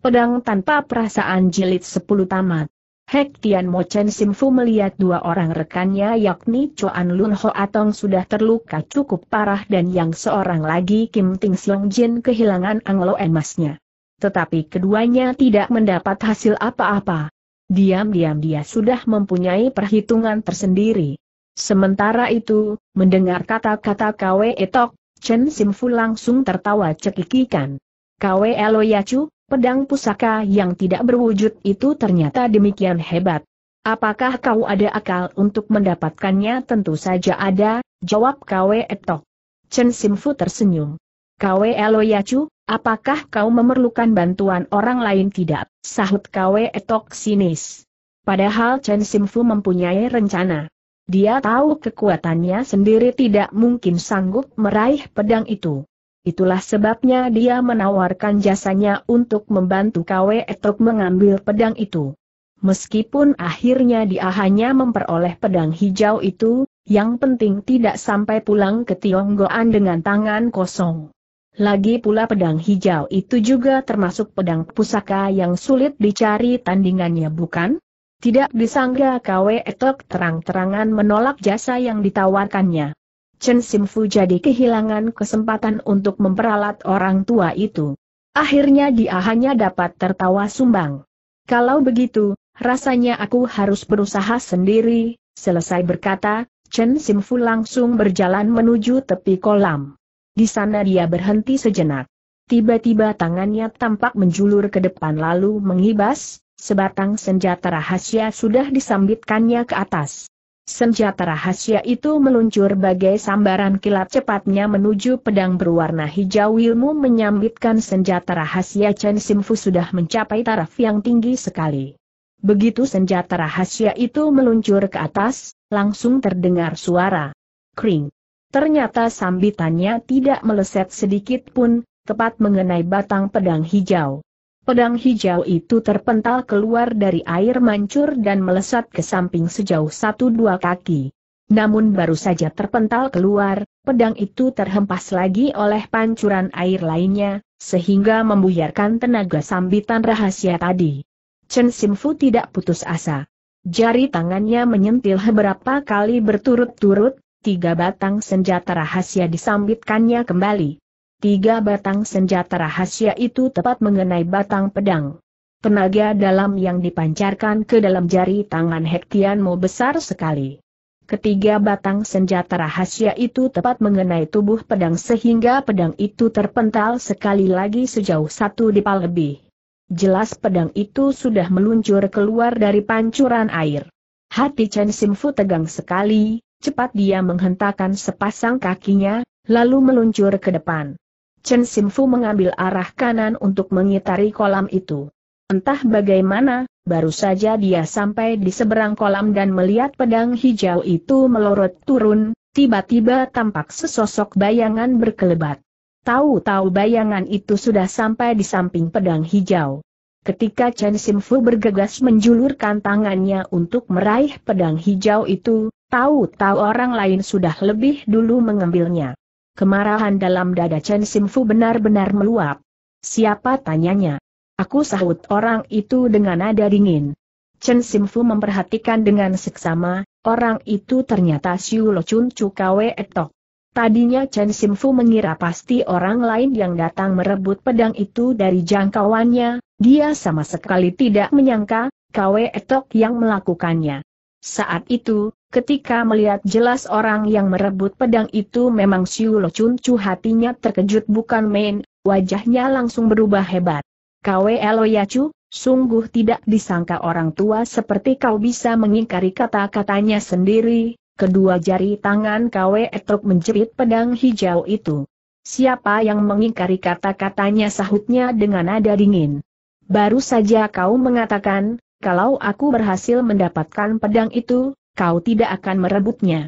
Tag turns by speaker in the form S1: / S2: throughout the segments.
S1: Pedang tanpa perasaan jilid 10 tamat. Hek Tian Mo Chen Sim Fu melihat dua orang rekannya yakni Chuan Lun Ho Atong sudah terluka cukup parah dan yang seorang lagi Kim Ting Siong Jin kehilangan anglo emasnya. Tetapi keduanya tidak mendapat hasil apa-apa. Diam-diam dia sudah mempunyai perhitungan tersendiri. Sementara itu, mendengar kata-kata Kwe Etok, Chen Sim Fu langsung tertawa cekikikan. Kwe Eloyacu, Pedang pusaka yang tidak berwujud itu ternyata demikian hebat. Apakah kau ada akal untuk mendapatkannya? Tentu saja ada, jawab Kwe Etok. Chen Simfu tersenyum. Kwe Eloyacu, apakah kau memerlukan bantuan orang lain tidak? Sahut Kwe Etok sinis. Padahal Chen Simfu mempunyai rencana. Dia tahu kekuatannya sendiri tidak mungkin sanggup meraih pedang itu. Itulah sebabnya dia menawarkan jasanya untuk membantu Kwe Etok mengambil pedang itu. Meskipun akhirnya dia hanya memperoleh pedang hijau itu, yang penting tidak sampai pulang ke Tionggoan dengan tangan kosong. Lagi pula pedang hijau itu juga termasuk pedang pusaka yang sulit dicari tandingannya bukan? Tidak disangka Kwe Etok terang-terangan menolak jasa yang ditawarkannya. Chen Simfu jadi kehilangan kesempatan untuk memperalat orang tua itu. Akhirnya dia hanya dapat tertawa sumbang. Kalau begitu, rasanya aku harus berusaha sendiri, selesai berkata, Chen Simfu langsung berjalan menuju tepi kolam. Di sana dia berhenti sejenak. Tiba-tiba tangannya tampak menjulur ke depan lalu mengibas, sebatang senjata rahasia sudah disambitkannya ke atas. Senjata rahasia itu meluncur bagai sambaran kilat cepatnya menuju pedang berwarna hijau ilmu menyambitkan senjata rahasia Chen Simfu sudah mencapai taraf yang tinggi sekali. Begitu senjata rahasia itu meluncur ke atas, langsung terdengar suara. Kring. Ternyata sambitannya tidak meleset sedikit pun, tepat mengenai batang pedang hijau. Pedang hijau itu terpental keluar dari air mancur dan melesat ke samping sejauh satu dua kaki. Namun baru saja terpental keluar, pedang itu terhempas lagi oleh pancuran air lainnya, sehingga membuyarkan tenaga sambitan rahasia tadi. Chen Simfu tidak putus asa. Jari tangannya menyentil beberapa kali berturut-turut, tiga batang senjata rahasia disambitkannya kembali tiga batang senjata rahasia itu tepat mengenai batang pedang. Tenaga dalam yang dipancarkan ke dalam jari tangan Hektianmu besar sekali. Ketiga batang senjata rahasia itu tepat mengenai tubuh pedang sehingga pedang itu terpental sekali lagi sejauh satu dipal lebih. Jelas pedang itu sudah meluncur keluar dari pancuran air. Hati Chen Simfu tegang sekali, cepat dia menghentakkan sepasang kakinya, lalu meluncur ke depan. Chen Simfu mengambil arah kanan untuk mengitari kolam itu. Entah bagaimana, baru saja dia sampai di seberang kolam dan melihat pedang hijau itu melorot turun, tiba-tiba tampak sesosok bayangan berkelebat. Tahu-tahu bayangan itu sudah sampai di samping pedang hijau. Ketika Chen Simfu bergegas menjulurkan tangannya untuk meraih pedang hijau itu, tahu-tahu orang lain sudah lebih dulu mengambilnya. Kemarahan dalam dada Chen Simfu benar-benar meluap. Siapa tanyanya? Aku sahut orang itu dengan nada dingin. Chen Simfu memperhatikan dengan seksama, orang itu ternyata Siu Lo Chun Chukawe Etok. Tadinya Chen Simfu mengira pasti orang lain yang datang merebut pedang itu dari jangkauannya, dia sama sekali tidak menyangka, Kawe Etok yang melakukannya. Saat itu, Ketika melihat jelas orang yang merebut pedang itu memang Siu Lo Chun Chu hatinya terkejut bukan main, wajahnya langsung berubah hebat. Kwe Lo Yacu, sungguh tidak disangka orang tua seperti kau bisa mengingkari kata-katanya sendiri, kedua jari tangan Kwe Etruk menjerit pedang hijau itu. Siapa yang mengingkari kata-katanya sahutnya dengan nada dingin. Baru saja kau mengatakan, kalau aku berhasil mendapatkan pedang itu, kau tidak akan merebutnya.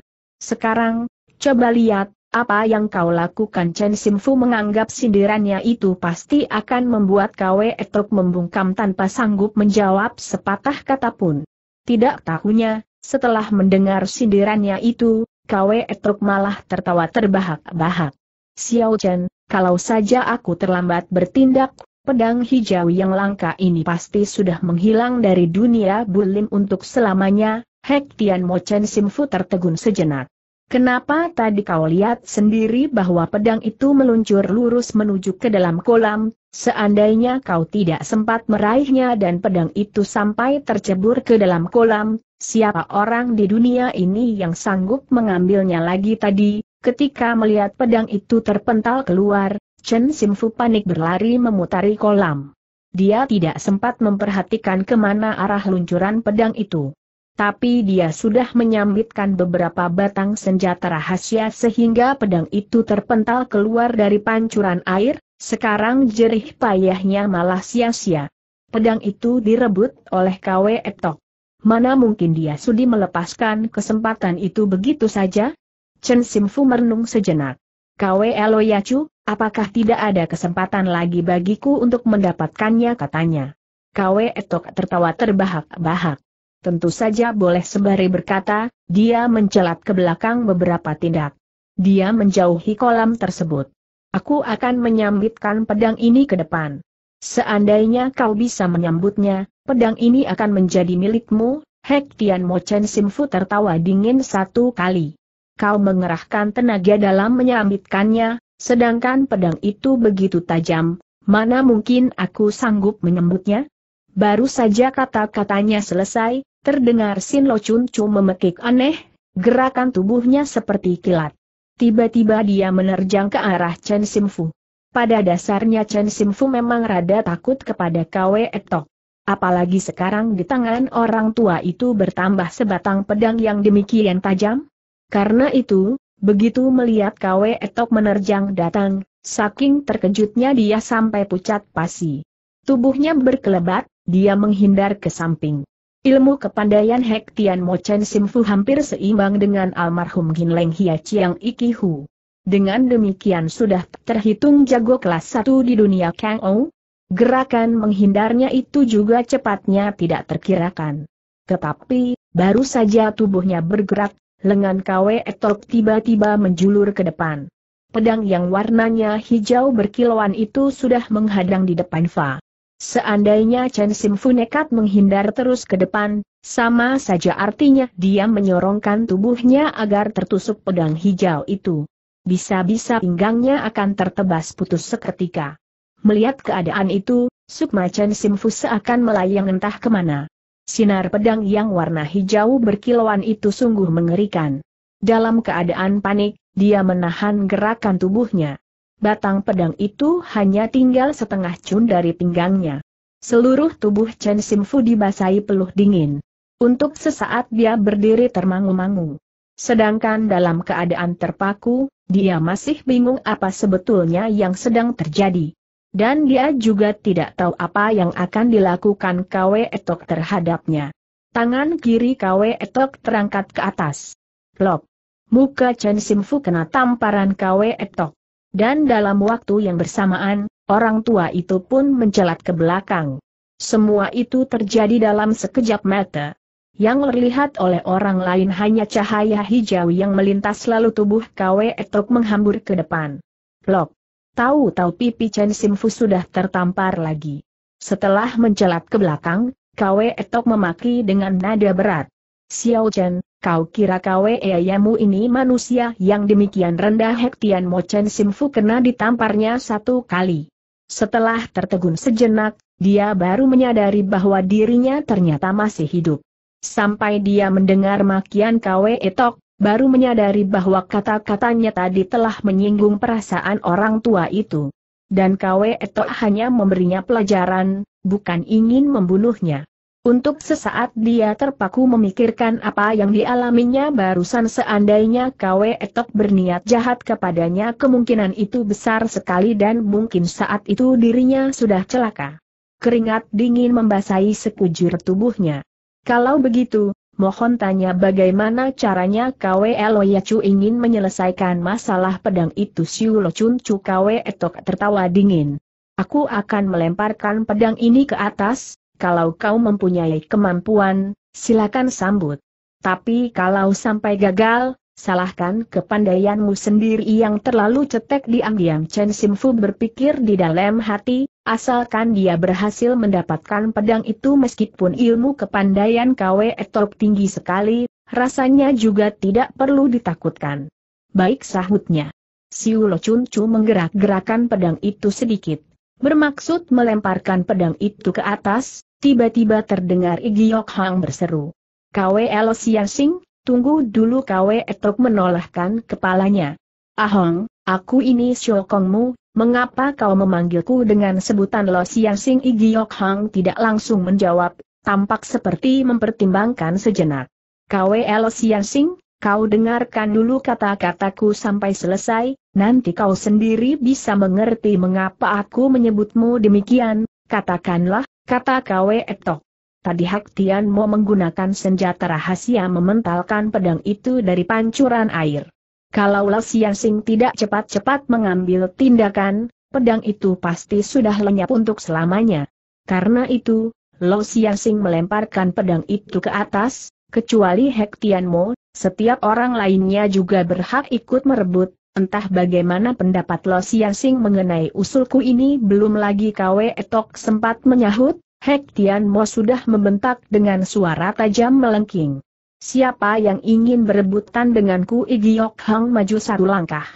S1: Sekarang, coba lihat, apa yang kau lakukan Chen Simfu menganggap sindirannya itu pasti akan membuat Kwe Etok membungkam tanpa sanggup menjawab sepatah kata pun. Tidak tahunya, setelah mendengar sindirannya itu, Kwe Etok malah tertawa terbahak-bahak. Xiao Chen, kalau saja aku terlambat bertindak, pedang hijau yang langka ini pasti sudah menghilang dari dunia bulim untuk selamanya, Hek Tian Mo Chen Simfu tertegun sejenak. Kenapa tadi kau lihat sendiri bahwa pedang itu meluncur lurus menuju ke dalam kolam, seandainya kau tidak sempat meraihnya dan pedang itu sampai tercebur ke dalam kolam, siapa orang di dunia ini yang sanggup mengambilnya lagi tadi, ketika melihat pedang itu terpental keluar, Chen Simfu panik berlari memutari kolam. Dia tidak sempat memperhatikan kemana arah luncuran pedang itu tapi dia sudah menyambitkan beberapa batang senjata rahasia sehingga pedang itu terpental keluar dari pancuran air, sekarang jerih payahnya malah sia-sia. Pedang itu direbut oleh KW Etok. Mana mungkin dia sudi melepaskan kesempatan itu begitu saja? Chen Simfu merenung sejenak. KW Eloyacu, apakah tidak ada kesempatan lagi bagiku untuk mendapatkannya katanya. KW Etok tertawa terbahak-bahak tentu saja boleh sebari berkata, dia mencelat ke belakang beberapa tindak. Dia menjauhi kolam tersebut. Aku akan menyambitkan pedang ini ke depan. Seandainya kau bisa menyambutnya, pedang ini akan menjadi milikmu, Hek Tian Mo Chen Simfu tertawa dingin satu kali. Kau mengerahkan tenaga dalam menyambitkannya, sedangkan pedang itu begitu tajam, mana mungkin aku sanggup menyambutnya? Baru saja kata-katanya selesai, Terdengar Sin Lo Chun Chu memekik aneh, gerakan tubuhnya seperti kilat. Tiba-tiba dia menerjang ke arah Chen Sim Fu. Pada dasarnya Chen Sim Fu memang rada takut kepada Kwe Etok. Apalagi sekarang di tangan orang tua itu bertambah sebatang pedang yang demikian tajam. Karena itu, begitu melihat Kwe Etok menerjang datang, saking terkejutnya dia sampai pucat pasi. Tubuhnya berkelebat, dia menghindar ke samping. Ilmu kepandaian Hek Tian Mo Chen Sim Fu hampir seimbang dengan almarhum Gin Leng Hia Chiang Iki Hu. Dengan demikian sudah terhitung jago kelas 1 di dunia Kang Ou. Gerakan menghindarnya itu juga cepatnya tidak terkirakan. Tetapi, baru saja tubuhnya bergerak, lengan KW Etok tiba-tiba menjulur ke depan. Pedang yang warnanya hijau berkilauan itu sudah menghadang di depan Fa. Seandainya Chen Simfu nekat menghindar terus ke depan, sama saja artinya dia menyorongkan tubuhnya agar tertusuk pedang hijau itu. Bisa-bisa pinggangnya akan tertebas putus seketika. Melihat keadaan itu, Sukma Chen Simfu seakan melayang entah kemana. Sinar pedang yang warna hijau berkilauan itu sungguh mengerikan. Dalam keadaan panik, dia menahan gerakan tubuhnya batang pedang itu hanya tinggal setengah cun dari pinggangnya. Seluruh tubuh Chen Simfu dibasahi peluh dingin. Untuk sesaat dia berdiri termangu-mangu. Sedangkan dalam keadaan terpaku, dia masih bingung apa sebetulnya yang sedang terjadi. Dan dia juga tidak tahu apa yang akan dilakukan KW Etok terhadapnya. Tangan kiri KW Etok terangkat ke atas. Lop. Muka Chen Simfu kena tamparan KW Etok. Dan dalam waktu yang bersamaan, orang tua itu pun mencelat ke belakang. Semua itu terjadi dalam sekejap mata. Yang terlihat oleh orang lain hanya cahaya hijau yang melintas lalu tubuh KW Etok menghambur ke depan. Blok. Tahu-tahu pipi Chen Simfu sudah tertampar lagi. Setelah mencelat ke belakang, KW Etok memaki dengan nada berat. Xiao Chen, Kau kira e ayamu ini manusia yang demikian rendah Hektian Mochen Simfu kena ditamparnya satu kali. Setelah tertegun sejenak, dia baru menyadari bahwa dirinya ternyata masih hidup. Sampai dia mendengar makian KW Etok, baru menyadari bahwa kata-katanya tadi telah menyinggung perasaan orang tua itu. Dan KW Etok hanya memberinya pelajaran, bukan ingin membunuhnya. Untuk sesaat dia terpaku memikirkan apa yang dialaminya barusan seandainya KW Etok berniat jahat kepadanya kemungkinan itu besar sekali dan mungkin saat itu dirinya sudah celaka. Keringat dingin membasahi sekujur tubuhnya. Kalau begitu, mohon tanya bagaimana caranya KW Eloyacu ingin menyelesaikan masalah pedang itu Siu cun Cu KW Etok tertawa dingin. Aku akan melemparkan pedang ini ke atas, kalau kau mempunyai kemampuan, silakan sambut. Tapi kalau sampai gagal, salahkan kepandaianmu sendiri yang terlalu cetek diam-diam Chen Simfu berpikir di dalam hati, asalkan dia berhasil mendapatkan pedang itu meskipun ilmu kepandaian KW Etok tinggi sekali, rasanya juga tidak perlu ditakutkan. Baik sahutnya. Siu Lo Chun Chu menggerak-gerakan pedang itu sedikit bermaksud melemparkan pedang itu ke atas, tiba-tiba terdengar Yok Hang berseru. KWL Siasing, tunggu dulu KW Etok menolahkan kepalanya. Ahong, aku ini Siokongmu, mengapa kau memanggilku dengan sebutan Lo Siasing Yok Hang tidak langsung menjawab, tampak seperti mempertimbangkan sejenak. KWL Siasing, kau dengarkan dulu kata-kataku sampai selesai, nanti kau sendiri bisa mengerti mengapa aku menyebutmu demikian, katakanlah, kata Kwe Etok. Tadi Hak Tian Mo menggunakan senjata rahasia mementalkan pedang itu dari pancuran air. Kalau Lao Sing tidak cepat-cepat mengambil tindakan, pedang itu pasti sudah lenyap untuk selamanya. Karena itu, Lao Siang melemparkan pedang itu ke atas, kecuali Hek Tian Mo, setiap orang lainnya juga berhak ikut merebut, Entah bagaimana pendapat Lo Siasing mengenai usulku ini belum lagi Kwe Etok sempat menyahut, Hek Tian Mo sudah membentak dengan suara tajam melengking. Siapa yang ingin berebutan denganku Igiok Hang maju satu langkah.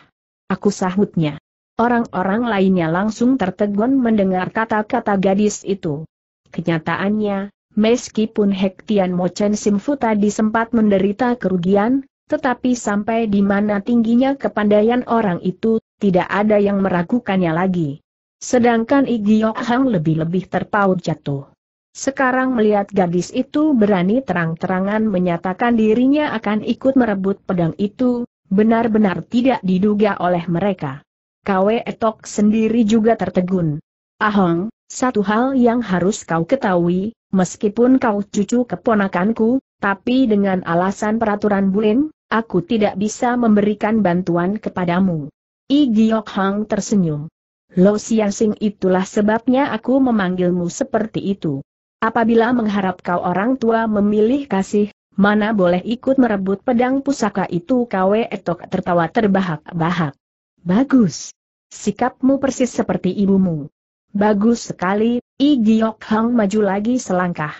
S1: Aku sahutnya. Orang-orang lainnya langsung tertegun mendengar kata-kata gadis itu. Kenyataannya, meskipun Hek Tian Mo Chen Simfu tadi sempat menderita kerugian, tetapi sampai di mana tingginya kepandaian orang itu, tidak ada yang meragukannya lagi. Sedangkan Igiok Hang lebih-lebih terpaut jatuh. Sekarang melihat gadis itu berani terang-terangan menyatakan dirinya akan ikut merebut pedang itu, benar-benar tidak diduga oleh mereka. Kwe Etok sendiri juga tertegun. Ahong, satu hal yang harus kau ketahui, meskipun kau cucu keponakanku, tapi dengan alasan peraturan Bulin, Aku tidak bisa memberikan bantuan kepadamu. I Giok Hang tersenyum. Lo Siasing itulah sebabnya aku memanggilmu seperti itu. Apabila mengharap kau orang tua memilih kasih, mana boleh ikut merebut pedang pusaka itu kau Etok tertawa terbahak-bahak. Bagus. Sikapmu persis seperti ibumu. Bagus sekali, I Giok Hang maju lagi selangkah.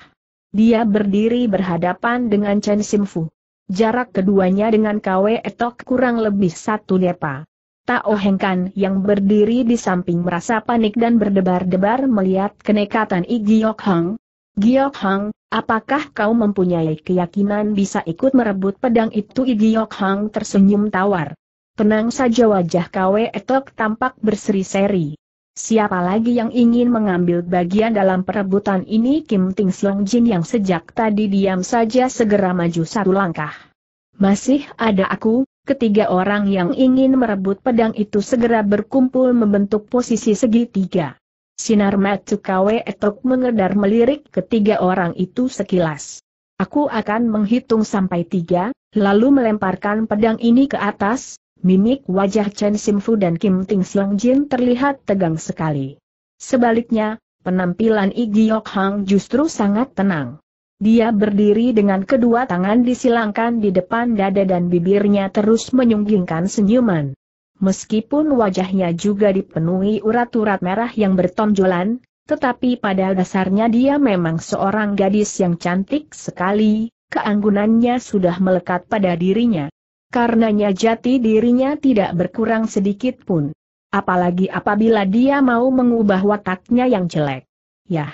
S1: Dia berdiri berhadapan dengan Chen Simfu. Jarak keduanya dengan Kwe Etok kurang lebih satu depa. Tak Hengkan yang berdiri di samping merasa panik dan berdebar-debar melihat kenekatan I Giok Hang. Giok Hang, apakah kau mempunyai keyakinan bisa ikut merebut pedang itu I Giok Hang tersenyum tawar. Tenang saja wajah Kwe Etok tampak berseri-seri. Siapa lagi yang ingin mengambil bagian dalam perebutan ini Kim Ting Siong Jin yang sejak tadi diam saja segera maju satu langkah. Masih ada aku, ketiga orang yang ingin merebut pedang itu segera berkumpul membentuk posisi segitiga. Sinar Kwe Etok mengedar melirik ketiga orang itu sekilas. Aku akan menghitung sampai tiga, lalu melemparkan pedang ini ke atas, mimik wajah Chen Simfu dan Kim Ting Siong Jin terlihat tegang sekali. Sebaliknya, penampilan Igi Yok Hang justru sangat tenang. Dia berdiri dengan kedua tangan disilangkan di depan dada dan bibirnya terus menyunggingkan senyuman. Meskipun wajahnya juga dipenuhi urat-urat merah yang bertonjolan, tetapi pada dasarnya dia memang seorang gadis yang cantik sekali, keanggunannya sudah melekat pada dirinya karenanya jati dirinya tidak berkurang sedikit pun. Apalagi apabila dia mau mengubah wataknya yang jelek. Yah,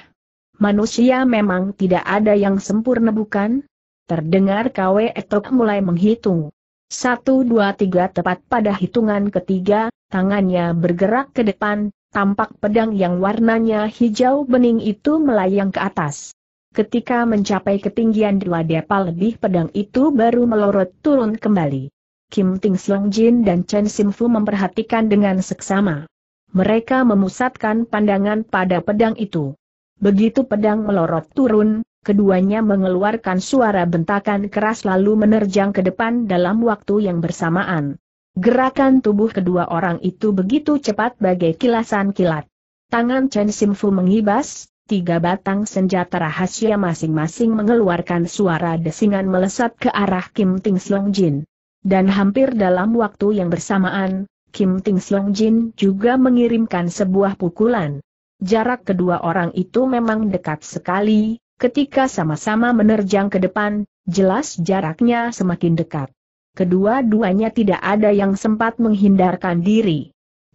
S1: manusia memang tidak ada yang sempurna bukan? Terdengar KW Etok mulai menghitung. Satu dua tiga tepat pada hitungan ketiga, tangannya bergerak ke depan, tampak pedang yang warnanya hijau bening itu melayang ke atas ketika mencapai ketinggian dua depa lebih pedang itu baru melorot turun kembali. Kim Ting Siong Jin dan Chen Sim Fu memperhatikan dengan seksama. Mereka memusatkan pandangan pada pedang itu. Begitu pedang melorot turun, keduanya mengeluarkan suara bentakan keras lalu menerjang ke depan dalam waktu yang bersamaan. Gerakan tubuh kedua orang itu begitu cepat bagai kilasan kilat. Tangan Chen Sim Fu mengibas, tiga batang senjata rahasia masing-masing mengeluarkan suara desingan melesat ke arah Kim Ting Siong Jin. Dan hampir dalam waktu yang bersamaan, Kim Ting Siong Jin juga mengirimkan sebuah pukulan. Jarak kedua orang itu memang dekat sekali, ketika sama-sama menerjang ke depan, jelas jaraknya semakin dekat. Kedua-duanya tidak ada yang sempat menghindarkan diri.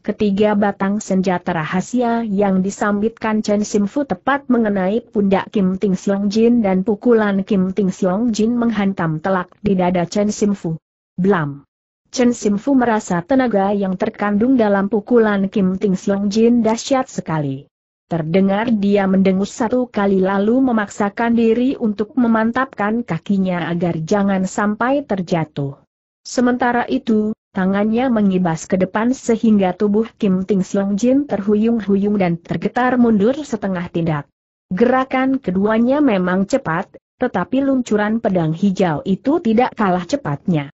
S1: Ketiga batang senjata rahasia yang disambitkan Chen Simfu tepat mengenai pundak Kim Ting Siong Jin dan pukulan Kim Ting Siong Jin menghantam telak di dada Chen Simfu. Blam! Chen Simfu merasa tenaga yang terkandung dalam pukulan Kim Ting Siong Jin dahsyat sekali. Terdengar dia mendengus satu kali lalu memaksakan diri untuk memantapkan kakinya agar jangan sampai terjatuh. Sementara itu, Tangannya mengibas ke depan sehingga tubuh Kim Ting Siong Jin terhuyung-huyung dan tergetar mundur setengah tindak. Gerakan keduanya memang cepat, tetapi luncuran pedang hijau itu tidak kalah cepatnya.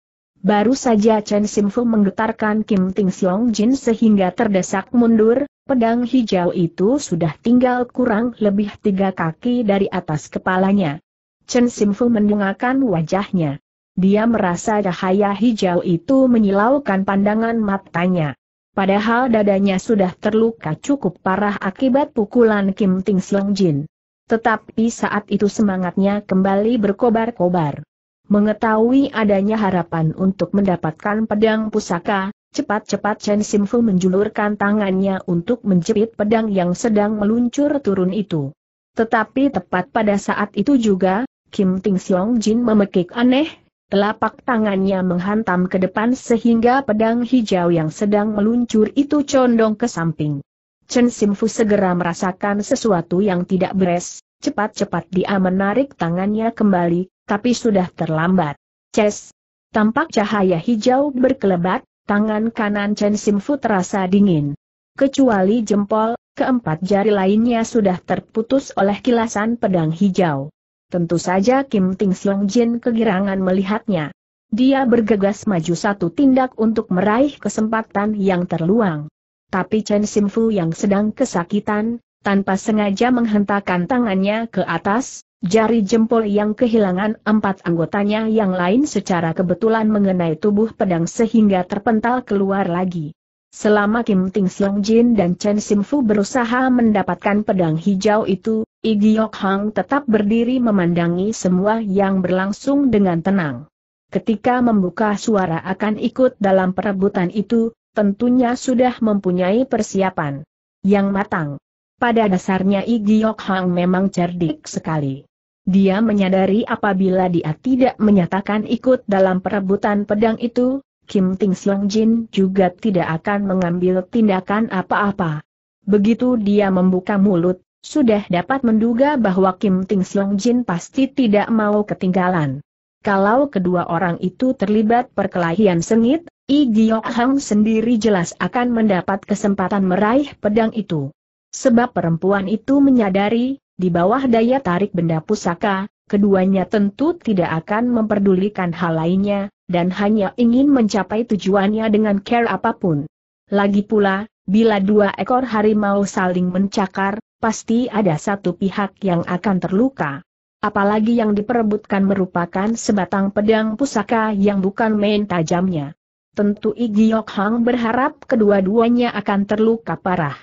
S1: Baru saja Chen Simfu menggetarkan Kim Ting Siong Jin sehingga terdesak mundur, pedang hijau itu sudah tinggal kurang lebih tiga kaki dari atas kepalanya. Chen Simfu mendungakan wajahnya. Dia merasa cahaya hijau itu menyilaukan pandangan matanya. Padahal dadanya sudah terluka cukup parah akibat pukulan Kim Ting Siong Jin. Tetapi saat itu semangatnya kembali berkobar-kobar. Mengetahui adanya harapan untuk mendapatkan pedang pusaka, cepat-cepat Chen Simfu menjulurkan tangannya untuk menjepit pedang yang sedang meluncur turun itu. Tetapi tepat pada saat itu juga, Kim Ting Siong Jin memekik aneh, Telapak tangannya menghantam ke depan sehingga pedang hijau yang sedang meluncur itu condong ke samping. Chen Simfu segera merasakan sesuatu yang tidak beres, cepat-cepat dia menarik tangannya kembali, tapi sudah terlambat. Ces! Tampak cahaya hijau berkelebat, tangan kanan Chen Simfu terasa dingin. Kecuali jempol, keempat jari lainnya sudah terputus oleh kilasan pedang hijau. Tentu saja Kim Ting Siong Jin kegirangan melihatnya. Dia bergegas maju satu tindak untuk meraih kesempatan yang terluang. Tapi Chen Sim Fu yang sedang kesakitan, tanpa sengaja menghentakkan tangannya ke atas, jari jempol yang kehilangan empat anggotanya yang lain secara kebetulan mengenai tubuh pedang sehingga terpental keluar lagi. Selama Kim Ting Siong Jin dan Chen Sim Fu berusaha mendapatkan pedang hijau itu, Igiok Hang tetap berdiri memandangi semua yang berlangsung dengan tenang. Ketika membuka suara akan ikut dalam perebutan itu, tentunya sudah mempunyai persiapan yang matang. Pada dasarnya Igiok Hang memang cerdik sekali. Dia menyadari apabila dia tidak menyatakan ikut dalam perebutan pedang itu, Kim Ting Jin juga tidak akan mengambil tindakan apa-apa. Begitu dia membuka mulut, sudah dapat menduga bahwa Kim Ting Siong Jin pasti tidak mau ketinggalan. Kalau kedua orang itu terlibat perkelahian sengit, I Giok Hang sendiri jelas akan mendapat kesempatan meraih pedang itu. Sebab perempuan itu menyadari, di bawah daya tarik benda pusaka, keduanya tentu tidak akan memperdulikan hal lainnya, dan hanya ingin mencapai tujuannya dengan care apapun. Lagi pula, bila dua ekor harimau saling mencakar, pasti ada satu pihak yang akan terluka. Apalagi yang diperebutkan merupakan sebatang pedang pusaka yang bukan main tajamnya. Tentu Igi Yok Hang berharap kedua-duanya akan terluka parah.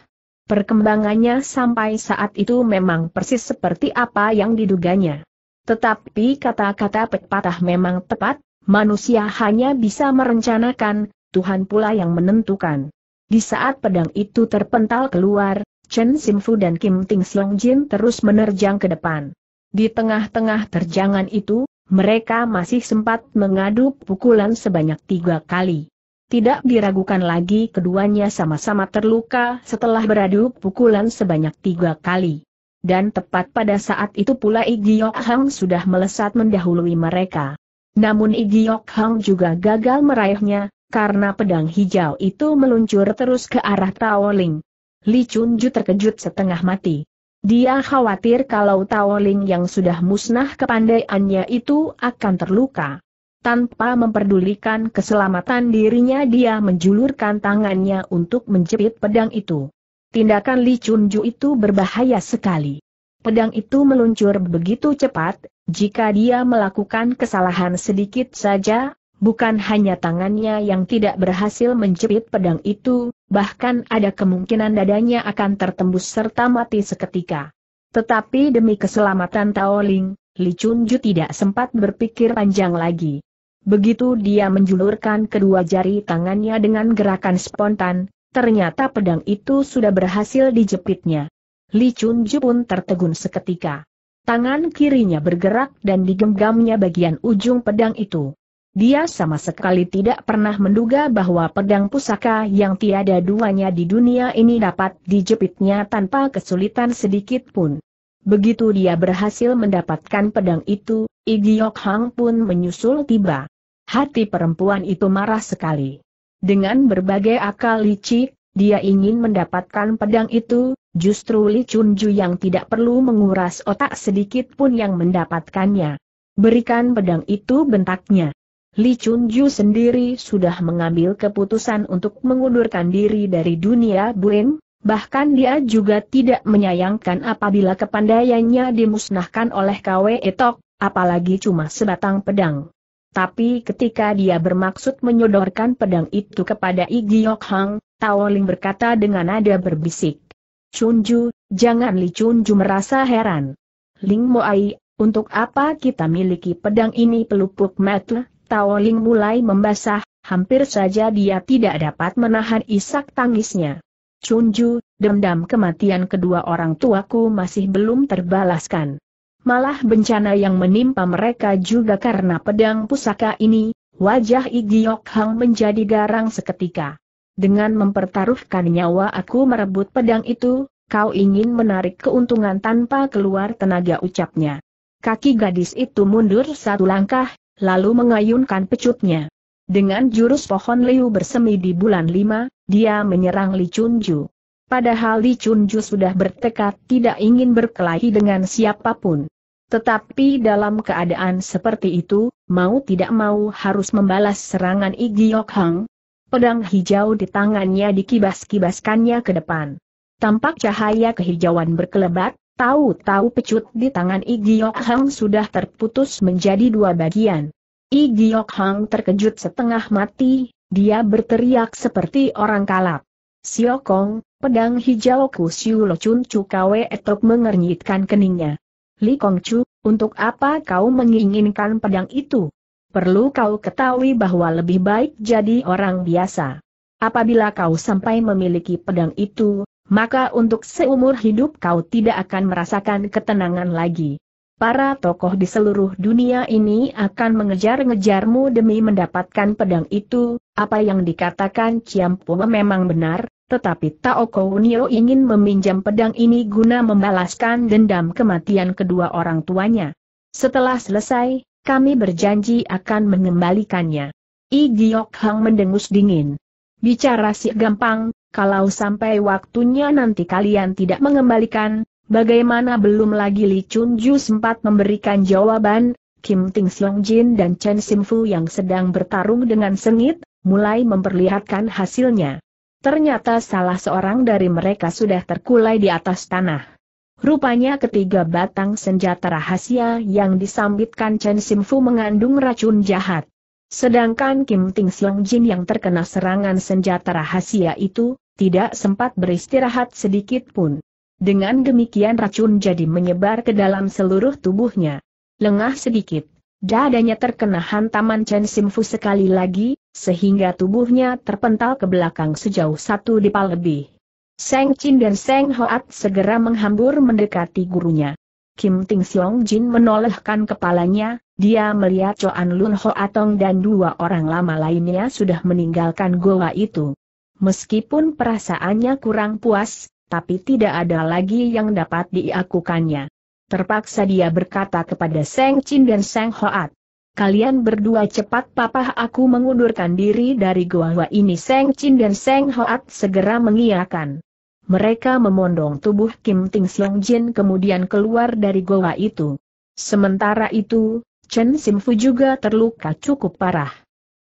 S1: Perkembangannya sampai saat itu memang persis seperti apa yang diduganya. Tetapi kata-kata pepatah memang tepat, manusia hanya bisa merencanakan, Tuhan pula yang menentukan. Di saat pedang itu terpental keluar, Chen Simfu dan Kim Ting Siong Jin terus menerjang ke depan. Di tengah-tengah terjangan itu, mereka masih sempat mengadu pukulan sebanyak tiga kali. Tidak diragukan lagi keduanya sama-sama terluka setelah beradu pukulan sebanyak tiga kali. Dan tepat pada saat itu pula Igiok Hang sudah melesat mendahului mereka. Namun Igiok Hang juga gagal meraihnya, karena pedang hijau itu meluncur terus ke arah Taoling. Li Chunju terkejut setengah mati. Dia khawatir kalau Taoling yang sudah musnah kepandaiannya itu akan terluka. Tanpa memperdulikan keselamatan dirinya dia menjulurkan tangannya untuk menjepit pedang itu. Tindakan Li Chunju itu berbahaya sekali. Pedang itu meluncur begitu cepat, jika dia melakukan kesalahan sedikit saja, Bukan hanya tangannya yang tidak berhasil menjepit pedang itu, bahkan ada kemungkinan dadanya akan tertembus serta mati seketika. Tetapi demi keselamatan Tao Ling, Li Chunju tidak sempat berpikir panjang lagi. Begitu dia menjulurkan kedua jari tangannya dengan gerakan spontan, ternyata pedang itu sudah berhasil dijepitnya. Li Chunju pun tertegun seketika. Tangan kirinya bergerak dan digenggamnya bagian ujung pedang itu. Dia sama sekali tidak pernah menduga bahwa pedang pusaka yang tiada duanya di dunia ini dapat dijepitnya tanpa kesulitan sedikit pun. Begitu dia berhasil mendapatkan pedang itu, Igiok Hang pun menyusul tiba. Hati perempuan itu marah sekali. Dengan berbagai akal licik, dia ingin mendapatkan pedang itu, justru Li Chunju yang tidak perlu menguras otak sedikit pun yang mendapatkannya. Berikan pedang itu bentaknya. Li Chunju sendiri sudah mengambil keputusan untuk mengundurkan diri dari dunia Buin, bahkan dia juga tidak menyayangkan apabila kepandaiannya dimusnahkan oleh Kwe Etok, apalagi cuma sebatang pedang. Tapi ketika dia bermaksud menyodorkan pedang itu kepada Igiok Hang, Tao Ling berkata dengan nada berbisik. Chunju, jangan Li Chunju merasa heran. Ling Moai, untuk apa kita miliki pedang ini pelupuk metle, Taoling mulai membasah, hampir saja dia tidak dapat menahan isak tangisnya. Chunju, dendam kematian kedua orang tuaku masih belum terbalaskan. Malah bencana yang menimpa mereka juga karena pedang pusaka ini, wajah Igiok Hang menjadi garang seketika. Dengan mempertaruhkan nyawa aku merebut pedang itu, kau ingin menarik keuntungan tanpa keluar tenaga ucapnya. Kaki gadis itu mundur satu langkah, lalu mengayunkan pecutnya. Dengan jurus pohon liu bersemi di bulan lima, dia menyerang Li Chunju. Padahal Li Chunju sudah bertekad tidak ingin berkelahi dengan siapapun. Tetapi dalam keadaan seperti itu, mau tidak mau harus membalas serangan Igiok Hang. Pedang hijau di tangannya dikibas-kibaskannya ke depan. Tampak cahaya kehijauan berkelebat, Tahu-tahu pecut di tangan Igiok Hang sudah terputus menjadi dua bagian. Igiok Hang terkejut setengah mati, dia berteriak seperti orang kalap. Siokong, pedang hijau Lo Locun Chu Kwe Etok mengernyitkan keningnya. Li Kong Chu, untuk apa kau menginginkan pedang itu? Perlu kau ketahui bahwa lebih baik jadi orang biasa. Apabila kau sampai memiliki pedang itu, maka untuk seumur hidup kau tidak akan merasakan ketenangan lagi. Para tokoh di seluruh dunia ini akan mengejar-ngejarmu demi mendapatkan pedang itu, apa yang dikatakan Pua memang benar, tetapi Tao Kounio ingin meminjam pedang ini guna membalaskan dendam kematian kedua orang tuanya. Setelah selesai, kami berjanji akan mengembalikannya. I Giok Hang mendengus dingin. Bicara si gampang, kalau sampai waktunya nanti kalian tidak mengembalikan, bagaimana belum lagi Li Chun Ju sempat memberikan jawaban, Kim Ting Siong Jin dan Chen Sim Fu yang sedang bertarung dengan sengit, mulai memperlihatkan hasilnya. Ternyata salah seorang dari mereka sudah terkulai di atas tanah. Rupanya ketiga batang senjata rahasia yang disambitkan Chen Simfu mengandung racun jahat. Sedangkan Kim Ting Siong Jin yang terkena serangan senjata rahasia itu, tidak sempat beristirahat sedikit pun. Dengan demikian racun jadi menyebar ke dalam seluruh tubuhnya. Lengah sedikit, dadanya terkena hantaman Chen Simfu sekali lagi, sehingga tubuhnya terpental ke belakang sejauh satu dipal lebih. Seng Chin dan Seng Hoat segera menghambur mendekati gurunya. Kim Ting Siong Jin menolehkan kepalanya, dia melihat Choan Lun Ho Atong dan dua orang lama lainnya sudah meninggalkan goa itu. Meskipun perasaannya kurang puas, tapi tidak ada lagi yang dapat diakukannya. Terpaksa dia berkata kepada Seng Chin dan Seng Hoat. Kalian berdua cepat papah aku mengundurkan diri dari goa ini Seng Chin dan Seng Hoat segera mengiakan mereka memondong tubuh Kim Ting Siong Jin kemudian keluar dari goa itu. Sementara itu, Chen Sim Fu juga terluka cukup parah.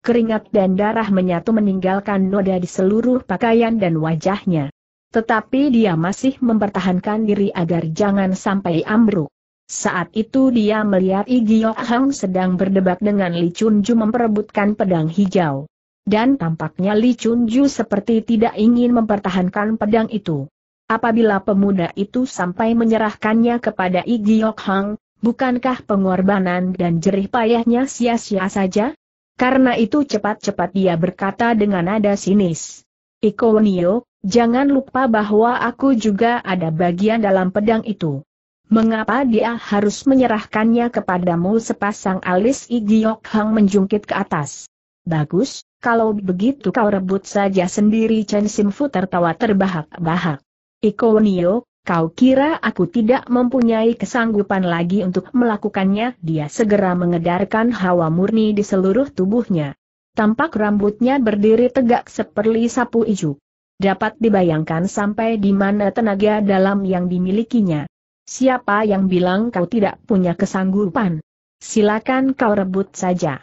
S1: Keringat dan darah menyatu meninggalkan noda di seluruh pakaian dan wajahnya. Tetapi dia masih mempertahankan diri agar jangan sampai ambruk. Saat itu dia melihat Igiyok Hang sedang berdebat dengan Li Chun memperebutkan pedang hijau dan tampaknya Li Chunju seperti tidak ingin mempertahankan pedang itu. Apabila pemuda itu sampai menyerahkannya kepada Igiok Hang, bukankah pengorbanan dan jerih payahnya sia-sia saja? Karena itu cepat-cepat dia berkata dengan nada sinis. Iko Nio, jangan lupa bahwa aku juga ada bagian dalam pedang itu. Mengapa dia harus menyerahkannya kepadamu sepasang alis Igiok Hang menjungkit ke atas? Bagus, kalau begitu kau rebut saja sendiri Chen Simfu tertawa terbahak-bahak. Iko Nio, kau kira aku tidak mempunyai kesanggupan lagi untuk melakukannya? Dia segera mengedarkan hawa murni di seluruh tubuhnya. Tampak rambutnya berdiri tegak seperti sapu ijuk. Dapat dibayangkan sampai di mana tenaga dalam yang dimilikinya. Siapa yang bilang kau tidak punya kesanggupan? Silakan kau rebut saja.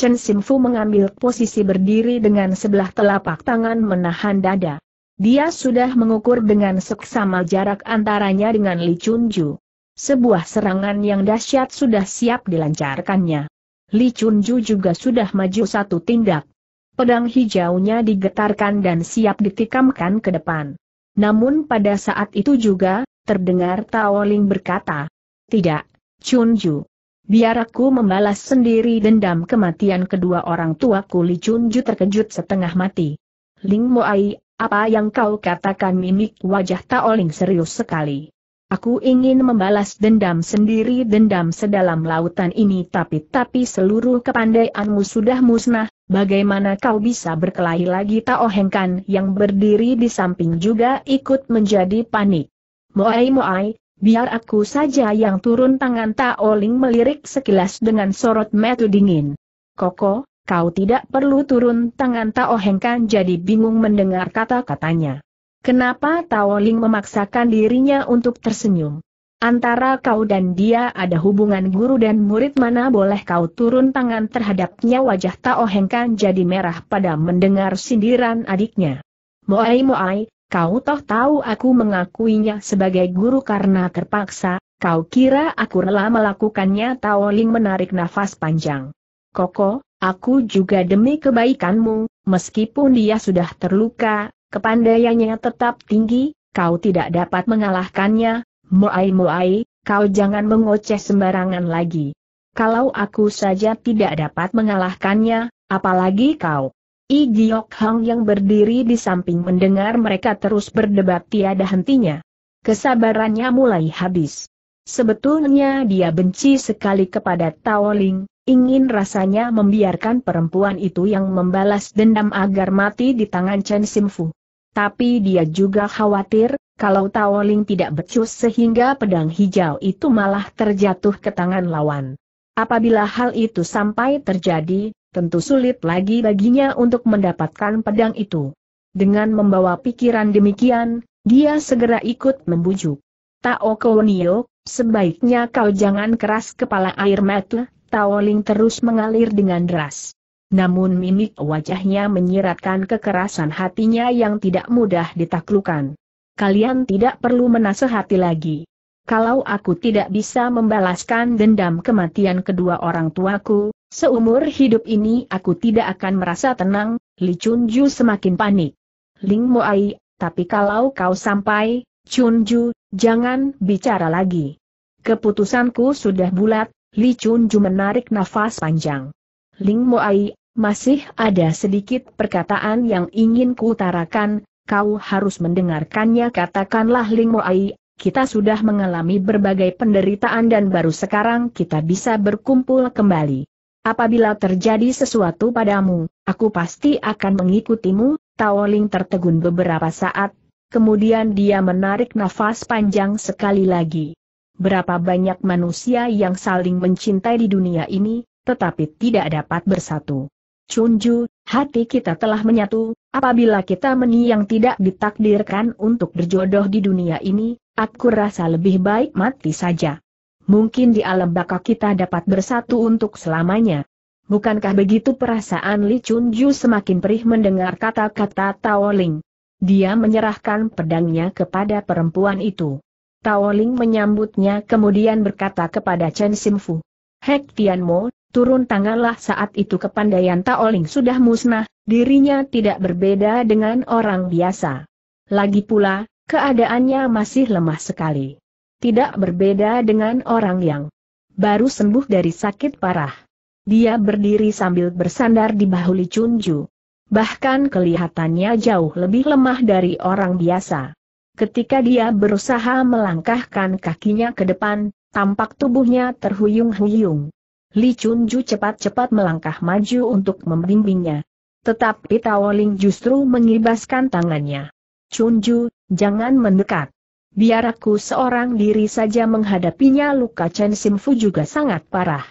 S1: Chen Simfu mengambil posisi berdiri dengan sebelah telapak tangan menahan dada. Dia sudah mengukur dengan seksama jarak antaranya dengan Li Chunju. Sebuah serangan yang dahsyat sudah siap dilancarkannya. Li Chunju juga sudah maju satu tindak. Pedang hijaunya digetarkan dan siap ditikamkan ke depan. Namun pada saat itu juga, terdengar Taoling berkata, Tidak, Chunju, Biar aku membalas sendiri dendam kematian kedua orang tuaku Li Chunju terkejut setengah mati. Ling Moai, apa yang kau katakan mimik wajah Tao Ling serius sekali. Aku ingin membalas dendam sendiri dendam sedalam lautan ini tapi-tapi seluruh kepandaianmu sudah musnah, bagaimana kau bisa berkelahi lagi Tao Hengkan yang berdiri di samping juga ikut menjadi panik. Moai Moai, Biar aku saja yang turun tangan Taoling melirik sekilas dengan sorot metu dingin. Koko, kau tidak perlu turun tangan Taohengkan kan jadi bingung mendengar kata-katanya. Kenapa Taoling memaksakan dirinya untuk tersenyum? Antara kau dan dia ada hubungan guru dan murid mana boleh kau turun tangan terhadapnya wajah Taohengkan kan jadi merah pada mendengar sindiran adiknya. Moai Moai, Kau toh tahu aku mengakuinya sebagai guru karena terpaksa, kau kira aku rela melakukannya Taoling menarik nafas panjang. Koko, aku juga demi kebaikanmu, meskipun dia sudah terluka, kepandaiannya tetap tinggi, kau tidak dapat mengalahkannya, Moai-moai, kau jangan mengoceh sembarangan lagi. Kalau aku saja tidak dapat mengalahkannya, apalagi kau. I Giok Hang yang berdiri di samping mendengar mereka terus berdebat tiada hentinya. Kesabarannya mulai habis. Sebetulnya dia benci sekali kepada Tao Ling, ingin rasanya membiarkan perempuan itu yang membalas dendam agar mati di tangan Chen Simfu. Tapi dia juga khawatir, kalau Tao Ling tidak becus sehingga pedang hijau itu malah terjatuh ke tangan lawan. Apabila hal itu sampai terjadi, tentu sulit lagi baginya untuk mendapatkan pedang itu. Dengan membawa pikiran demikian, dia segera ikut membujuk. Tao Nio, sebaiknya kau jangan keras kepala air mata, Taoling terus mengalir dengan deras. Namun mimik wajahnya menyiratkan kekerasan hatinya yang tidak mudah ditaklukan. Kalian tidak perlu menasehati lagi kalau aku tidak bisa membalaskan dendam kematian kedua orang tuaku, seumur hidup ini aku tidak akan merasa tenang, Li Chunju semakin panik. Ling Moai, tapi kalau kau sampai, Chunju, jangan bicara lagi. Keputusanku sudah bulat, Li Chunju menarik nafas panjang. Ling Moai, masih ada sedikit perkataan yang ingin kuutarakan, kau harus mendengarkannya katakanlah Ling Moai, kita sudah mengalami berbagai penderitaan dan baru sekarang kita bisa berkumpul kembali. Apabila terjadi sesuatu padamu, aku pasti akan mengikutimu, Taoling tertegun beberapa saat, kemudian dia menarik nafas panjang sekali lagi. Berapa banyak manusia yang saling mencintai di dunia ini, tetapi tidak dapat bersatu. Chunju, hati kita telah menyatu, apabila kita meni yang tidak ditakdirkan untuk berjodoh di dunia ini, Aku rasa lebih baik mati saja. Mungkin di alam baka kita dapat bersatu untuk selamanya. Bukankah begitu perasaan Li Chun Ju semakin perih mendengar kata-kata Tao Ling? Dia menyerahkan pedangnya kepada perempuan itu. Tao Ling menyambutnya kemudian berkata kepada Chen Simfu. Hek Mo, turun tanganlah saat itu kepandaian Tao Ling sudah musnah, dirinya tidak berbeda dengan orang biasa. Lagi pula, Keadaannya masih lemah sekali. Tidak berbeda dengan orang yang baru sembuh dari sakit parah. Dia berdiri sambil bersandar di bahu Li Chunju. Bahkan kelihatannya jauh lebih lemah dari orang biasa. Ketika dia berusaha melangkahkan kakinya ke depan, tampak tubuhnya terhuyung-huyung. Li Chunju cepat-cepat melangkah maju untuk membimbingnya. Tetapi Tawoling justru mengibaskan tangannya. Chunju, Jangan mendekat. Biar aku seorang diri saja menghadapinya luka Chen Simfu juga sangat parah.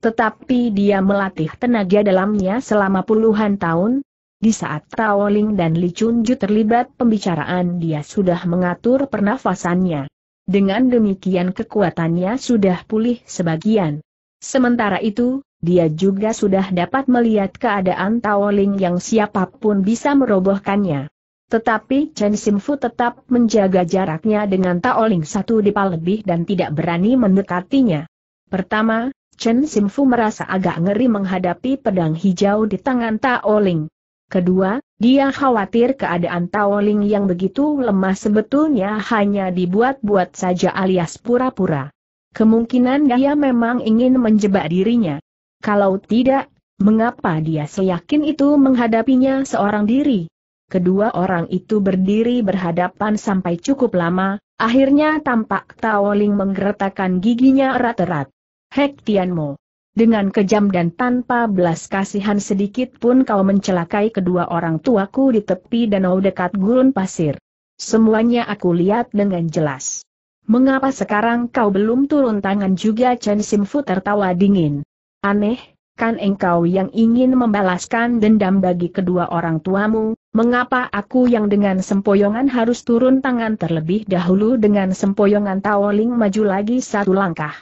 S1: Tetapi dia melatih tenaga dalamnya selama puluhan tahun. Di saat Tao Ling dan Li Chunju terlibat pembicaraan dia sudah mengatur pernafasannya. Dengan demikian kekuatannya sudah pulih sebagian. Sementara itu, dia juga sudah dapat melihat keadaan Tao Ling yang siapapun bisa merobohkannya. Tetapi Chen Simfu tetap menjaga jaraknya dengan Taoling satu dipal lebih dan tidak berani mendekatinya. Pertama, Chen Simfu merasa agak ngeri menghadapi pedang hijau di tangan Taoling. Kedua, dia khawatir keadaan Taoling yang begitu lemah sebetulnya hanya dibuat-buat saja alias pura-pura. Kemungkinan dia memang ingin menjebak dirinya. Kalau tidak, mengapa dia seyakin itu menghadapinya seorang diri? Kedua orang itu berdiri berhadapan sampai cukup lama, akhirnya tampak Taoling menggeretakkan giginya erat-erat. Hek Tianmo. Dengan kejam dan tanpa belas kasihan sedikit pun kau mencelakai kedua orang tuaku di tepi danau dekat gurun pasir. Semuanya aku lihat dengan jelas. Mengapa sekarang kau belum turun tangan juga Chen Simfu tertawa dingin. Aneh, kan engkau yang ingin membalaskan dendam bagi kedua orang tuamu, Mengapa aku yang dengan sempoyongan harus turun tangan terlebih dahulu dengan sempoyongan Taoling maju lagi satu langkah?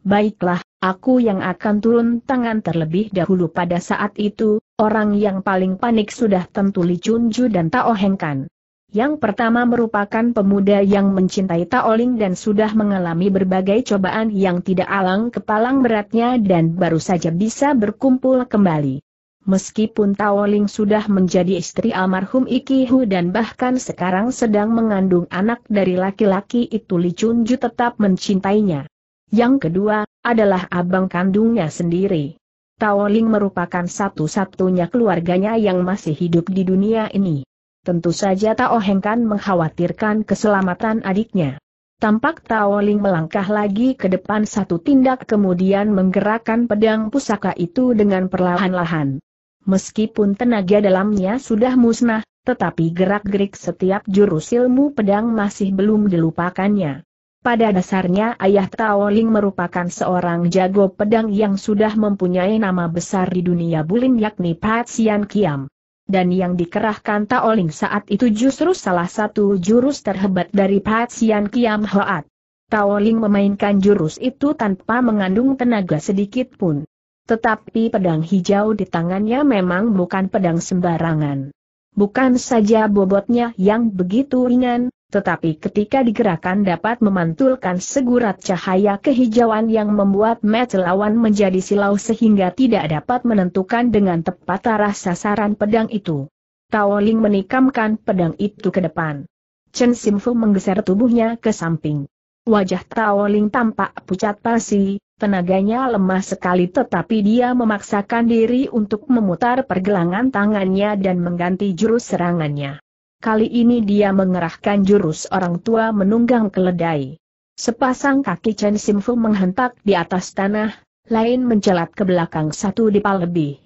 S1: Baiklah, aku yang akan turun tangan terlebih dahulu pada saat itu, orang yang paling panik sudah tentu Li Junju dan Tao Hengkan. Yang pertama merupakan pemuda yang mencintai Taoling dan sudah mengalami berbagai cobaan yang tidak alang kepalang beratnya dan baru saja bisa berkumpul kembali. Meskipun Taoling sudah menjadi istri almarhum Iki Hu dan bahkan sekarang sedang mengandung anak dari laki-laki itu Li Chunju tetap mencintainya. Yang kedua, adalah abang kandungnya sendiri. Taoling merupakan satu-satunya keluarganya yang masih hidup di dunia ini. Tentu saja Tao Heng kan mengkhawatirkan keselamatan adiknya. Tampak Taoling melangkah lagi ke depan satu tindak kemudian menggerakkan pedang pusaka itu dengan perlahan-lahan. Meskipun tenaga dalamnya sudah musnah, tetapi gerak-gerik setiap jurus ilmu pedang masih belum dilupakannya. Pada dasarnya Ayah Taoling merupakan seorang jago pedang yang sudah mempunyai nama besar di dunia bulin yakni Patsian Kiam. Dan yang dikerahkan Taoling saat itu justru salah satu jurus terhebat dari Patsian Kiam Hoat. Taoling memainkan jurus itu tanpa mengandung tenaga sedikit pun. Tetapi pedang hijau di tangannya memang bukan pedang sembarangan. Bukan saja bobotnya yang begitu ringan, tetapi ketika digerakkan dapat memantulkan segurat cahaya kehijauan yang membuat mata lawan menjadi silau sehingga tidak dapat menentukan dengan tepat arah sasaran pedang itu. Taoling menikamkan pedang itu ke depan. Chen Simfu menggeser tubuhnya ke samping. Wajah Taoling tampak pucat pasi, Tenaganya lemah sekali tetapi dia memaksakan diri untuk memutar pergelangan tangannya dan mengganti jurus serangannya. Kali ini dia mengerahkan jurus orang tua menunggang keledai. Sepasang kaki Chen Simfu menghentak di atas tanah, lain mencelat ke belakang satu dipal lebih.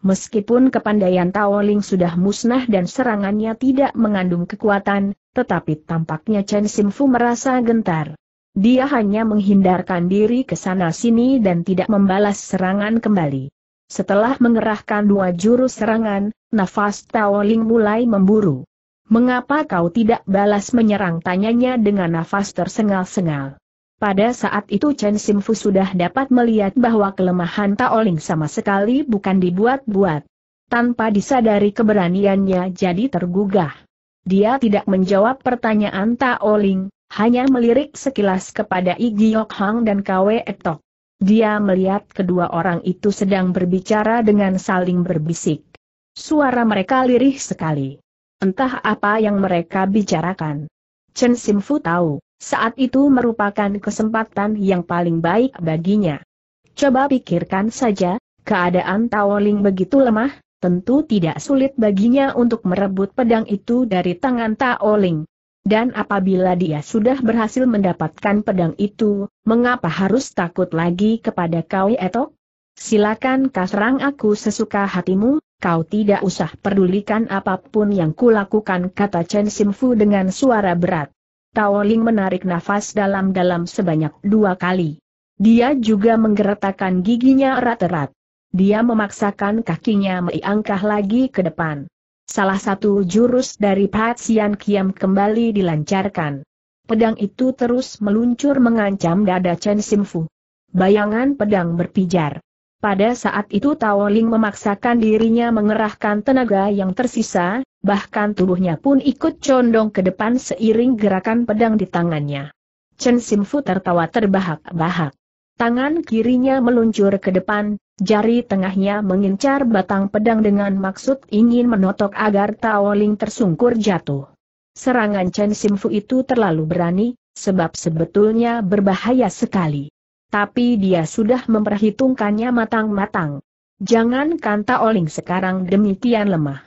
S1: Meskipun kepandaian Taoling sudah musnah dan serangannya tidak mengandung kekuatan, tetapi tampaknya Chen Simfu merasa gentar. Dia hanya menghindarkan diri ke sana-sini dan tidak membalas serangan kembali. Setelah mengerahkan dua jurus serangan, nafas Taoling mulai memburu. Mengapa kau tidak balas menyerang tanyanya dengan nafas tersengal-sengal? Pada saat itu Chen Simfu sudah dapat melihat bahwa kelemahan Taoling sama sekali bukan dibuat-buat. Tanpa disadari keberaniannya jadi tergugah. Dia tidak menjawab pertanyaan Taoling, hanya melirik sekilas kepada Igiok Hang dan Kwe Etok. Dia melihat kedua orang itu sedang berbicara dengan saling berbisik. Suara mereka lirih sekali. Entah apa yang mereka bicarakan. Chen Simfu tahu, saat itu merupakan kesempatan yang paling baik baginya. Coba pikirkan saja, keadaan Taoling begitu lemah, tentu tidak sulit baginya untuk merebut pedang itu dari tangan Taoling. Dan apabila dia sudah berhasil mendapatkan pedang itu, mengapa harus takut lagi kepada kau etok? Silakan kau serang aku sesuka hatimu, kau tidak usah pedulikan apapun yang kulakukan kata Chen Simfu dengan suara berat. Tao Ling menarik nafas dalam-dalam sebanyak dua kali. Dia juga menggeretakkan giginya erat-erat. Dia memaksakan kakinya meiangkah lagi ke depan. Salah satu jurus dari Sian Kiam kembali dilancarkan. Pedang itu terus meluncur mengancam dada Chen Simfu. Bayangan pedang berpijar. Pada saat itu Tao Ling memaksakan dirinya mengerahkan tenaga yang tersisa, bahkan tubuhnya pun ikut condong ke depan seiring gerakan pedang di tangannya. Chen Simfu tertawa terbahak-bahak. Tangan kirinya meluncur ke depan, jari tengahnya mengincar batang pedang dengan maksud ingin menotok agar Tao Ling tersungkur jatuh. Serangan Chen Simfu itu terlalu berani, sebab sebetulnya berbahaya sekali. Tapi dia sudah memperhitungkannya matang-matang. Jangan Jangankan Taoling sekarang demikian lemah.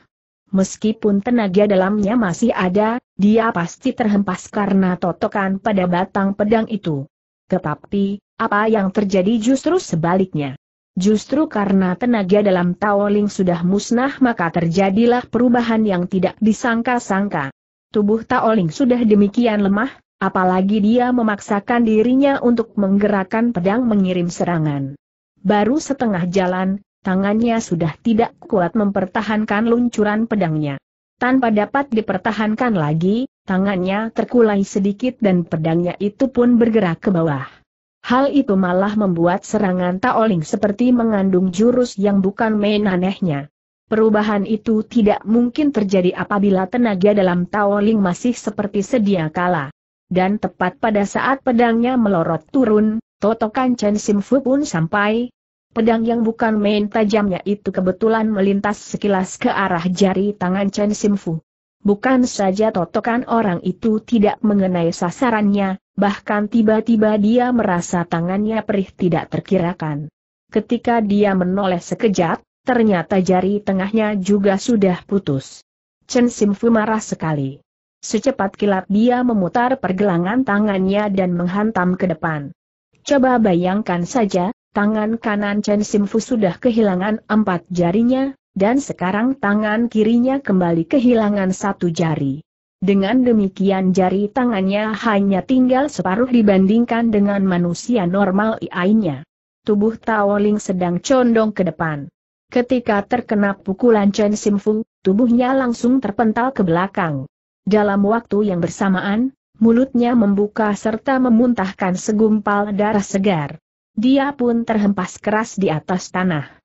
S1: Meskipun tenaga dalamnya masih ada, dia pasti terhempas karena totokan pada batang pedang itu. Tetapi, apa yang terjadi justru sebaliknya. Justru karena tenaga dalam Taoling sudah musnah maka terjadilah perubahan yang tidak disangka-sangka. Tubuh Taoling sudah demikian lemah, apalagi dia memaksakan dirinya untuk menggerakkan pedang mengirim serangan. Baru setengah jalan, tangannya sudah tidak kuat mempertahankan luncuran pedangnya. Tanpa dapat dipertahankan lagi, tangannya terkulai sedikit dan pedangnya itu pun bergerak ke bawah. Hal itu malah membuat serangan Taoling seperti mengandung jurus yang bukan main anehnya. Perubahan itu tidak mungkin terjadi apabila tenaga dalam Taoling masih seperti sedia kala. Dan tepat pada saat pedangnya melorot turun, totokan Chen Simfu pun sampai. Pedang yang bukan main tajamnya itu kebetulan melintas sekilas ke arah jari tangan Chen Simfu. Bukan saja totokan orang itu tidak mengenai sasarannya, Bahkan tiba-tiba dia merasa tangannya perih tidak terkirakan. Ketika dia menoleh sekejap, ternyata jari tengahnya juga sudah putus. Chen Simfu marah sekali. Secepat kilat dia memutar pergelangan tangannya dan menghantam ke depan. Coba bayangkan saja, tangan kanan Chen Simfu sudah kehilangan empat jarinya, dan sekarang tangan kirinya kembali kehilangan satu jari. Dengan demikian jari tangannya hanya tinggal separuh dibandingkan dengan manusia normal lainnya. Tubuh Taoling sedang condong ke depan. Ketika terkena pukulan Chen Simfu, tubuhnya langsung terpental ke belakang. Dalam waktu yang bersamaan, mulutnya membuka serta memuntahkan segumpal darah segar. Dia pun terhempas keras di atas tanah.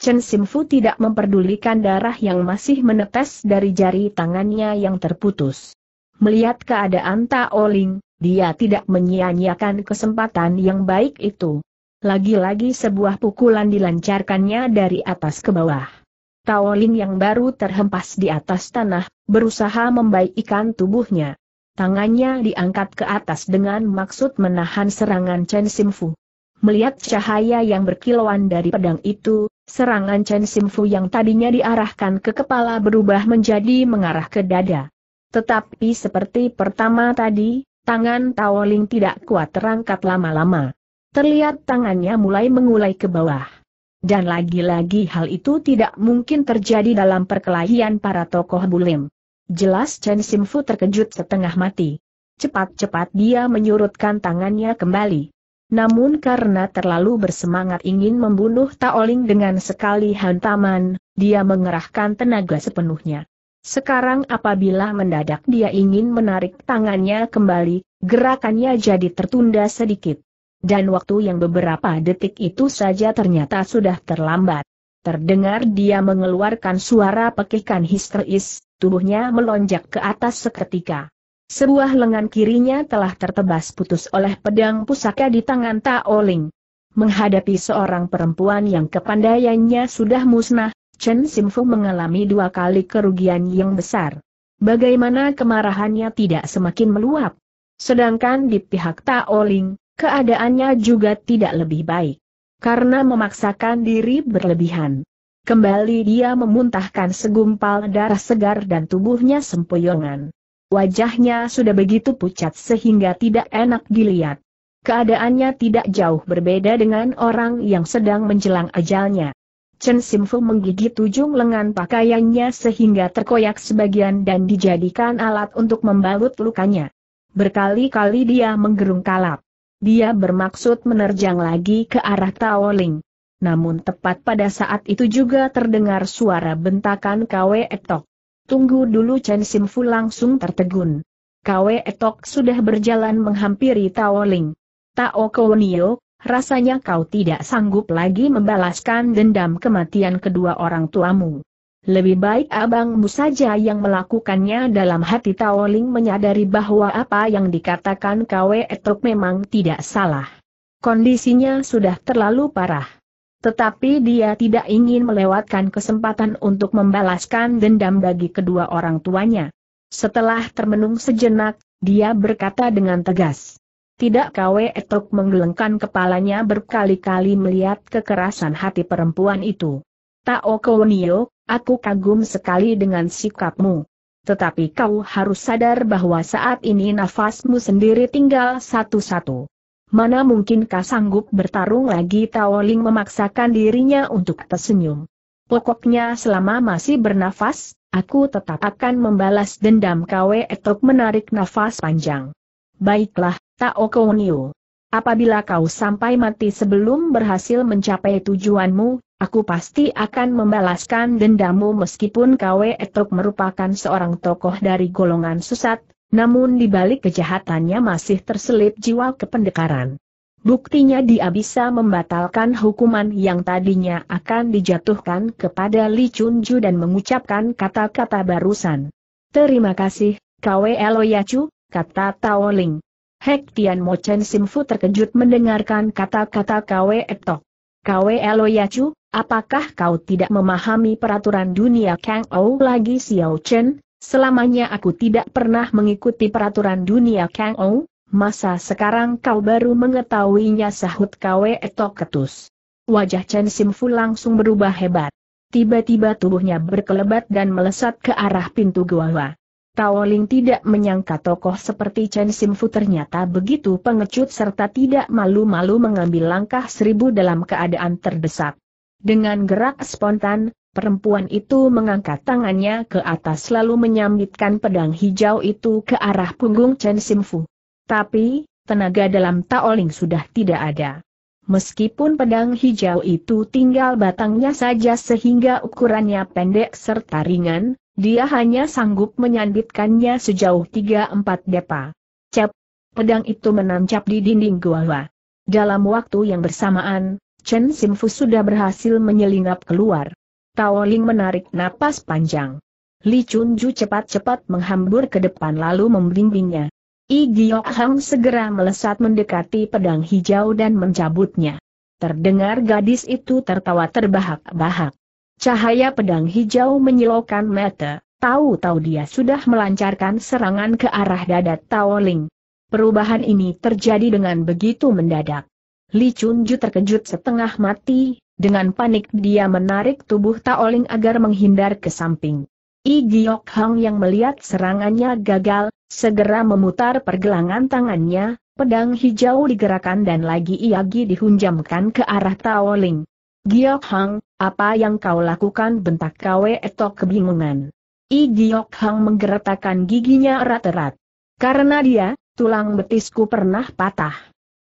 S1: Chen Simfu tidak memperdulikan darah yang masih menetes dari jari tangannya yang terputus. Melihat keadaan Tao Ling, dia tidak menyia-nyiakan kesempatan yang baik itu. Lagi-lagi sebuah pukulan dilancarkannya dari atas ke bawah. Tao Ling yang baru terhempas di atas tanah, berusaha membaikkan tubuhnya. Tangannya diangkat ke atas dengan maksud menahan serangan Chen Simfu. Melihat cahaya yang berkilauan dari pedang itu, serangan Chen Simfu yang tadinya diarahkan ke kepala berubah menjadi mengarah ke dada. Tetapi seperti pertama tadi, tangan Tao Ling tidak kuat terangkat lama-lama. Terlihat tangannya mulai mengulai ke bawah. Dan lagi-lagi hal itu tidak mungkin terjadi dalam perkelahian para tokoh bulim. Jelas Chen Simfu terkejut setengah mati. Cepat-cepat dia menyurutkan tangannya kembali. Namun karena terlalu bersemangat ingin membunuh Taoling dengan sekali hantaman, dia mengerahkan tenaga sepenuhnya. Sekarang apabila mendadak dia ingin menarik tangannya kembali, gerakannya jadi tertunda sedikit. Dan waktu yang beberapa detik itu saja ternyata sudah terlambat. Terdengar dia mengeluarkan suara pekikan histeris, tubuhnya melonjak ke atas seketika. Sebuah lengan kirinya telah tertebas putus oleh pedang pusaka di tangan Taoling. Menghadapi seorang perempuan yang kepandaiannya sudah musnah, Chen Simfu mengalami dua kali kerugian yang besar. Bagaimana kemarahannya tidak semakin meluap? Sedangkan di pihak Taoling, keadaannya juga tidak lebih baik. Karena memaksakan diri berlebihan. Kembali dia memuntahkan segumpal darah segar dan tubuhnya sempoyongan. Wajahnya sudah begitu pucat sehingga tidak enak dilihat. Keadaannya tidak jauh berbeda dengan orang yang sedang menjelang ajalnya. Chen Simfu menggigit ujung lengan pakaiannya sehingga terkoyak sebagian dan dijadikan alat untuk membalut lukanya. Berkali-kali dia menggerung kalap. Dia bermaksud menerjang lagi ke arah Tao Ling, Namun tepat pada saat itu juga terdengar suara bentakan Kwe Etok. Tunggu dulu Chen Simfu langsung tertegun. Kwe Etok sudah berjalan menghampiri Tao Ling. Tao Kounio, rasanya kau tidak sanggup lagi membalaskan dendam kematian kedua orang tuamu. Lebih baik abangmu saja yang melakukannya dalam hati Tao Ling menyadari bahwa apa yang dikatakan Kwe Etok memang tidak salah. Kondisinya sudah terlalu parah. Tetapi dia tidak ingin melewatkan kesempatan untuk membalaskan dendam bagi kedua orang tuanya. Setelah termenung sejenak, dia berkata dengan tegas. Tidak kawe etok menggelengkan kepalanya berkali-kali melihat kekerasan hati perempuan itu. Tao Kowonio, aku kagum sekali dengan sikapmu. Tetapi kau harus sadar bahwa saat ini nafasmu sendiri tinggal satu-satu mana mungkin mungkinkah sanggup bertarung lagi Tao Ling memaksakan dirinya untuk tersenyum. Pokoknya selama masih bernafas, aku tetap akan membalas dendam kau. Etok menarik nafas panjang. Baiklah, Tao Kouniu. Apabila kau sampai mati sebelum berhasil mencapai tujuanmu, aku pasti akan membalaskan dendammu meskipun kau Etok merupakan seorang tokoh dari golongan susat. Namun di balik kejahatannya masih terselip jiwa kependekaran. Buktinya dia bisa membatalkan hukuman yang tadinya akan dijatuhkan kepada Li Chunju dan mengucapkan kata-kata barusan. Terima kasih, Kwe Eloyacu, oh kata Ling. Hek Tian Mo Chen Simfu terkejut mendengarkan kata-kata Kwe Ektok. Kwe Eloyacu, oh apakah kau tidak memahami peraturan dunia Kang Ou lagi Xiao Chen? Selamanya aku tidak pernah mengikuti peraturan dunia Kang Ou, masa sekarang kau baru mengetahuinya sahut Kwe Tok Ketus. Wajah Chen Simfu langsung berubah hebat. Tiba-tiba tubuhnya berkelebat dan melesat ke arah pintu gua. Tao Ling tidak menyangka tokoh seperti Chen Simfu ternyata begitu pengecut serta tidak malu-malu mengambil langkah seribu dalam keadaan terdesak. Dengan gerak spontan, Perempuan itu mengangkat tangannya ke atas lalu menyambitkan pedang hijau itu ke arah punggung Chen Simfu. Tapi, tenaga dalam Taoling sudah tidak ada. Meskipun pedang hijau itu tinggal batangnya saja sehingga ukurannya pendek serta ringan, dia hanya sanggup menyambitkannya sejauh 3-4 depa. Cep! Pedang itu menancap di dinding gua. Dalam waktu yang bersamaan, Chen Simfu sudah berhasil menyelinap keluar. Tao menarik napas panjang. Li Chunju cepat-cepat menghambur ke depan lalu membimbingnya. I Giok Hang segera melesat mendekati pedang hijau dan mencabutnya. Terdengar gadis itu tertawa terbahak-bahak. Cahaya pedang hijau menyilaukan mata, tahu-tahu dia sudah melancarkan serangan ke arah dada Tao Perubahan ini terjadi dengan begitu mendadak. Li Chunju terkejut setengah mati, dengan panik dia menarik tubuh Taoling agar menghindar ke samping. I Giok Hang yang melihat serangannya gagal, segera memutar pergelangan tangannya, pedang hijau digerakkan dan lagi Iagi dihunjamkan ke arah Taoling. Giok Hang, apa yang kau lakukan bentak Kwe Etok kebingungan. I Giok Hang menggeretakkan giginya erat-erat. Karena dia, tulang betisku pernah patah.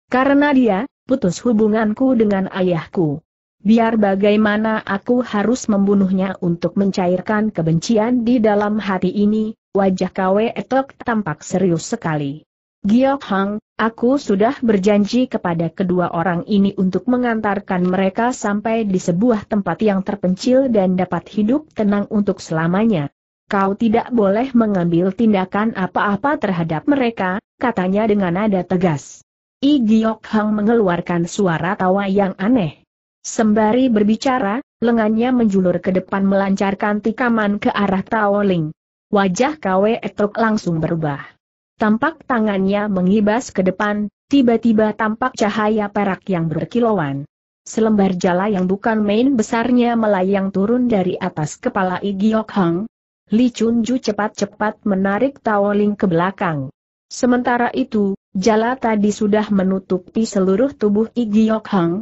S1: Karena dia, putus hubunganku dengan ayahku. Biar bagaimana aku harus membunuhnya untuk mencairkan kebencian di dalam hati ini, wajah Kwe Etok tampak serius sekali. Giok Hang, aku sudah berjanji kepada kedua orang ini untuk mengantarkan mereka sampai di sebuah tempat yang terpencil dan dapat hidup tenang untuk selamanya. Kau tidak boleh mengambil tindakan apa-apa terhadap mereka, katanya dengan nada tegas. I Giok Hang mengeluarkan suara tawa yang aneh. Sembari berbicara, lengannya menjulur ke depan melancarkan tikaman ke arah Taoling. Wajah Kwe Etruk langsung berubah. Tampak tangannya mengibas ke depan, tiba-tiba tampak cahaya perak yang berkilauan. Selembar jala yang bukan main besarnya melayang turun dari atas kepala Igiok Hang. Li Chunju cepat-cepat menarik Taoling ke belakang. Sementara itu, jala tadi sudah menutupi seluruh tubuh Igiok Hang,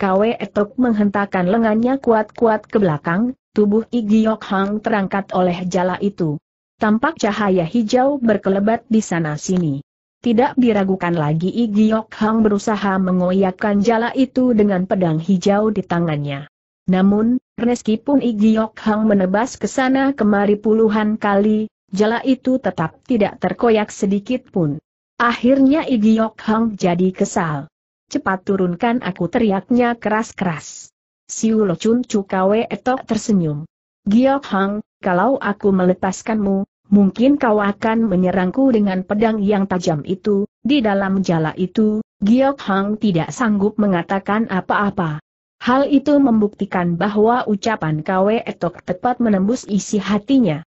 S1: Kwe Etok menghentakkan lengannya kuat-kuat ke belakang, tubuh Igiok Hang terangkat oleh jala itu. Tampak cahaya hijau berkelebat di sana-sini. Tidak diragukan lagi Igiok Hang berusaha mengoyakkan jala itu dengan pedang hijau di tangannya. Namun, meskipun Igiok Hang menebas ke sana kemari puluhan kali, jala itu tetap tidak terkoyak sedikit pun. Akhirnya Igiok Hang jadi kesal cepat turunkan aku teriaknya keras-keras. Siu Lo Chun Chu Etok tersenyum. Giok Hang, kalau aku melepaskanmu, mungkin kau akan menyerangku dengan pedang yang tajam itu, di dalam jala itu, Giok Hang tidak sanggup mengatakan apa-apa. Hal itu membuktikan bahwa ucapan Kwe Etok tepat menembus isi hatinya.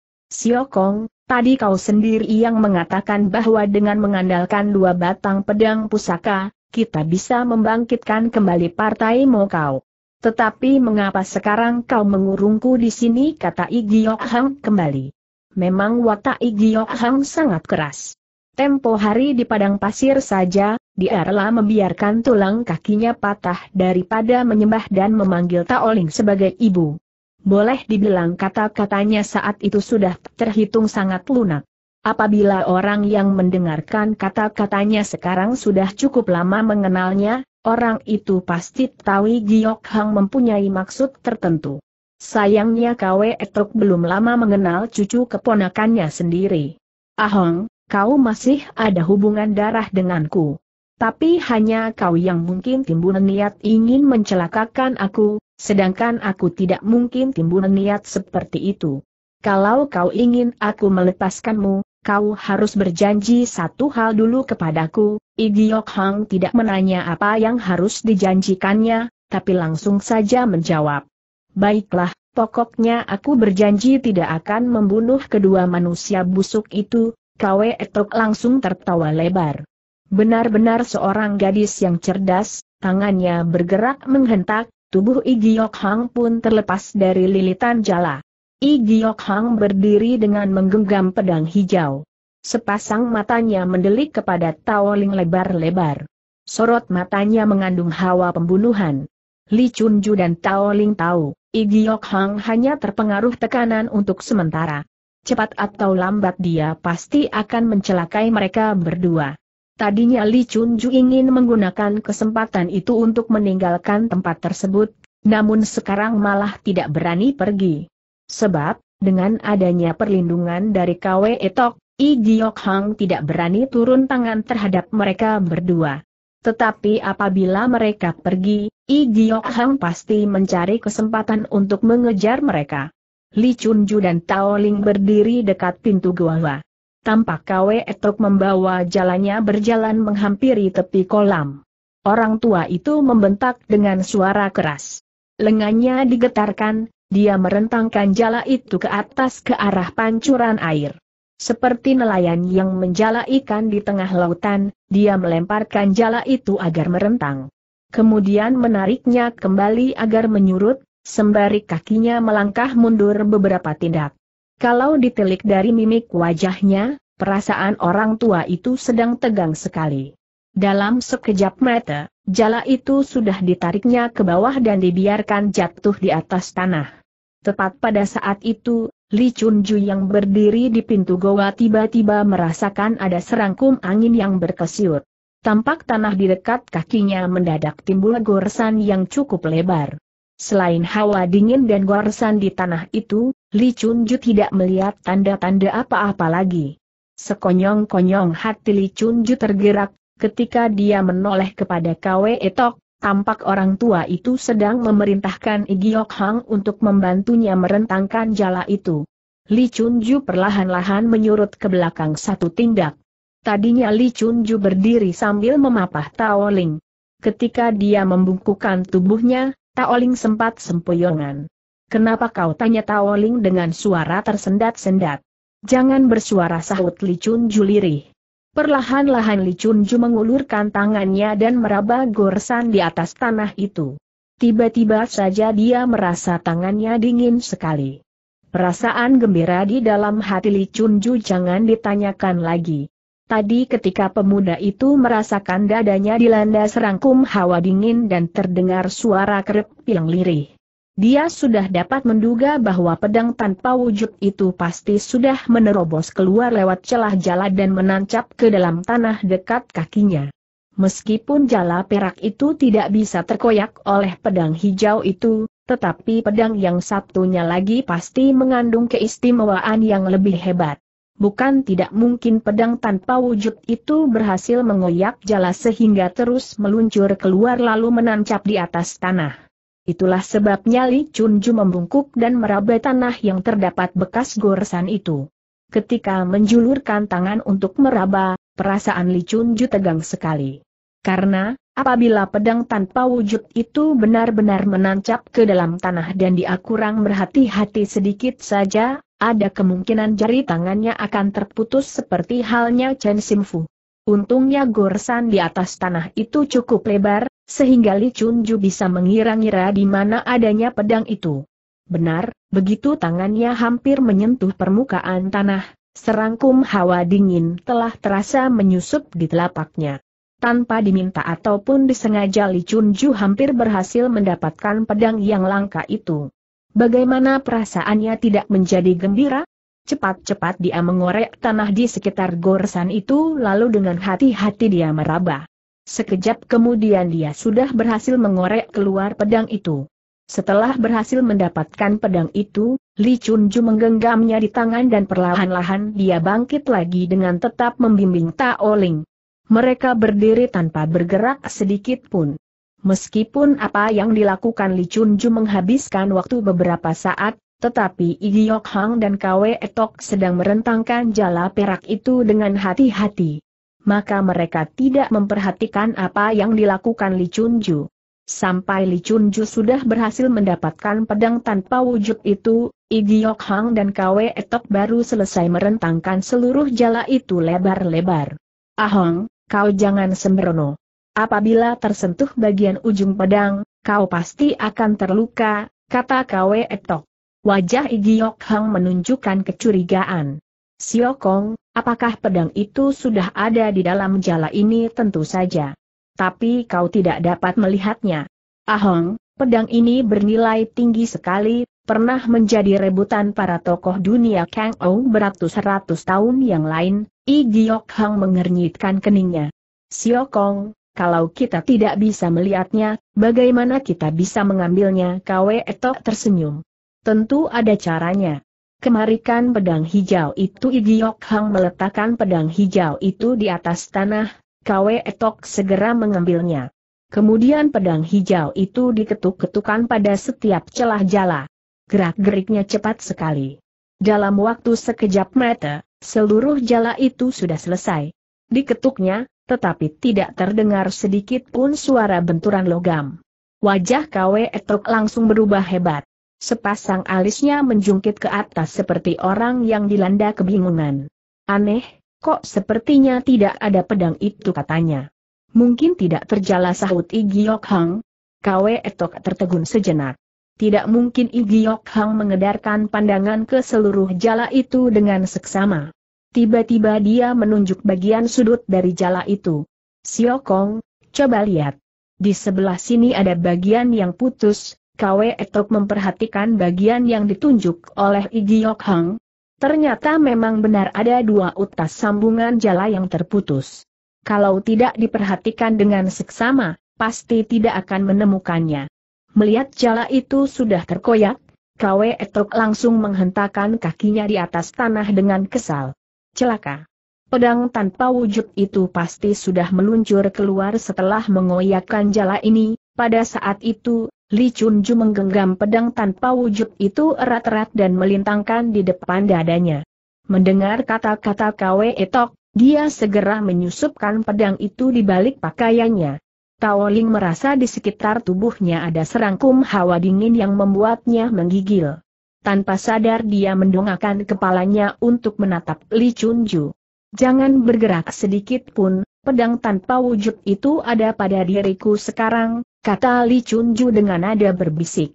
S1: Kong, tadi kau sendiri yang mengatakan bahwa dengan mengandalkan dua batang pedang pusaka, kita bisa membangkitkan kembali partai Mokau. Tetapi mengapa sekarang kau mengurungku di sini kata Igiok Hang kembali. Memang watak Igiok Hang sangat keras. Tempo hari di padang pasir saja, dia rela membiarkan tulang kakinya patah daripada menyembah dan memanggil Taoling sebagai ibu. Boleh dibilang kata-katanya saat itu sudah terhitung sangat lunak. Apabila orang yang mendengarkan kata-katanya sekarang sudah cukup lama mengenalnya, orang itu pasti tahu Giok Hang mempunyai maksud tertentu. Sayangnya KW Etok belum lama mengenal cucu keponakannya sendiri. Ahong, kau masih ada hubungan darah denganku. Tapi hanya kau yang mungkin timbul niat ingin mencelakakan aku, sedangkan aku tidak mungkin timbul niat seperti itu. Kalau kau ingin aku melepaskanmu, kau harus berjanji satu hal dulu kepadaku. Igiok Hang tidak menanya apa yang harus dijanjikannya, tapi langsung saja menjawab. Baiklah, pokoknya aku berjanji tidak akan membunuh kedua manusia busuk itu, Kwe Etok langsung tertawa lebar. Benar-benar seorang gadis yang cerdas, tangannya bergerak menghentak, tubuh Igiok Hang pun terlepas dari lilitan jala. I Giok Hang berdiri dengan menggenggam pedang hijau. Sepasang matanya mendelik kepada Taoling lebar-lebar. Sorot matanya mengandung hawa pembunuhan. Li Chunju dan Taoling tahu, I Giok Hang hanya terpengaruh tekanan untuk sementara. Cepat atau lambat dia pasti akan mencelakai mereka berdua. Tadinya Li Chunju ingin menggunakan kesempatan itu untuk meninggalkan tempat tersebut, namun sekarang malah tidak berani pergi. Sebab, dengan adanya perlindungan dari Kwe Etok, I Hang tidak berani turun tangan terhadap mereka berdua. Tetapi apabila mereka pergi, I Hang pasti mencari kesempatan untuk mengejar mereka. Li Chun Ju dan Tao Ling berdiri dekat pintu gua. Tampak Kwe Etok membawa jalannya berjalan menghampiri tepi kolam. Orang tua itu membentak dengan suara keras. Lengannya digetarkan, dia merentangkan jala itu ke atas ke arah pancuran air. Seperti nelayan yang menjala ikan di tengah lautan, dia melemparkan jala itu agar merentang. Kemudian menariknya kembali agar menyurut, sembari kakinya melangkah mundur beberapa tindak. Kalau ditilik dari mimik wajahnya, perasaan orang tua itu sedang tegang sekali. Dalam sekejap mata, jala itu sudah ditariknya ke bawah dan dibiarkan jatuh di atas tanah. Tepat pada saat itu, Li Chunju yang berdiri di pintu goa tiba-tiba merasakan ada serangkum angin yang berkesiut. Tampak tanah di dekat kakinya mendadak timbul goresan yang cukup lebar. Selain hawa dingin dan goresan di tanah itu, Li Chunju tidak melihat tanda-tanda apa-apa lagi. Sekonyong-konyong hati Li Chunju tergerak, ketika dia menoleh kepada Kwe Etok, Tampak orang tua itu sedang memerintahkan Igiok Hang untuk membantunya merentangkan jala itu. Li Chunju perlahan-lahan menyurut ke belakang satu tindak. Tadinya Li Chunju berdiri sambil memapah Taoling. Ketika dia membungkukkan tubuhnya, Taoling sempat sempoyongan. Kenapa kau tanya Taoling dengan suara tersendat-sendat? Jangan bersuara sahut Li Chunju lirih. Perlahan-lahan Li Chunju mengulurkan tangannya dan meraba goresan di atas tanah itu. Tiba-tiba saja dia merasa tangannya dingin sekali. Perasaan gembira di dalam hati Li Chunju jangan ditanyakan lagi. Tadi ketika pemuda itu merasakan dadanya dilanda serangkum hawa dingin dan terdengar suara kerep yang lirih. Dia sudah dapat menduga bahwa pedang tanpa wujud itu pasti sudah menerobos keluar lewat celah jala dan menancap ke dalam tanah dekat kakinya. Meskipun jala perak itu tidak bisa terkoyak oleh pedang hijau itu, tetapi pedang yang satunya lagi pasti mengandung keistimewaan yang lebih hebat. Bukan tidak mungkin pedang tanpa wujud itu berhasil mengoyak jala sehingga terus meluncur keluar lalu menancap di atas tanah. Itulah sebabnya Li Chunju membungkuk dan meraba tanah yang terdapat bekas goresan itu. Ketika menjulurkan tangan untuk meraba, perasaan Li Chunju tegang sekali. Karena, apabila pedang tanpa wujud itu benar-benar menancap ke dalam tanah dan dia kurang berhati-hati sedikit saja, ada kemungkinan jari tangannya akan terputus seperti halnya Chen Simfu. Untungnya goresan di atas tanah itu cukup lebar, sehingga Li Chunju bisa mengira-ngira di mana adanya pedang itu. Benar, begitu tangannya hampir menyentuh permukaan tanah, serangkum hawa dingin telah terasa menyusup di telapaknya. Tanpa diminta ataupun disengaja Li Chunju hampir berhasil mendapatkan pedang yang langka itu. Bagaimana perasaannya tidak menjadi gembira? Cepat-cepat dia mengorek tanah di sekitar goresan itu lalu dengan hati-hati dia meraba. Sekejap kemudian dia sudah berhasil mengorek keluar pedang itu. Setelah berhasil mendapatkan pedang itu, Li Chunju menggenggamnya di tangan dan perlahan-lahan dia bangkit lagi dengan tetap membimbing Tao Ling. Mereka berdiri tanpa bergerak sedikit pun. Meskipun apa yang dilakukan Li Chunju menghabiskan waktu beberapa saat, tetapi Idiok Hang dan Kwe Etok sedang merentangkan jala perak itu dengan hati-hati maka mereka tidak memperhatikan apa yang dilakukan Li Chunju. Sampai Li Chunju sudah berhasil mendapatkan pedang tanpa wujud itu, Igiok Hang dan Kwe Etok baru selesai merentangkan seluruh jala itu lebar-lebar. Ahong, kau jangan sembrono. Apabila tersentuh bagian ujung pedang, kau pasti akan terluka, kata Kwe Etok. Wajah Igiok Hang menunjukkan kecurigaan. Siokong, apakah pedang itu sudah ada di dalam jala ini tentu saja. Tapi kau tidak dapat melihatnya. Ahong, pedang ini bernilai tinggi sekali, pernah menjadi rebutan para tokoh dunia Kang Ou beratus-ratus tahun yang lain, I Giok Hang mengernyitkan keningnya. Siokong, kalau kita tidak bisa melihatnya, bagaimana kita bisa mengambilnya? Kwe Etok tersenyum. Tentu ada caranya. Kemarikan pedang hijau itu Yok Hang meletakkan pedang hijau itu di atas tanah, Kwe Etok segera mengambilnya. Kemudian pedang hijau itu diketuk-ketukan pada setiap celah jala. Gerak-geriknya cepat sekali. Dalam waktu sekejap mata, seluruh jala itu sudah selesai. Diketuknya, tetapi tidak terdengar sedikit pun suara benturan logam. Wajah Kwe Etok langsung berubah hebat. Sepasang alisnya menjungkit ke atas seperti orang yang dilanda kebingungan. Aneh, kok sepertinya tidak ada pedang itu katanya. Mungkin tidak terjala sahut Igiok Hang. Kwe Etok tertegun sejenak. Tidak mungkin Igiok Hang mengedarkan pandangan ke seluruh jala itu dengan seksama. Tiba-tiba dia menunjuk bagian sudut dari jala itu. Siokong, coba lihat. Di sebelah sini ada bagian yang putus, KW Etok memperhatikan bagian yang ditunjuk oleh Yok Hang. Ternyata memang benar ada dua utas sambungan jala yang terputus. Kalau tidak diperhatikan dengan seksama, pasti tidak akan menemukannya. Melihat jala itu sudah terkoyak, KW Etok langsung menghentakkan kakinya di atas tanah dengan kesal. Celaka! Pedang tanpa wujud itu pasti sudah meluncur keluar setelah mengoyakkan jala ini, pada saat itu, Li Chunju menggenggam pedang tanpa wujud itu erat-erat dan melintangkan di depan dadanya. Mendengar kata-kata Kwe Etok, dia segera menyusupkan pedang itu di balik pakaiannya. Taoling merasa di sekitar tubuhnya ada serangkum hawa dingin yang membuatnya menggigil. Tanpa sadar dia mendongakkan kepalanya untuk menatap Li Chunju. Jangan bergerak sedikit pun, pedang tanpa wujud itu ada pada diriku sekarang, kata Li Chunju dengan nada berbisik.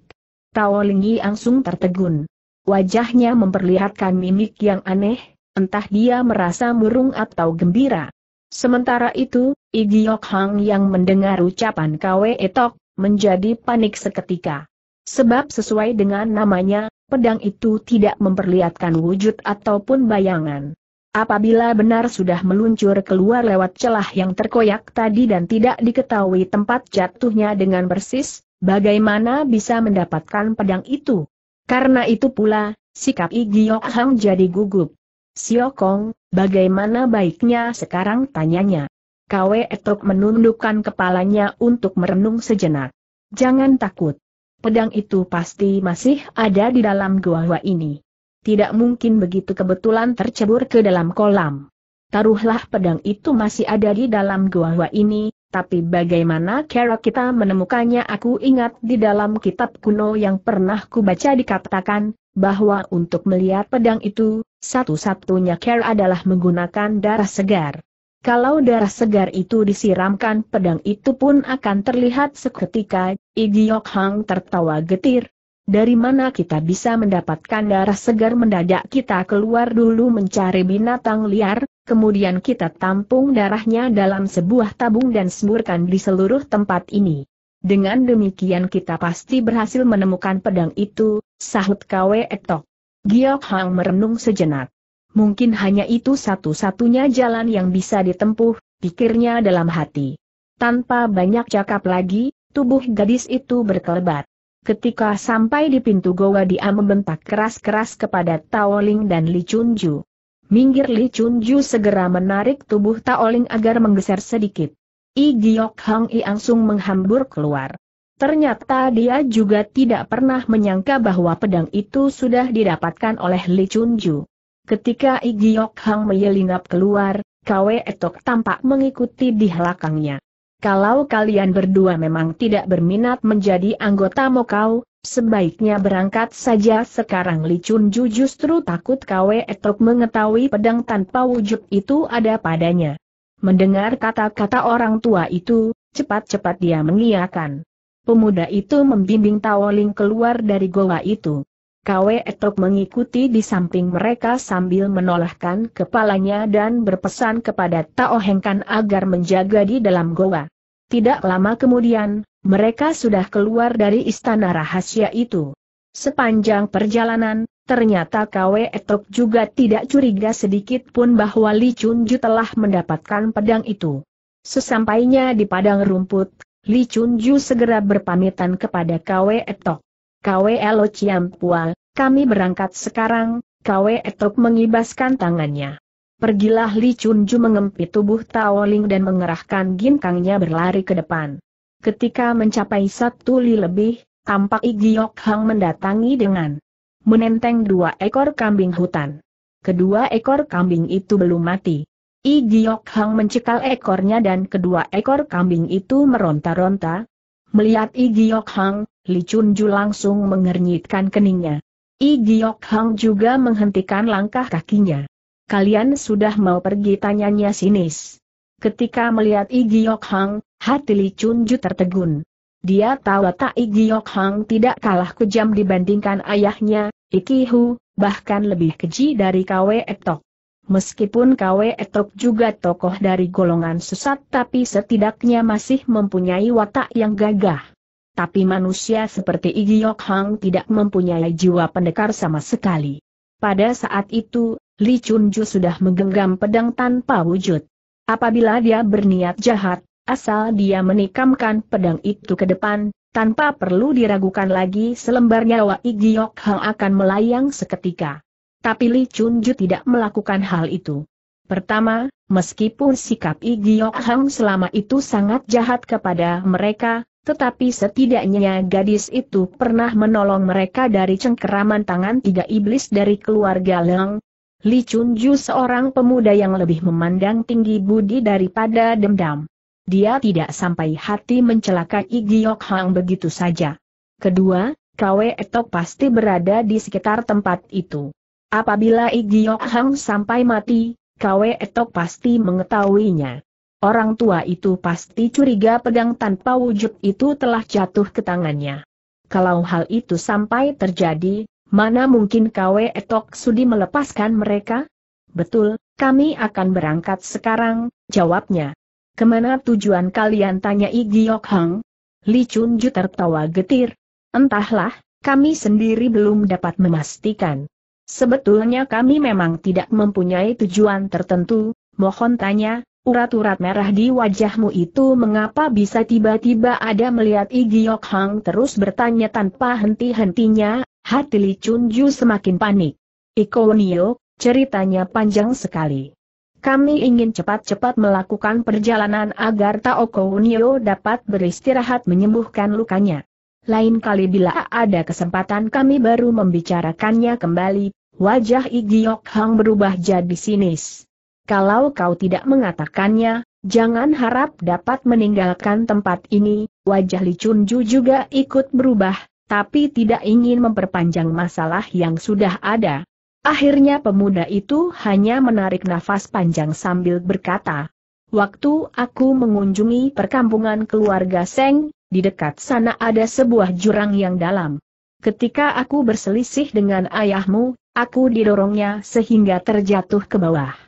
S1: Tao Lingyi langsung tertegun. Wajahnya memperlihatkan mimik yang aneh, entah dia merasa murung atau gembira. Sementara itu, Igiok Hang yang mendengar ucapan Kwe Etok, menjadi panik seketika. Sebab sesuai dengan namanya, pedang itu tidak memperlihatkan wujud ataupun bayangan. Apabila benar sudah meluncur keluar lewat celah yang terkoyak tadi dan tidak diketahui tempat jatuhnya dengan bersis, bagaimana bisa mendapatkan pedang itu? Karena itu pula, sikap Igiok Hang jadi gugup. Siokong, bagaimana baiknya sekarang tanyanya? Kwe Etok menundukkan kepalanya untuk merenung sejenak. Jangan takut. Pedang itu pasti masih ada di dalam gua ini tidak mungkin begitu kebetulan tercebur ke dalam kolam. Taruhlah pedang itu masih ada di dalam gua gua ini, tapi bagaimana cara kita menemukannya aku ingat di dalam kitab kuno yang pernah kubaca dikatakan, bahwa untuk melihat pedang itu, satu-satunya cara adalah menggunakan darah segar. Kalau darah segar itu disiramkan pedang itu pun akan terlihat seketika, Igiok Hang tertawa getir, dari mana kita bisa mendapatkan darah segar mendadak kita keluar dulu mencari binatang liar, kemudian kita tampung darahnya dalam sebuah tabung dan semburkan di seluruh tempat ini. Dengan demikian kita pasti berhasil menemukan pedang itu, sahut Kwe Ektok. Giok Hang merenung sejenak. Mungkin hanya itu satu-satunya jalan yang bisa ditempuh, pikirnya dalam hati. Tanpa banyak cakap lagi, tubuh gadis itu berkelebat. Ketika sampai di pintu goa dia membentak keras-keras kepada Taoling dan Li Chunju. Minggir Li Chunju segera menarik tubuh Taoling agar menggeser sedikit. I Giok Hang I langsung menghambur keluar. Ternyata dia juga tidak pernah menyangka bahwa pedang itu sudah didapatkan oleh Li Chunju. Ketika I Giok Hang menyelinap keluar, Kwe Etok tampak mengikuti di belakangnya. Kalau kalian berdua memang tidak berminat menjadi anggota Mokau, sebaiknya berangkat saja sekarang Li Chunju justru takut Kwe Etok mengetahui pedang tanpa wujud itu ada padanya. Mendengar kata-kata orang tua itu, cepat-cepat dia mengiakan. Pemuda itu membimbing Tawoling keluar dari goa itu. Kwe Etok mengikuti di samping mereka sambil menolakkan kepalanya dan berpesan kepada Tao Hengkan agar menjaga di dalam goa. Tidak lama kemudian, mereka sudah keluar dari istana rahasia itu. Sepanjang perjalanan, ternyata Kwe Etok juga tidak curiga sedikit pun bahwa Li Chunju telah mendapatkan pedang itu. Sesampainya di padang rumput, Li Chunju segera berpamitan kepada Kwe Etok. KW Chiam Pua, kami berangkat sekarang, KW Etok mengibaskan tangannya. Pergilah Li Ju mengempit tubuh Ling dan mengerahkan ginkangnya berlari ke depan. Ketika mencapai satu li lebih, tampak Yok Hang mendatangi dengan menenteng dua ekor kambing hutan. Kedua ekor kambing itu belum mati. Igiok Hang mencekal ekornya dan kedua ekor kambing itu meronta-ronta. Melihat Igiok Hang, Li Chunju langsung mengernyitkan keningnya. I Giok Hang juga menghentikan langkah kakinya. Kalian sudah mau pergi tanyanya sinis. Ketika melihat I Giok Hang, hati Li Chunju tertegun. Dia tahu tak I Giok Hang tidak kalah kejam dibandingkan ayahnya, Iki Hu, bahkan lebih keji dari KW Etok. Meskipun KW Etok juga tokoh dari golongan sesat tapi setidaknya masih mempunyai watak yang gagah tapi manusia seperti Igi Yok Hang tidak mempunyai jiwa pendekar sama sekali. Pada saat itu, Li Chunju sudah menggenggam pedang tanpa wujud. Apabila dia berniat jahat, asal dia menikamkan pedang itu ke depan, tanpa perlu diragukan lagi selembar nyawa Igi Yok Hang akan melayang seketika. Tapi Li Chunju tidak melakukan hal itu. Pertama, meskipun sikap Igi Yok Hang selama itu sangat jahat kepada mereka, tetapi setidaknya gadis itu pernah menolong mereka dari cengkeraman tangan tiga iblis dari keluarga Leng. Li Chunju seorang pemuda yang lebih memandang tinggi budi daripada dendam. Dia tidak sampai hati mencelakai Giok Hang begitu saja. Kedua, Kwe Etok pasti berada di sekitar tempat itu. Apabila Giok Hang sampai mati, Kwe Etok pasti mengetahuinya. Orang tua itu pasti curiga pedang tanpa wujud itu telah jatuh ke tangannya. Kalau hal itu sampai terjadi, mana mungkin KW Etok Sudi melepaskan mereka? Betul, kami akan berangkat sekarang, jawabnya. Kemana tujuan kalian tanya I Giok Hang? Li Chun tertawa getir. Entahlah, kami sendiri belum dapat memastikan. Sebetulnya kami memang tidak mempunyai tujuan tertentu, mohon tanya, Urat-urat merah di wajahmu itu mengapa bisa tiba-tiba ada melihat Igiok Hang terus bertanya tanpa henti-hentinya, hati Li Chunju semakin panik. Iko Nio, ceritanya panjang sekali. Kami ingin cepat-cepat melakukan perjalanan agar Tao Kounio dapat beristirahat menyembuhkan lukanya. Lain kali bila ada kesempatan kami baru membicarakannya kembali, wajah Igiok Hang berubah jadi sinis. Kalau kau tidak mengatakannya, jangan harap dapat meninggalkan tempat ini, wajah Li Chunju juga ikut berubah, tapi tidak ingin memperpanjang masalah yang sudah ada. Akhirnya pemuda itu hanya menarik nafas panjang sambil berkata, Waktu aku mengunjungi perkampungan keluarga Seng, di dekat sana ada sebuah jurang yang dalam. Ketika aku berselisih dengan ayahmu, aku didorongnya sehingga terjatuh ke bawah.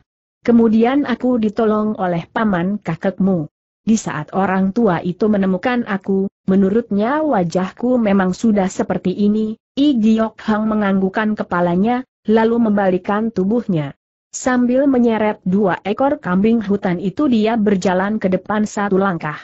S1: Kemudian aku ditolong oleh paman kakekmu. Di saat orang tua itu menemukan aku, menurutnya wajahku memang sudah seperti ini, I Giok Hang menganggukan kepalanya, lalu membalikan tubuhnya. Sambil menyeret dua ekor kambing hutan itu dia berjalan ke depan satu langkah.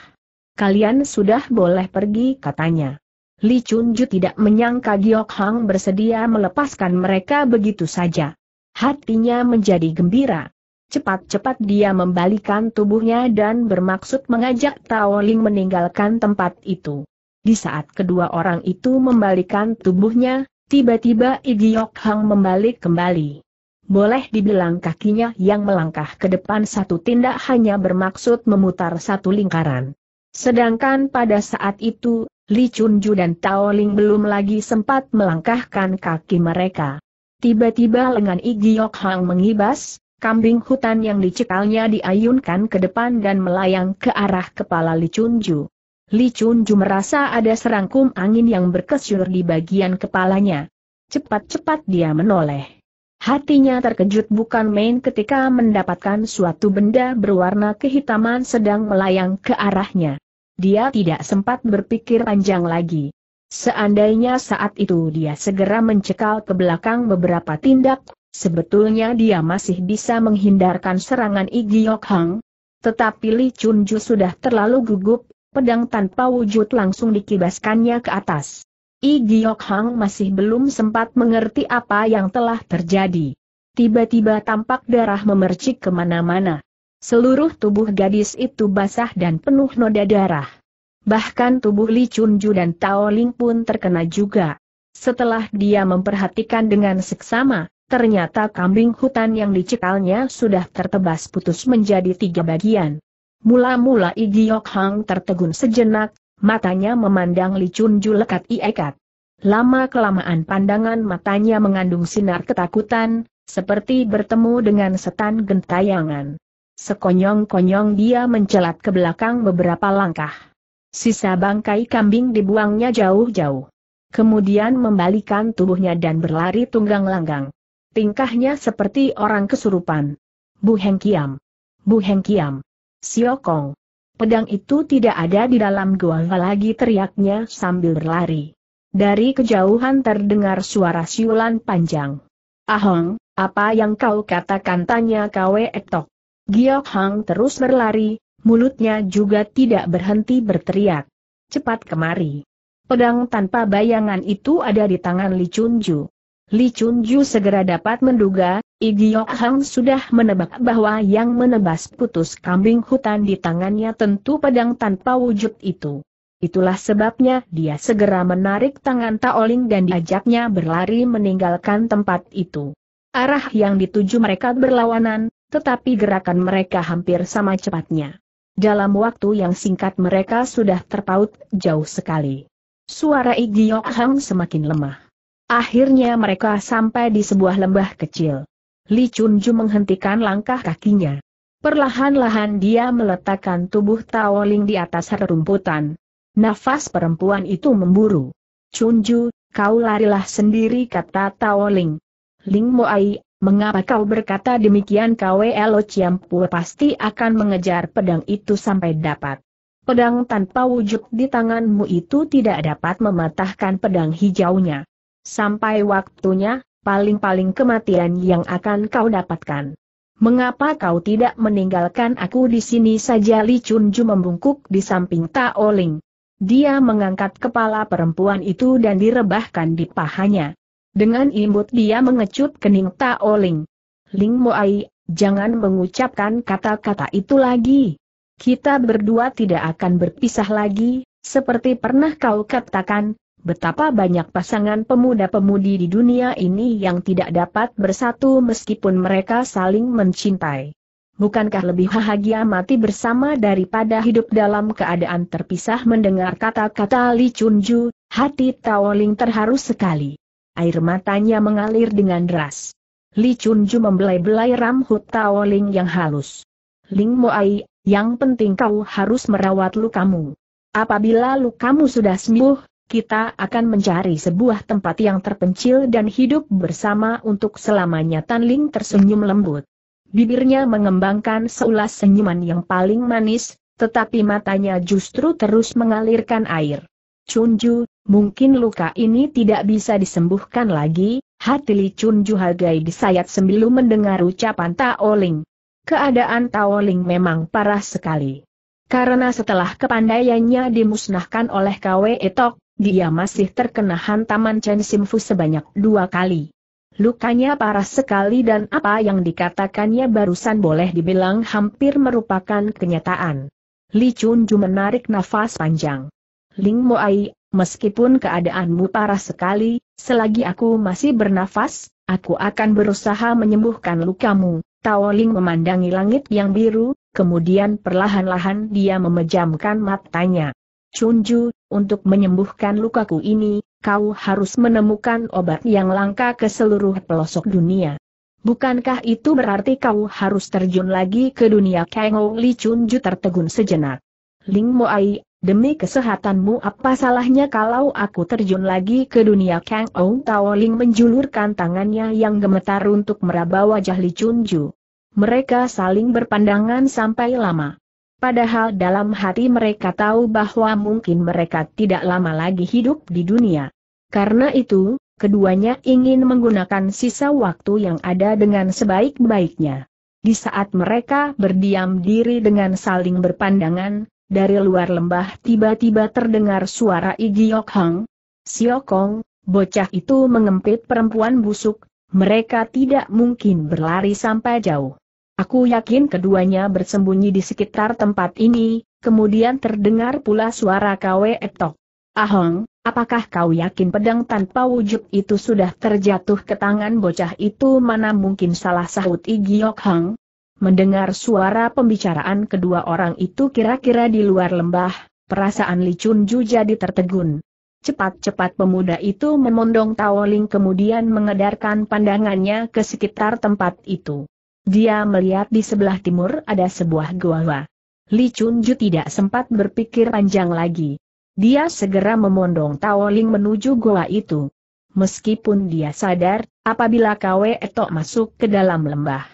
S1: Kalian sudah boleh pergi katanya. Li Chunju tidak menyangka Giok Hang bersedia melepaskan mereka begitu saja. Hatinya menjadi gembira. Cepat-cepat dia membalikan tubuhnya dan bermaksud mengajak Tao Ling meninggalkan tempat itu. Di saat kedua orang itu membalikan tubuhnya, tiba-tiba Iggyokhang Hang membalik kembali. Boleh dibilang kakinya yang melangkah ke depan satu tindak hanya bermaksud memutar satu lingkaran. Sedangkan pada saat itu, Li Chunju dan Tao Ling belum lagi sempat melangkahkan kaki mereka. Tiba-tiba lengan Iggyokhang Hang mengibas, Kambing hutan yang dicekalnya diayunkan ke depan dan melayang ke arah kepala Li Chunju. Li Chunju merasa ada serangkum angin yang berkesyur di bagian kepalanya. Cepat-cepat dia menoleh. Hatinya terkejut bukan main ketika mendapatkan suatu benda berwarna kehitaman sedang melayang ke arahnya. Dia tidak sempat berpikir panjang lagi. Seandainya saat itu dia segera mencekal ke belakang beberapa tindak, Sebetulnya dia masih bisa menghindarkan serangan Igi Yok Hang. Tetapi Li Ju sudah terlalu gugup, pedang tanpa wujud langsung dikibaskannya ke atas. Igi Yok Hang masih belum sempat mengerti apa yang telah terjadi. Tiba-tiba tampak darah memercik kemana-mana. Seluruh tubuh gadis itu basah dan penuh noda darah. Bahkan tubuh Li Ju dan Tao Ling pun terkena juga. Setelah dia memperhatikan dengan seksama, Ternyata kambing hutan yang dicekalnya sudah tertebas putus menjadi tiga bagian. Mula-mula Igiok Hang tertegun sejenak, matanya memandang licun lekat iekat. Lama-kelamaan pandangan matanya mengandung sinar ketakutan, seperti bertemu dengan setan gentayangan. Sekonyong-konyong dia mencelat ke belakang beberapa langkah. Sisa bangkai kambing dibuangnya jauh-jauh. Kemudian membalikan tubuhnya dan berlari tunggang-langgang. Tingkahnya seperti orang kesurupan. Bu Heng Kiam. Bu Heng Kiam. Siokong. Pedang itu tidak ada di dalam gua lagi teriaknya sambil berlari. Dari kejauhan terdengar suara siulan panjang. Ahong, apa yang kau katakan tanya Kwe Ektok. Giok Hang terus berlari, mulutnya juga tidak berhenti berteriak. Cepat kemari. Pedang tanpa bayangan itu ada di tangan Li Chunju. Li Chun Ju segera dapat menduga, Igiok Hang sudah menebak bahwa yang menebas putus kambing hutan di tangannya tentu pedang tanpa wujud itu. Itulah sebabnya dia segera menarik tangan Taoling dan diajaknya berlari meninggalkan tempat itu. Arah yang dituju mereka berlawanan, tetapi gerakan mereka hampir sama cepatnya. Dalam waktu yang singkat mereka sudah terpaut jauh sekali. Suara Igiok Hang semakin lemah. Akhirnya mereka sampai di sebuah lembah kecil. Li Chunju menghentikan langkah kakinya. Perlahan-lahan dia meletakkan tubuh Taoling di atas rerumputan. Nafas perempuan itu memburu. Chunju, kau larilah sendiri kata Taoling. Ling Moai, mengapa kau berkata demikian Kwelo Chiampu pasti akan mengejar pedang itu sampai dapat. Pedang tanpa wujud di tanganmu itu tidak dapat mematahkan pedang hijaunya. Sampai waktunya, paling-paling kematian yang akan kau dapatkan. Mengapa kau tidak meninggalkan aku di sini saja Li Chunju membungkuk di samping Tao Ling. Dia mengangkat kepala perempuan itu dan direbahkan di pahanya. Dengan imut dia mengecut kening Tao Ling. Ling Moai, jangan mengucapkan kata-kata itu lagi. Kita berdua tidak akan berpisah lagi, seperti pernah kau katakan, Betapa banyak pasangan pemuda-pemudi di dunia ini yang tidak dapat bersatu meskipun mereka saling mencintai. Bukankah lebih bahagia mati bersama daripada hidup dalam keadaan terpisah mendengar kata-kata Li Chunju, hati Taoling terharu sekali. Air matanya mengalir dengan deras. Li Chunju membelai-belai rambut Taoling yang halus. Ling Moai, yang penting kau harus merawat lukamu. Apabila lukamu sudah sembuh, kita akan mencari sebuah tempat yang terpencil dan hidup bersama untuk selamanya Tan Ling tersenyum lembut. Bibirnya mengembangkan seulas senyuman yang paling manis, tetapi matanya justru terus mengalirkan air. Chunju, mungkin luka ini tidak bisa disembuhkan lagi, hati Li Chunju Hagai disayat sembilu mendengar ucapan Taoling. Keadaan Taoling memang parah sekali. Karena setelah kepandaiannya dimusnahkan oleh Kwe Etok, dia masih terkena hantaman Chen Simfu sebanyak dua kali. Lukanya parah sekali dan apa yang dikatakannya barusan boleh dibilang hampir merupakan kenyataan. Li Chunju menarik nafas panjang. Ling Moai, meskipun keadaanmu parah sekali, selagi aku masih bernafas, aku akan berusaha menyembuhkan lukamu. Tao Ling memandangi langit yang biru, kemudian perlahan-lahan dia memejamkan matanya. Chunju, untuk menyembuhkan lukaku ini, kau harus menemukan obat yang langka ke seluruh pelosok dunia. Bukankah itu berarti kau harus terjun lagi ke dunia Kengou Li Chunju tertegun sejenak? Ling Moai, demi kesehatanmu apa salahnya kalau aku terjun lagi ke dunia Kengou Tao Ling menjulurkan tangannya yang gemetar untuk meraba wajah Li Chunju. Mereka saling berpandangan sampai lama. Padahal dalam hati mereka tahu bahwa mungkin mereka tidak lama lagi hidup di dunia. Karena itu, keduanya ingin menggunakan sisa waktu yang ada dengan sebaik-baiknya. Di saat mereka berdiam diri dengan saling berpandangan, dari luar lembah tiba-tiba terdengar suara Igiok Hang. Siokong, bocah itu mengempit perempuan busuk, mereka tidak mungkin berlari sampai jauh. Aku yakin keduanya bersembunyi di sekitar tempat ini, kemudian terdengar pula suara Kwe Etok. Ahong, apakah kau yakin pedang tanpa wujud itu sudah terjatuh ke tangan bocah itu mana mungkin salah sahut Igiok Hang? Mendengar suara pembicaraan kedua orang itu kira-kira di luar lembah, perasaan Li Chunju jadi tertegun. Cepat-cepat pemuda itu memondong Taoling kemudian mengedarkan pandangannya ke sekitar tempat itu. Dia melihat di sebelah timur ada sebuah gua. Li Chunju tidak sempat berpikir panjang lagi. Dia segera memondong Taoling menuju gua itu. Meskipun dia sadar, apabila Kwe tok masuk ke dalam lembah,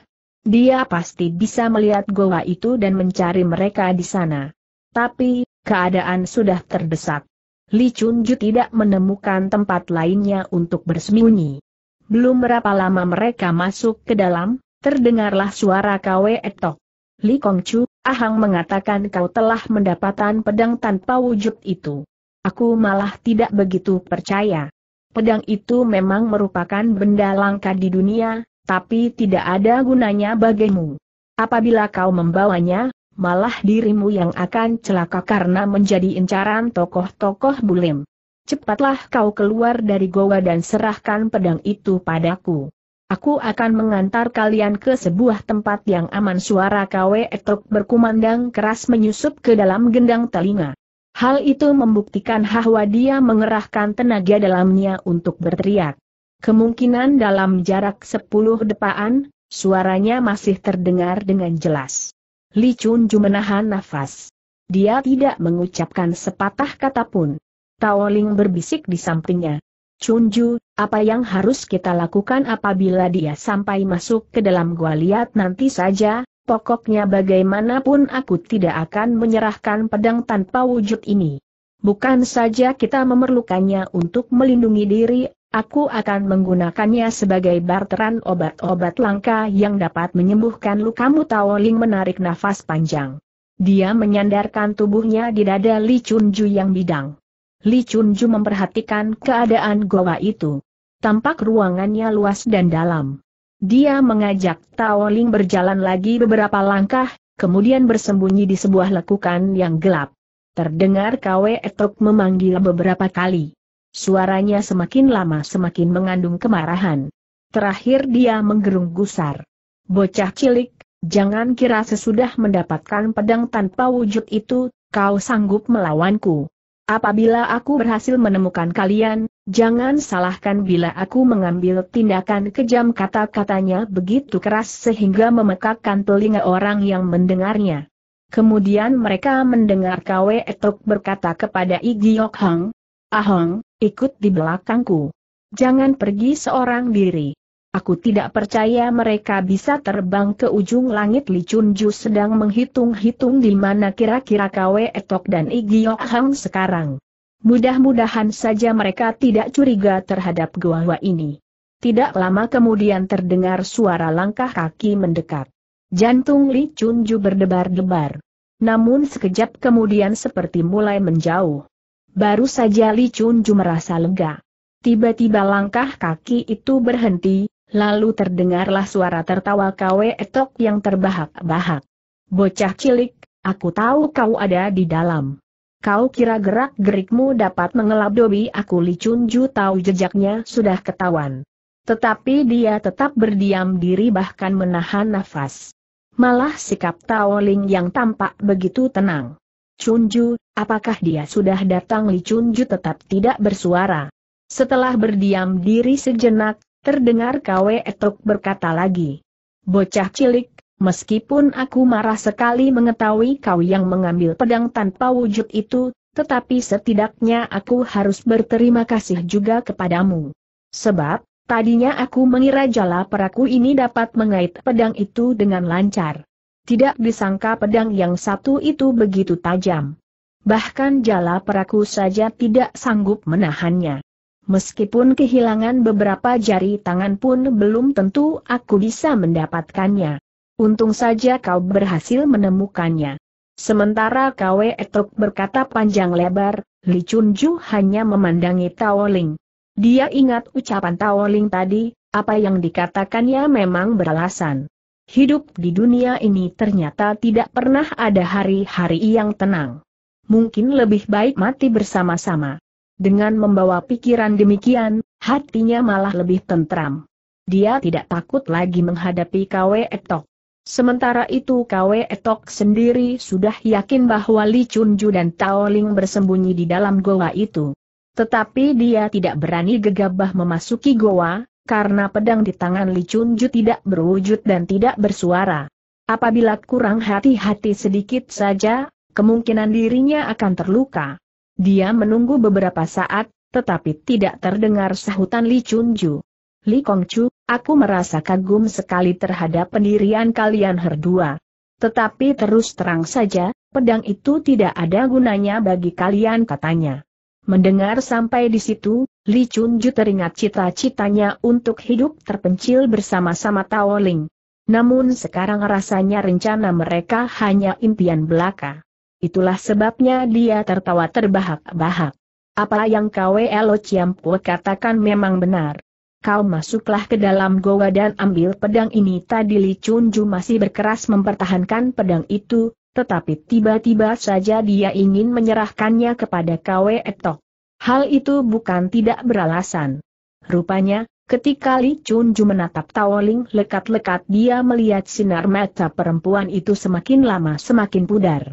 S1: dia pasti bisa melihat gua itu dan mencari mereka di sana. Tapi, keadaan sudah terdesak. Li Chunju tidak menemukan tempat lainnya untuk bersembunyi. Belum berapa lama mereka masuk ke dalam, Terdengarlah suara Kwe Etok. Li Kongchu, Ahang mengatakan kau telah mendapatkan pedang tanpa wujud itu. Aku malah tidak begitu percaya. Pedang itu memang merupakan benda langka di dunia, tapi tidak ada gunanya bagimu. Apabila kau membawanya, malah dirimu yang akan celaka karena menjadi incaran tokoh-tokoh bulim. Cepatlah kau keluar dari goa dan serahkan pedang itu padaku. Aku akan mengantar kalian ke sebuah tempat yang aman suara KW Etruk berkumandang keras menyusup ke dalam gendang telinga. Hal itu membuktikan bahwa dia mengerahkan tenaga dalamnya untuk berteriak. Kemungkinan dalam jarak sepuluh depaan, suaranya masih terdengar dengan jelas. Li Chun Ju menahan nafas. Dia tidak mengucapkan sepatah kata pun. Tao Ling berbisik di sampingnya. Chunju, apa yang harus kita lakukan apabila dia sampai masuk ke dalam gua lihat nanti saja, pokoknya bagaimanapun aku tidak akan menyerahkan pedang tanpa wujud ini. Bukan saja kita memerlukannya untuk melindungi diri, aku akan menggunakannya sebagai barteran obat-obat langka yang dapat menyembuhkan lukamu Taoling menarik nafas panjang. Dia menyandarkan tubuhnya di dada Li Chunju yang bidang. Li Chunju memperhatikan keadaan goa itu. Tampak ruangannya luas dan dalam. Dia mengajak Tao Ling berjalan lagi beberapa langkah, kemudian bersembunyi di sebuah lekukan yang gelap. Terdengar Kwe Etok memanggil beberapa kali. Suaranya semakin lama semakin mengandung kemarahan. Terakhir dia menggerung gusar. Bocah cilik, jangan kira sesudah mendapatkan pedang tanpa wujud itu, kau sanggup melawanku. Apabila aku berhasil menemukan kalian, jangan salahkan bila aku mengambil tindakan kejam kata-katanya begitu keras sehingga memekakkan telinga orang yang mendengarnya. Kemudian mereka mendengar Kwe Etok berkata kepada Igiok Hang, Ahong, ikut di belakangku. Jangan pergi seorang diri. Aku tidak percaya mereka bisa terbang ke ujung langit Li Chunju sedang menghitung-hitung di mana kira-kira Kwe Etok dan Igiok Hang sekarang. Mudah-mudahan saja mereka tidak curiga terhadap gua ini. Tidak lama kemudian terdengar suara langkah kaki mendekat. Jantung Li Chunju berdebar-debar. Namun sekejap kemudian seperti mulai menjauh. Baru saja Li Chunju merasa lega. Tiba-tiba langkah kaki itu berhenti, Lalu terdengarlah suara tertawa Kwe Etok yang terbahak-bahak. Bocah cilik, aku tahu kau ada di dalam. Kau kira gerak-gerikmu dapat mengelap dobi? aku Li Chunju tahu jejaknya sudah ketahuan. Tetapi dia tetap berdiam diri bahkan menahan nafas. Malah sikap Taoling yang tampak begitu tenang. Chunju, apakah dia sudah datang Li Chunju tetap tidak bersuara. Setelah berdiam diri sejenak, Terdengar Kwe Etok berkata lagi. Bocah cilik, meskipun aku marah sekali mengetahui kau yang mengambil pedang tanpa wujud itu, tetapi setidaknya aku harus berterima kasih juga kepadamu. Sebab, tadinya aku mengira jala peraku ini dapat mengait pedang itu dengan lancar. Tidak disangka pedang yang satu itu begitu tajam. Bahkan jala peraku saja tidak sanggup menahannya. Meskipun kehilangan beberapa jari tangan pun belum tentu aku bisa mendapatkannya. Untung saja kau berhasil menemukannya. Sementara Kwe Etok berkata panjang lebar, Li Chunju hanya memandangi Taoling. Dia ingat ucapan Taoling tadi, apa yang dikatakannya memang beralasan. Hidup di dunia ini ternyata tidak pernah ada hari-hari yang tenang. Mungkin lebih baik mati bersama-sama. Dengan membawa pikiran demikian, hatinya malah lebih tentram. Dia tidak takut lagi menghadapi Kwe Etok. Sementara itu Kwe Etok sendiri sudah yakin bahwa Li Chunju dan Tao Ling bersembunyi di dalam goa itu. Tetapi dia tidak berani gegabah memasuki goa, karena pedang di tangan Li Chunju tidak berwujud dan tidak bersuara. Apabila kurang hati-hati sedikit saja, kemungkinan dirinya akan terluka. Dia menunggu beberapa saat, tetapi tidak terdengar sahutan Li Chunju. Li Kongchu, aku merasa kagum sekali terhadap pendirian kalian herdua. Tetapi terus terang saja, pedang itu tidak ada gunanya bagi kalian katanya. Mendengar sampai di situ, Li Chunju teringat cita-citanya untuk hidup terpencil bersama-sama Tao Ling. Namun sekarang rasanya rencana mereka hanya impian belaka itulah sebabnya dia tertawa terbahak-bahak. Apa yang Kwelo Ciampu katakan memang benar. Kau masuklah ke dalam goa dan ambil pedang ini tadi Li Chunju masih berkeras mempertahankan pedang itu, tetapi tiba-tiba saja dia ingin menyerahkannya kepada kau Etok. Hal itu bukan tidak beralasan. Rupanya, ketika Li Chunju menatap Taoling lekat-lekat dia melihat sinar mata perempuan itu semakin lama semakin pudar.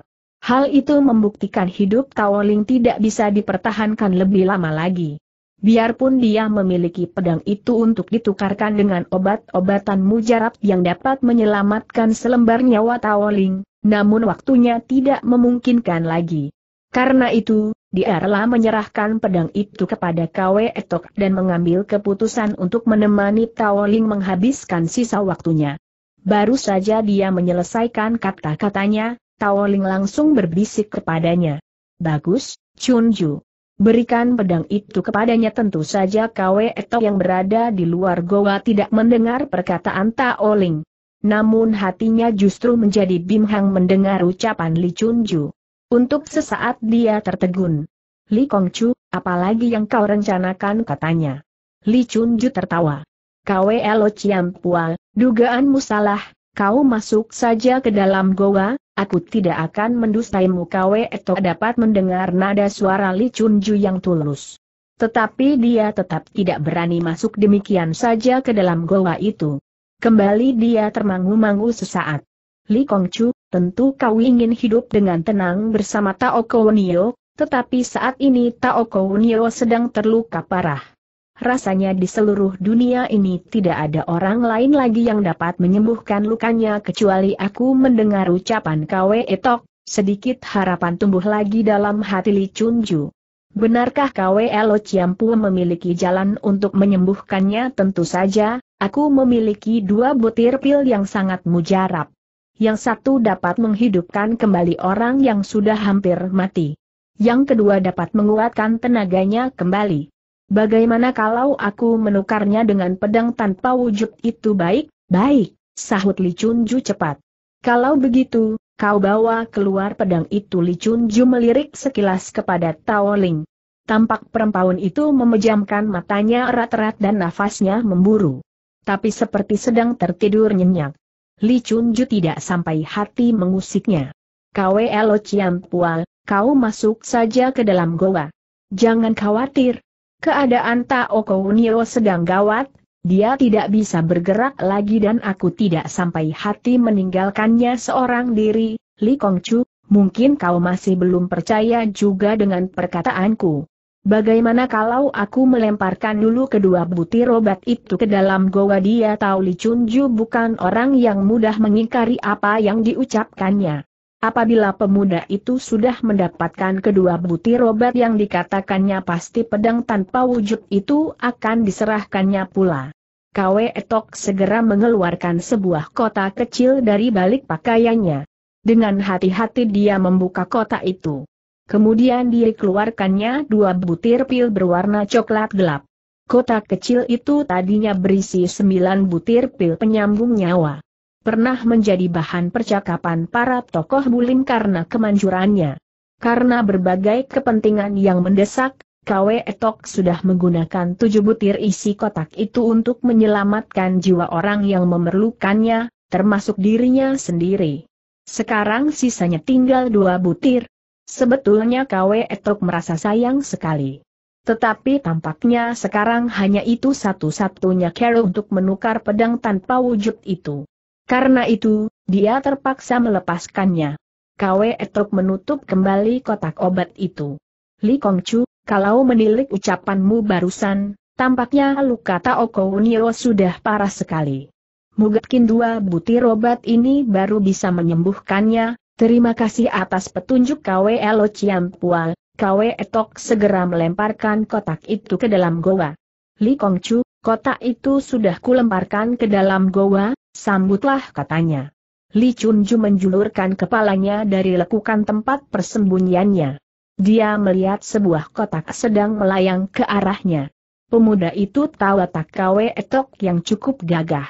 S1: Hal itu membuktikan hidup Taoling tidak bisa dipertahankan lebih lama lagi. Biarpun dia memiliki pedang itu untuk ditukarkan dengan obat-obatan mujarab yang dapat menyelamatkan selembar nyawa Taoling, namun waktunya tidak memungkinkan lagi. Karena itu, dia rela menyerahkan pedang itu kepada Kwe Etok dan mengambil keputusan untuk menemani Taoling menghabiskan sisa waktunya. Baru saja dia menyelesaikan kata-katanya, Taoling langsung berbisik kepadanya. Bagus, Chunju. Berikan pedang itu kepadanya tentu saja Kwe Eto yang berada di luar goa tidak mendengar perkataan Taoling. Namun hatinya justru menjadi bimhang mendengar ucapan Li Chunju. Untuk sesaat dia tertegun. Li Kongcu, apalagi yang kau rencanakan katanya. Li Chunju tertawa. Kwe Elo Pua, dugaanmu salah, kau masuk saja ke dalam goa, aku tidak akan mendustaimu kau. Eto dapat mendengar nada suara Li Chunju yang tulus. Tetapi dia tetap tidak berani masuk demikian saja ke dalam goa itu. Kembali dia termangu-mangu sesaat. Li Kongchu, tentu kau ingin hidup dengan tenang bersama Tao Nio, tetapi saat ini Tao Nio sedang terluka parah. Rasanya di seluruh dunia ini tidak ada orang lain lagi yang dapat menyembuhkan lukanya kecuali aku mendengar ucapan Kwe Etok, sedikit harapan tumbuh lagi dalam hati Li Chunju. Benarkah Kwe Elo Ciampu memiliki jalan untuk menyembuhkannya? Tentu saja, aku memiliki dua butir pil yang sangat mujarab. Yang satu dapat menghidupkan kembali orang yang sudah hampir mati. Yang kedua dapat menguatkan tenaganya kembali. Bagaimana kalau aku menukarnya dengan pedang tanpa wujud itu baik? Baik, sahut Li Chunju cepat. Kalau begitu, kau bawa keluar pedang itu Li Chunju melirik sekilas kepada Tao Ling. Tampak perempuan itu memejamkan matanya erat-erat dan nafasnya memburu. Tapi seperti sedang tertidur nyenyak. Li Chunju tidak sampai hati mengusiknya. Kwe Elo Chiam Pua, kau masuk saja ke dalam goa. Jangan khawatir, Keadaan Tao Nio sedang gawat, dia tidak bisa bergerak lagi dan aku tidak sampai hati meninggalkannya seorang diri, Li Kongcu, mungkin kau masih belum percaya juga dengan perkataanku. Bagaimana kalau aku melemparkan dulu kedua butir obat itu ke dalam goa dia tahu Li Chunju bukan orang yang mudah mengingkari apa yang diucapkannya. Apabila pemuda itu sudah mendapatkan kedua butir obat yang dikatakannya pasti pedang tanpa wujud itu akan diserahkannya pula. Kwe Etok segera mengeluarkan sebuah kota kecil dari balik pakaiannya. Dengan hati-hati dia membuka kota itu. Kemudian dikeluarkannya dua butir pil berwarna coklat gelap. Kota kecil itu tadinya berisi sembilan butir pil penyambung nyawa pernah menjadi bahan percakapan para tokoh bulim karena kemanjurannya. Karena berbagai kepentingan yang mendesak, KW Etok sudah menggunakan tujuh butir isi kotak itu untuk menyelamatkan jiwa orang yang memerlukannya, termasuk dirinya sendiri. Sekarang sisanya tinggal dua butir. Sebetulnya KW Etok merasa sayang sekali. Tetapi tampaknya sekarang hanya itu satu-satunya cara untuk menukar pedang tanpa wujud itu. Karena itu, dia terpaksa melepaskannya. Kwe Etok menutup kembali kotak obat itu. Li Kongcu, kalau menilik ucapanmu barusan, tampaknya luka Taoko Unio sudah parah sekali. Mungkin dua butir obat ini baru bisa menyembuhkannya, terima kasih atas petunjuk Kwe Elo Ciampual, Kwe Etok segera melemparkan kotak itu ke dalam goa. Li Kongcu, kotak itu sudah kulemparkan ke dalam goa, Sambutlah katanya. Li Chunju menjulurkan kepalanya dari lekukan tempat persembunyiannya. Dia melihat sebuah kotak sedang melayang ke arahnya. Pemuda itu tawa tak kawe etok yang cukup gagah.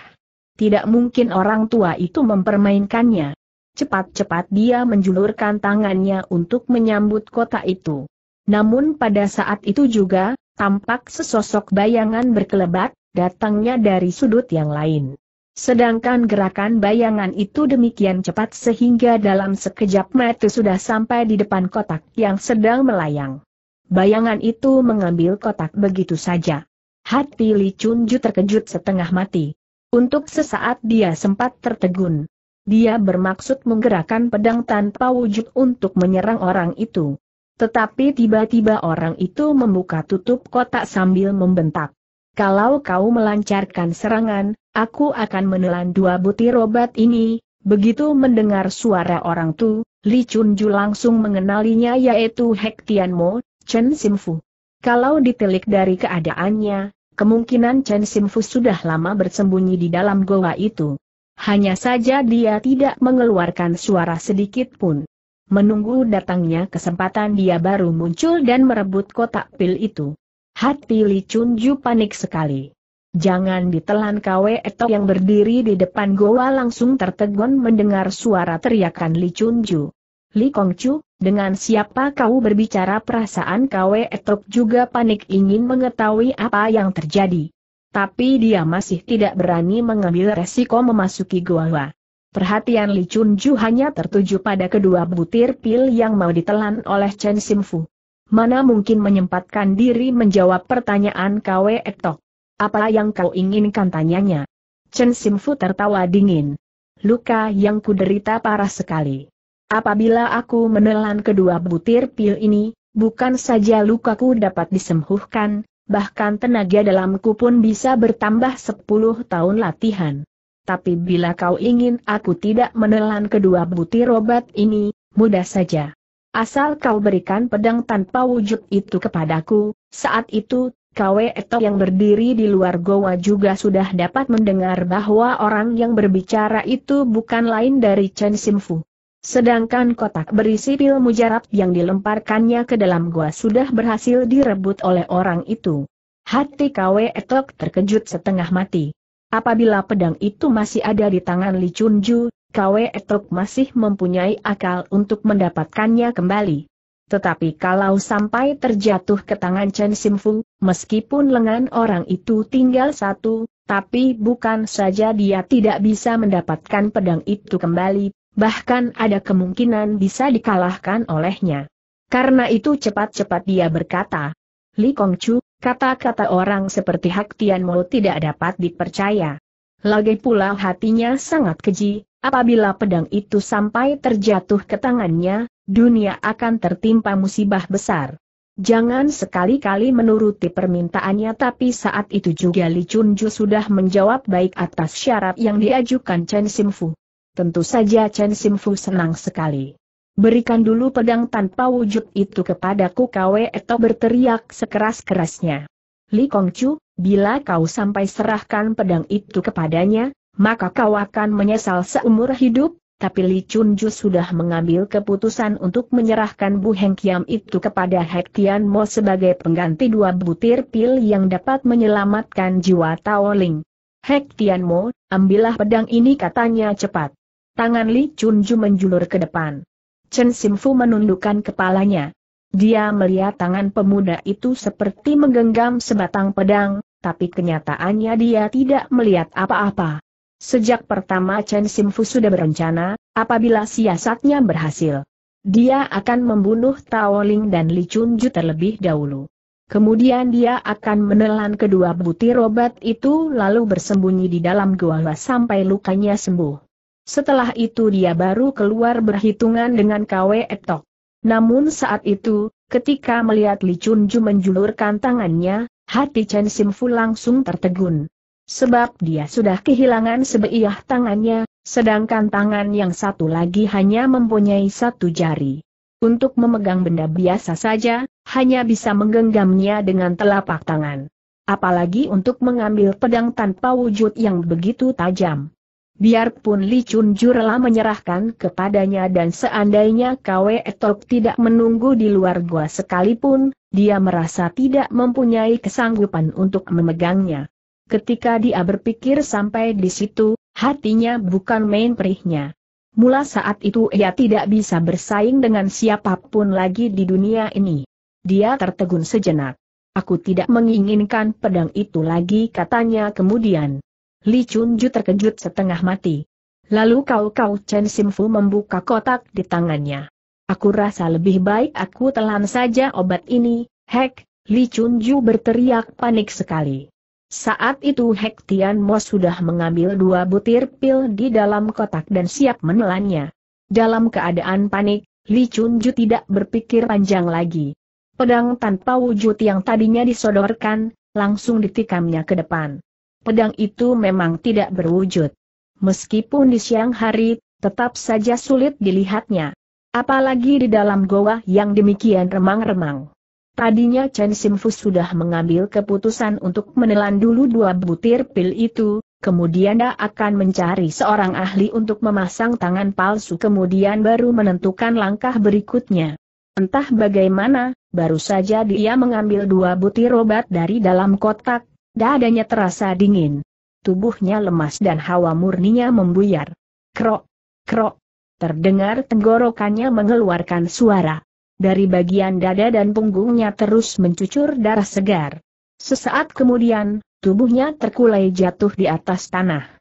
S1: Tidak mungkin orang tua itu mempermainkannya. Cepat-cepat dia menjulurkan tangannya untuk menyambut kotak itu. Namun pada saat itu juga, tampak sesosok bayangan berkelebat, datangnya dari sudut yang lain. Sedangkan gerakan bayangan itu demikian cepat sehingga dalam sekejap mata sudah sampai di depan kotak yang sedang melayang. Bayangan itu mengambil kotak begitu saja. Hati Li Chunju terkejut setengah mati. Untuk sesaat dia sempat tertegun. Dia bermaksud menggerakkan pedang tanpa wujud untuk menyerang orang itu. Tetapi tiba-tiba orang itu membuka tutup kotak sambil membentak kalau kau melancarkan serangan, aku akan menelan dua butir obat ini, begitu mendengar suara orang tu, Li Chunju langsung mengenalinya yaitu Hek Tianmo, Chen Simfu. Kalau ditelik dari keadaannya, kemungkinan Chen Simfu sudah lama bersembunyi di dalam goa itu. Hanya saja dia tidak mengeluarkan suara sedikit pun. Menunggu datangnya kesempatan dia baru muncul dan merebut kotak pil itu. Hati Li Chunju panik sekali. Jangan ditelan Kwe Eto yang berdiri di depan goa langsung tertegun mendengar suara teriakan Li Chunju. Li Kongcu, dengan siapa kau berbicara perasaan Kwe Etok juga panik ingin mengetahui apa yang terjadi. Tapi dia masih tidak berani mengambil resiko memasuki goa. Perhatian Li Chunju hanya tertuju pada kedua butir pil yang mau ditelan oleh Chen Simfu mana mungkin menyempatkan diri menjawab pertanyaan Kwe Ektok. Apa yang kau inginkan tanyanya? Chen Simfu tertawa dingin. Luka yang kuderita parah sekali. Apabila aku menelan kedua butir pil ini, bukan saja lukaku dapat disembuhkan, bahkan tenaga dalamku pun bisa bertambah 10 tahun latihan. Tapi bila kau ingin aku tidak menelan kedua butir obat ini, mudah saja. Asal kau berikan pedang tanpa wujud itu kepadaku, saat itu, Kwe Eto yang berdiri di luar goa juga sudah dapat mendengar bahwa orang yang berbicara itu bukan lain dari Chen Simfu. Sedangkan kotak berisi pil mujarab yang dilemparkannya ke dalam goa sudah berhasil direbut oleh orang itu. Hati Kwe Etok terkejut setengah mati. Apabila pedang itu masih ada di tangan Li Chunju, KW Etok masih mempunyai akal untuk mendapatkannya kembali. Tetapi kalau sampai terjatuh ke tangan Chen Simfu, meskipun lengan orang itu tinggal satu, tapi bukan saja dia tidak bisa mendapatkan pedang itu kembali, bahkan ada kemungkinan bisa dikalahkan olehnya. Karena itu cepat-cepat dia berkata, Li Kongcu, kata-kata orang seperti Hak Tian Mo tidak dapat dipercaya. Lagi pula hatinya sangat keji, Apabila pedang itu sampai terjatuh ke tangannya, dunia akan tertimpa musibah besar. Jangan sekali-kali menuruti permintaannya tapi saat itu juga Li Chunju sudah menjawab baik atas syarat yang diajukan Chen Simfu. Tentu saja Chen Simfu senang sekali. Berikan dulu pedang tanpa wujud itu kepadaku Kwe atau berteriak sekeras-kerasnya. Li Kongchu, bila kau sampai serahkan pedang itu kepadanya, maka kau akan menyesal seumur hidup, tapi Li Chunju sudah mengambil keputusan untuk menyerahkan Bu Heng Kiam itu kepada Hek Tian Mo sebagai pengganti dua butir pil yang dapat menyelamatkan jiwa Tao Ling. Hek Tian Mo, ambillah pedang ini katanya cepat. Tangan Li Chunju menjulur ke depan. Chen Simfu menundukkan kepalanya. Dia melihat tangan pemuda itu seperti menggenggam sebatang pedang, tapi kenyataannya dia tidak melihat apa-apa. Sejak pertama Chen Simfu sudah berencana, apabila siasatnya berhasil, dia akan membunuh Tao Ling dan Li Chunju terlebih dahulu. Kemudian dia akan menelan kedua butir obat itu lalu bersembunyi di dalam gua sampai lukanya sembuh. Setelah itu dia baru keluar berhitungan dengan KW Etok. Namun saat itu, ketika melihat Li Chunju menjulurkan tangannya, hati Chen Simfu langsung tertegun. Sebab dia sudah kehilangan sebeiah tangannya, sedangkan tangan yang satu lagi hanya mempunyai satu jari. Untuk memegang benda biasa saja, hanya bisa menggenggamnya dengan telapak tangan. Apalagi untuk mengambil pedang tanpa wujud yang begitu tajam. Biarpun Li Chun Ju rela menyerahkan kepadanya dan seandainya Kwe Etok tidak menunggu di luar gua sekalipun, dia merasa tidak mempunyai kesanggupan untuk memegangnya. Ketika dia berpikir sampai di situ, hatinya bukan main perihnya. Mula saat itu ia tidak bisa bersaing dengan siapapun lagi di dunia ini. Dia tertegun sejenak. Aku tidak menginginkan pedang itu lagi katanya kemudian. Li Chunju terkejut setengah mati. Lalu kau-kau Chen Simfu membuka kotak di tangannya. Aku rasa lebih baik aku telan saja obat ini, Hek, Li Chunju berteriak panik sekali. Saat itu Hektian Mo sudah mengambil dua butir pil di dalam kotak dan siap menelannya. Dalam keadaan panik, Li Chunju tidak berpikir panjang lagi. Pedang tanpa wujud yang tadinya disodorkan, langsung ditikamnya ke depan. Pedang itu memang tidak berwujud. Meskipun di siang hari, tetap saja sulit dilihatnya. Apalagi di dalam goa yang demikian remang-remang. Tadinya Chen Simfu sudah mengambil keputusan untuk menelan dulu dua butir pil itu, kemudian dia akan mencari seorang ahli untuk memasang tangan palsu kemudian baru menentukan langkah berikutnya. Entah bagaimana, baru saja dia mengambil dua butir obat dari dalam kotak, dadanya terasa dingin. Tubuhnya lemas dan hawa murninya membuyar. Krok, krok, terdengar tenggorokannya mengeluarkan suara dari bagian dada dan punggungnya terus mencucur darah segar. Sesaat kemudian, tubuhnya terkulai jatuh di atas tanah.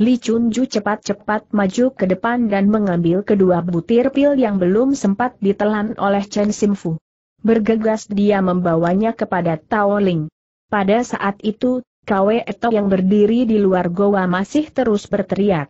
S1: Li Chunju cepat-cepat maju ke depan dan mengambil kedua butir pil yang belum sempat ditelan oleh Chen Simfu. Bergegas dia membawanya kepada Tao Ling. Pada saat itu, Kwe Eto yang berdiri di luar goa masih terus berteriak.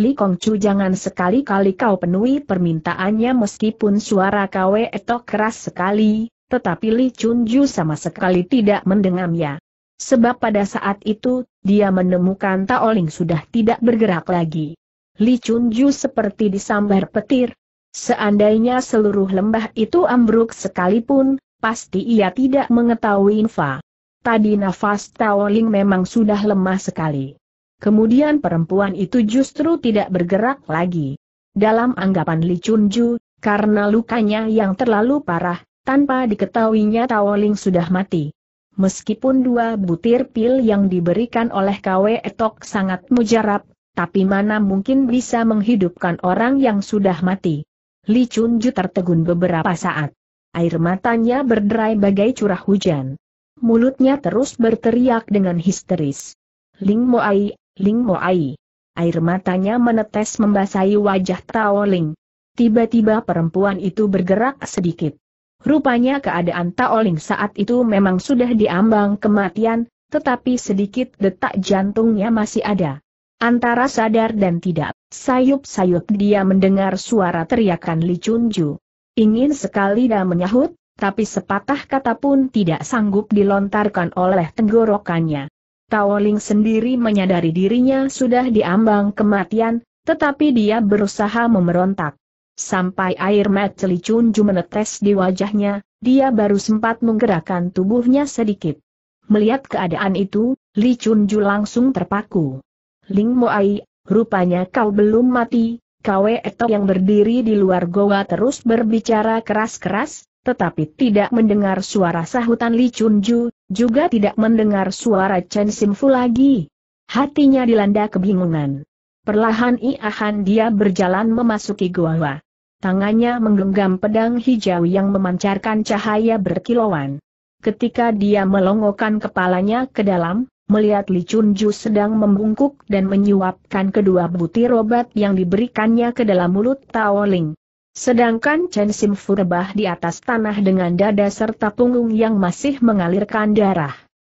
S1: Li Kong jangan sekali-kali kau penuhi permintaannya meskipun suara kau Etok keras sekali, tetapi Li Chunju sama sekali tidak mendengarnya. Sebab pada saat itu, dia menemukan Taoling sudah tidak bergerak lagi. Li Chunju seperti disambar petir. Seandainya seluruh lembah itu ambruk sekalipun, pasti ia tidak mengetahui infa. Tadi nafas Taoling memang sudah lemah sekali. Kemudian perempuan itu justru tidak bergerak lagi. Dalam anggapan Li Chunju, karena lukanya yang terlalu parah, tanpa diketahuinya Taoling sudah mati. Meskipun dua butir pil yang diberikan oleh Kwe Etok sangat mujarab, tapi mana mungkin bisa menghidupkan orang yang sudah mati. Li Chunju tertegun beberapa saat. Air matanya berderai bagai curah hujan. Mulutnya terus berteriak dengan histeris. Ling Moai, Ling Moai. Air matanya menetes membasahi wajah Tao Ling. Tiba-tiba perempuan itu bergerak sedikit. Rupanya keadaan Tao Ling saat itu memang sudah diambang kematian, tetapi sedikit detak jantungnya masih ada. Antara sadar dan tidak, sayup-sayup dia mendengar suara teriakan Li Chunju. Ingin sekali dia menyahut, tapi sepatah kata pun tidak sanggup dilontarkan oleh tenggorokannya. Taoling sendiri menyadari dirinya sudah diambang kematian, tetapi dia berusaha memberontak. Sampai air mata licunju menetes di wajahnya, dia baru sempat menggerakkan tubuhnya sedikit. Melihat keadaan itu, Li Chunju langsung terpaku. Ling Moai, rupanya kau belum mati, Kwe Eto yang berdiri di luar goa terus berbicara keras-keras, tetapi tidak mendengar suara sahutan Li Chunju, juga tidak mendengar suara Chen Simfu lagi. Hatinya dilanda kebingungan. Perlahan iahan dia berjalan memasuki gua. Tangannya menggenggam pedang hijau yang memancarkan cahaya berkilauan. Ketika dia melongokkan kepalanya ke dalam, melihat Li Chunju sedang membungkuk dan menyuapkan kedua butir obat yang diberikannya ke dalam mulut Tao Ling. Sedangkan Chen Sim Fu rebah di atas tanah dengan dada serta punggung yang masih mengalirkan darah.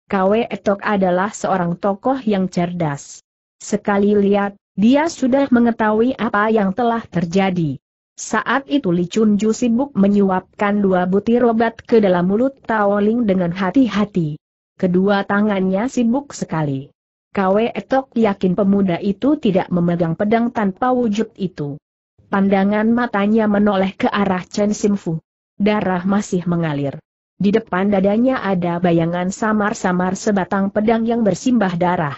S1: Kwe Etok adalah seorang tokoh yang cerdas. Sekali lihat, dia sudah mengetahui apa yang telah terjadi. Saat itu Li Chunju sibuk menyuapkan dua butir obat ke dalam mulut Taoling dengan hati-hati. Kedua tangannya sibuk sekali. Kwe Etok yakin pemuda itu tidak memegang pedang tanpa wujud itu. Pandangan matanya menoleh ke arah Chen Simfu. Darah masih mengalir. Di depan dadanya ada bayangan samar-samar sebatang pedang yang bersimbah darah.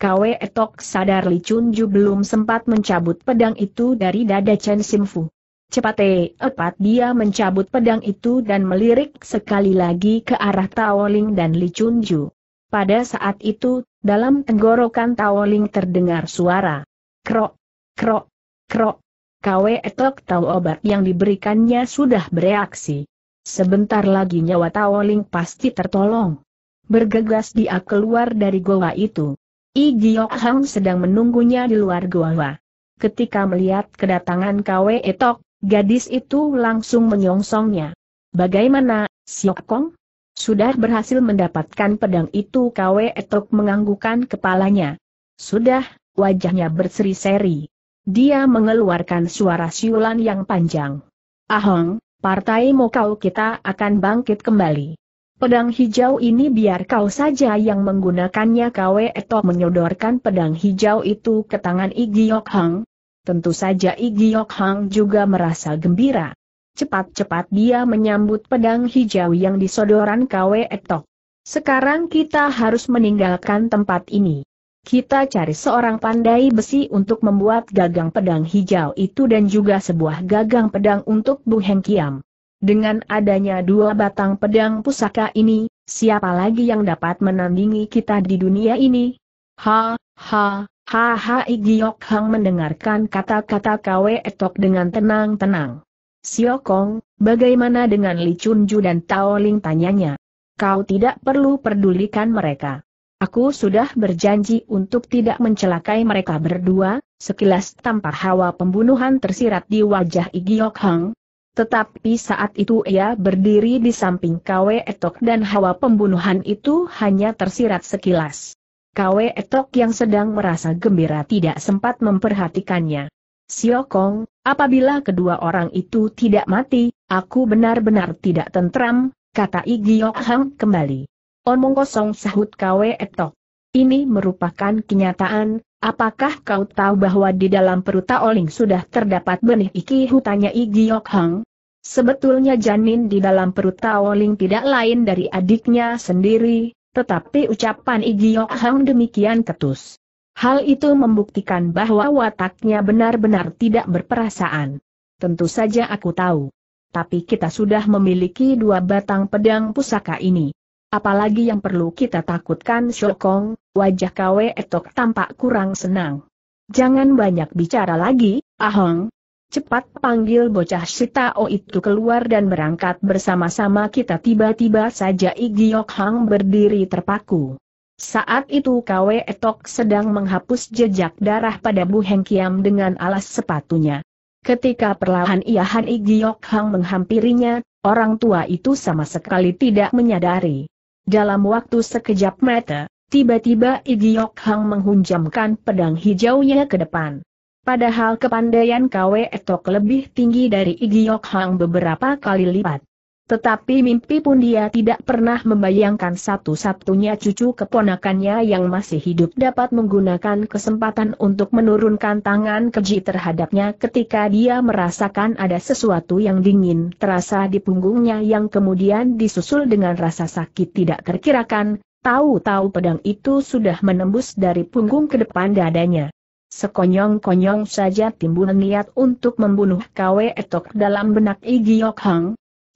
S1: Kwe Etok sadar Li Chunju belum sempat mencabut pedang itu dari dada Chen Simfu. Cepat tepat dia mencabut pedang itu dan melirik sekali lagi ke arah Taoling dan Li Chunju. Pada saat itu, dalam tenggorokan Taoling terdengar suara. Krok, krok, krok. KW Etok tahu obat yang diberikannya sudah bereaksi. Sebentar lagi nyawa Taoling pasti tertolong. Bergegas dia keluar dari goa itu. I Giok Hang sedang menunggunya di luar goa. Ketika melihat kedatangan KW Etok, gadis itu langsung menyongsongnya. Bagaimana, Siok Kong? Sudah berhasil mendapatkan pedang itu KW Etok menganggukan kepalanya. Sudah, wajahnya berseri-seri. Dia mengeluarkan suara siulan yang panjang. Ahong, partai mau kau kita akan bangkit kembali. Pedang hijau ini biar kau saja yang menggunakannya Kwe Eto menyodorkan pedang hijau itu ke tangan Yok Hang. Tentu saja Yok Hang juga merasa gembira. Cepat-cepat dia menyambut pedang hijau yang disodoran Kwe Etok. Sekarang kita harus meninggalkan tempat ini. Kita cari seorang pandai besi untuk membuat gagang pedang hijau itu dan juga sebuah gagang pedang untuk Bu Heng Kiam. Dengan adanya dua batang pedang pusaka ini, siapa lagi yang dapat menandingi kita di dunia ini? Ha, ha, ha ha Igiok Hang mendengarkan kata-kata Kwe Etok dengan tenang-tenang. Siokong, bagaimana dengan Li Chun dan Tao Ling tanyanya? Kau tidak perlu pedulikan mereka. Aku sudah berjanji untuk tidak mencelakai mereka berdua, sekilas tanpa hawa pembunuhan tersirat di wajah Igiok Hang. Tetapi saat itu ia berdiri di samping Kwe Etok dan hawa pembunuhan itu hanya tersirat sekilas. Kwe Etok yang sedang merasa gembira tidak sempat memperhatikannya. Siokong, apabila kedua orang itu tidak mati, aku benar-benar tidak tentram, kata Igiok Hang kembali. Omong kosong sahut Kwe Etok. Ini merupakan kenyataan, apakah kau tahu bahwa di dalam perut Taoling sudah terdapat benih iki hutanya Igiok Hang? Sebetulnya janin di dalam perut Taoling tidak lain dari adiknya sendiri, tetapi ucapan Igiok Hang demikian ketus. Hal itu membuktikan bahwa wataknya benar-benar tidak berperasaan. Tentu saja aku tahu. Tapi kita sudah memiliki dua batang pedang pusaka ini. Apalagi yang perlu kita takutkan Syokong, wajah Kwe Etok tampak kurang senang. Jangan banyak bicara lagi, Ahong. Cepat panggil bocah Sitao itu keluar dan berangkat bersama-sama kita tiba-tiba saja Igiok Hang berdiri terpaku. Saat itu Kwe Etok sedang menghapus jejak darah pada Bu Heng Kiam dengan alas sepatunya. Ketika perlahan Iahan Igiok Hang menghampirinya, orang tua itu sama sekali tidak menyadari dalam waktu sekejap mata, tiba-tiba Igiok Hang menghunjamkan pedang hijaunya ke depan. Padahal kepandaian Kwe Etok lebih tinggi dari Igiok Hang beberapa kali lipat. Tetapi mimpi pun dia tidak pernah membayangkan satu-satunya cucu keponakannya yang masih hidup dapat menggunakan kesempatan untuk menurunkan tangan keji terhadapnya ketika dia merasakan ada sesuatu yang dingin terasa di punggungnya yang kemudian disusul dengan rasa sakit tidak terkirakan, tahu-tahu pedang itu sudah menembus dari punggung ke depan dadanya. Sekonyong-konyong saja timbul niat untuk membunuh Kwe Etok dalam benak Igi Yok Hang,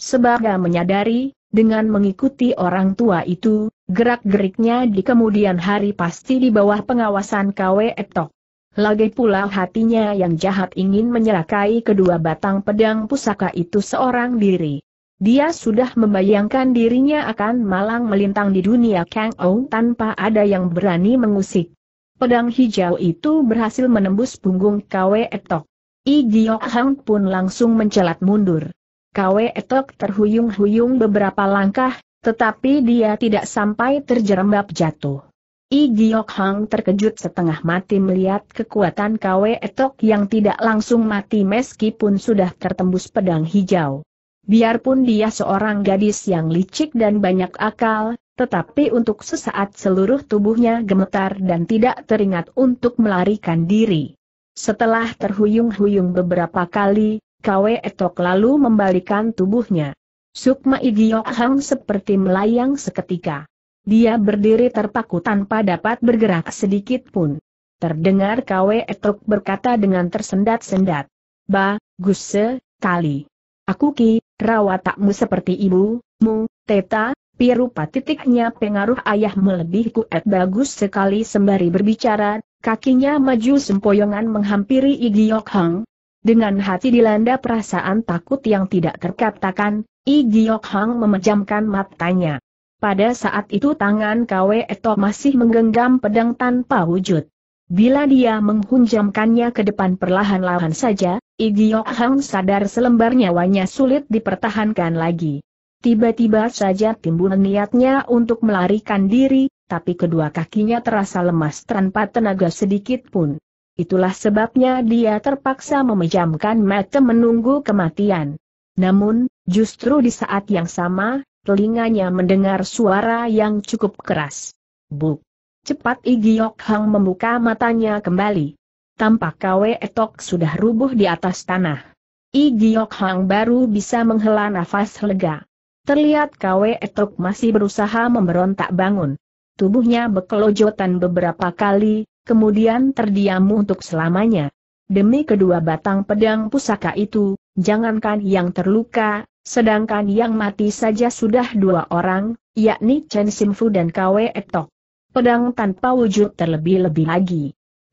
S1: Sebaga menyadari, dengan mengikuti orang tua itu, gerak-geriknya di kemudian hari pasti di bawah pengawasan Kwe Etok. Lagi pula hatinya yang jahat ingin menyerakai kedua batang pedang pusaka itu seorang diri. Dia sudah membayangkan dirinya akan malang melintang di dunia Kang Ou tanpa ada yang berani mengusik. Pedang hijau itu berhasil menembus punggung Kwe Etok. I Giok Hang pun langsung mencelat mundur. Kwe Etok terhuyung-huyung beberapa langkah, tetapi dia tidak sampai terjerembab jatuh. I Giok Hang terkejut setengah mati melihat kekuatan Kwe Etok yang tidak langsung mati meskipun sudah tertembus pedang hijau. Biarpun dia seorang gadis yang licik dan banyak akal, tetapi untuk sesaat seluruh tubuhnya gemetar dan tidak teringat untuk melarikan diri. Setelah terhuyung-huyung beberapa kali, Kwe Etok lalu membalikan tubuhnya. Sukma Igiok Hang seperti melayang seketika. Dia berdiri terpaku tanpa dapat bergerak sedikit pun. Terdengar Kwe Etok berkata dengan tersendat-sendat. Ba, Guse, Kali. Aku ki, rawatakmu seperti ibu, mu, teta, pirupa titiknya pengaruh ayah melebih kuat bagus sekali sembari berbicara, kakinya maju sempoyongan menghampiri Igiok Hang, dengan hati dilanda perasaan takut yang tidak terkatakan, I Giok Hang memejamkan matanya. Pada saat itu tangan Kwe Eto masih menggenggam pedang tanpa wujud. Bila dia menghunjamkannya ke depan perlahan-lahan saja, I Giok Hang sadar selembar nyawanya sulit dipertahankan lagi. Tiba-tiba saja timbul niatnya untuk melarikan diri, tapi kedua kakinya terasa lemas tanpa tenaga sedikit pun. Itulah sebabnya dia terpaksa memejamkan mata menunggu kematian. Namun, justru di saat yang sama, telinganya mendengar suara yang cukup keras. Buk! Cepat Igiok Hang membuka matanya kembali. Tampak Kwe Etok sudah rubuh di atas tanah. Igiok Hang baru bisa menghela nafas lega. Terlihat Kwe Etok masih berusaha memberontak bangun. Tubuhnya bekelojotan beberapa kali, kemudian terdiam untuk selamanya. Demi kedua batang pedang pusaka itu, jangankan yang terluka, sedangkan yang mati saja sudah dua orang, yakni Chen Simfu dan Kwe Etok. Pedang tanpa wujud terlebih-lebih lagi.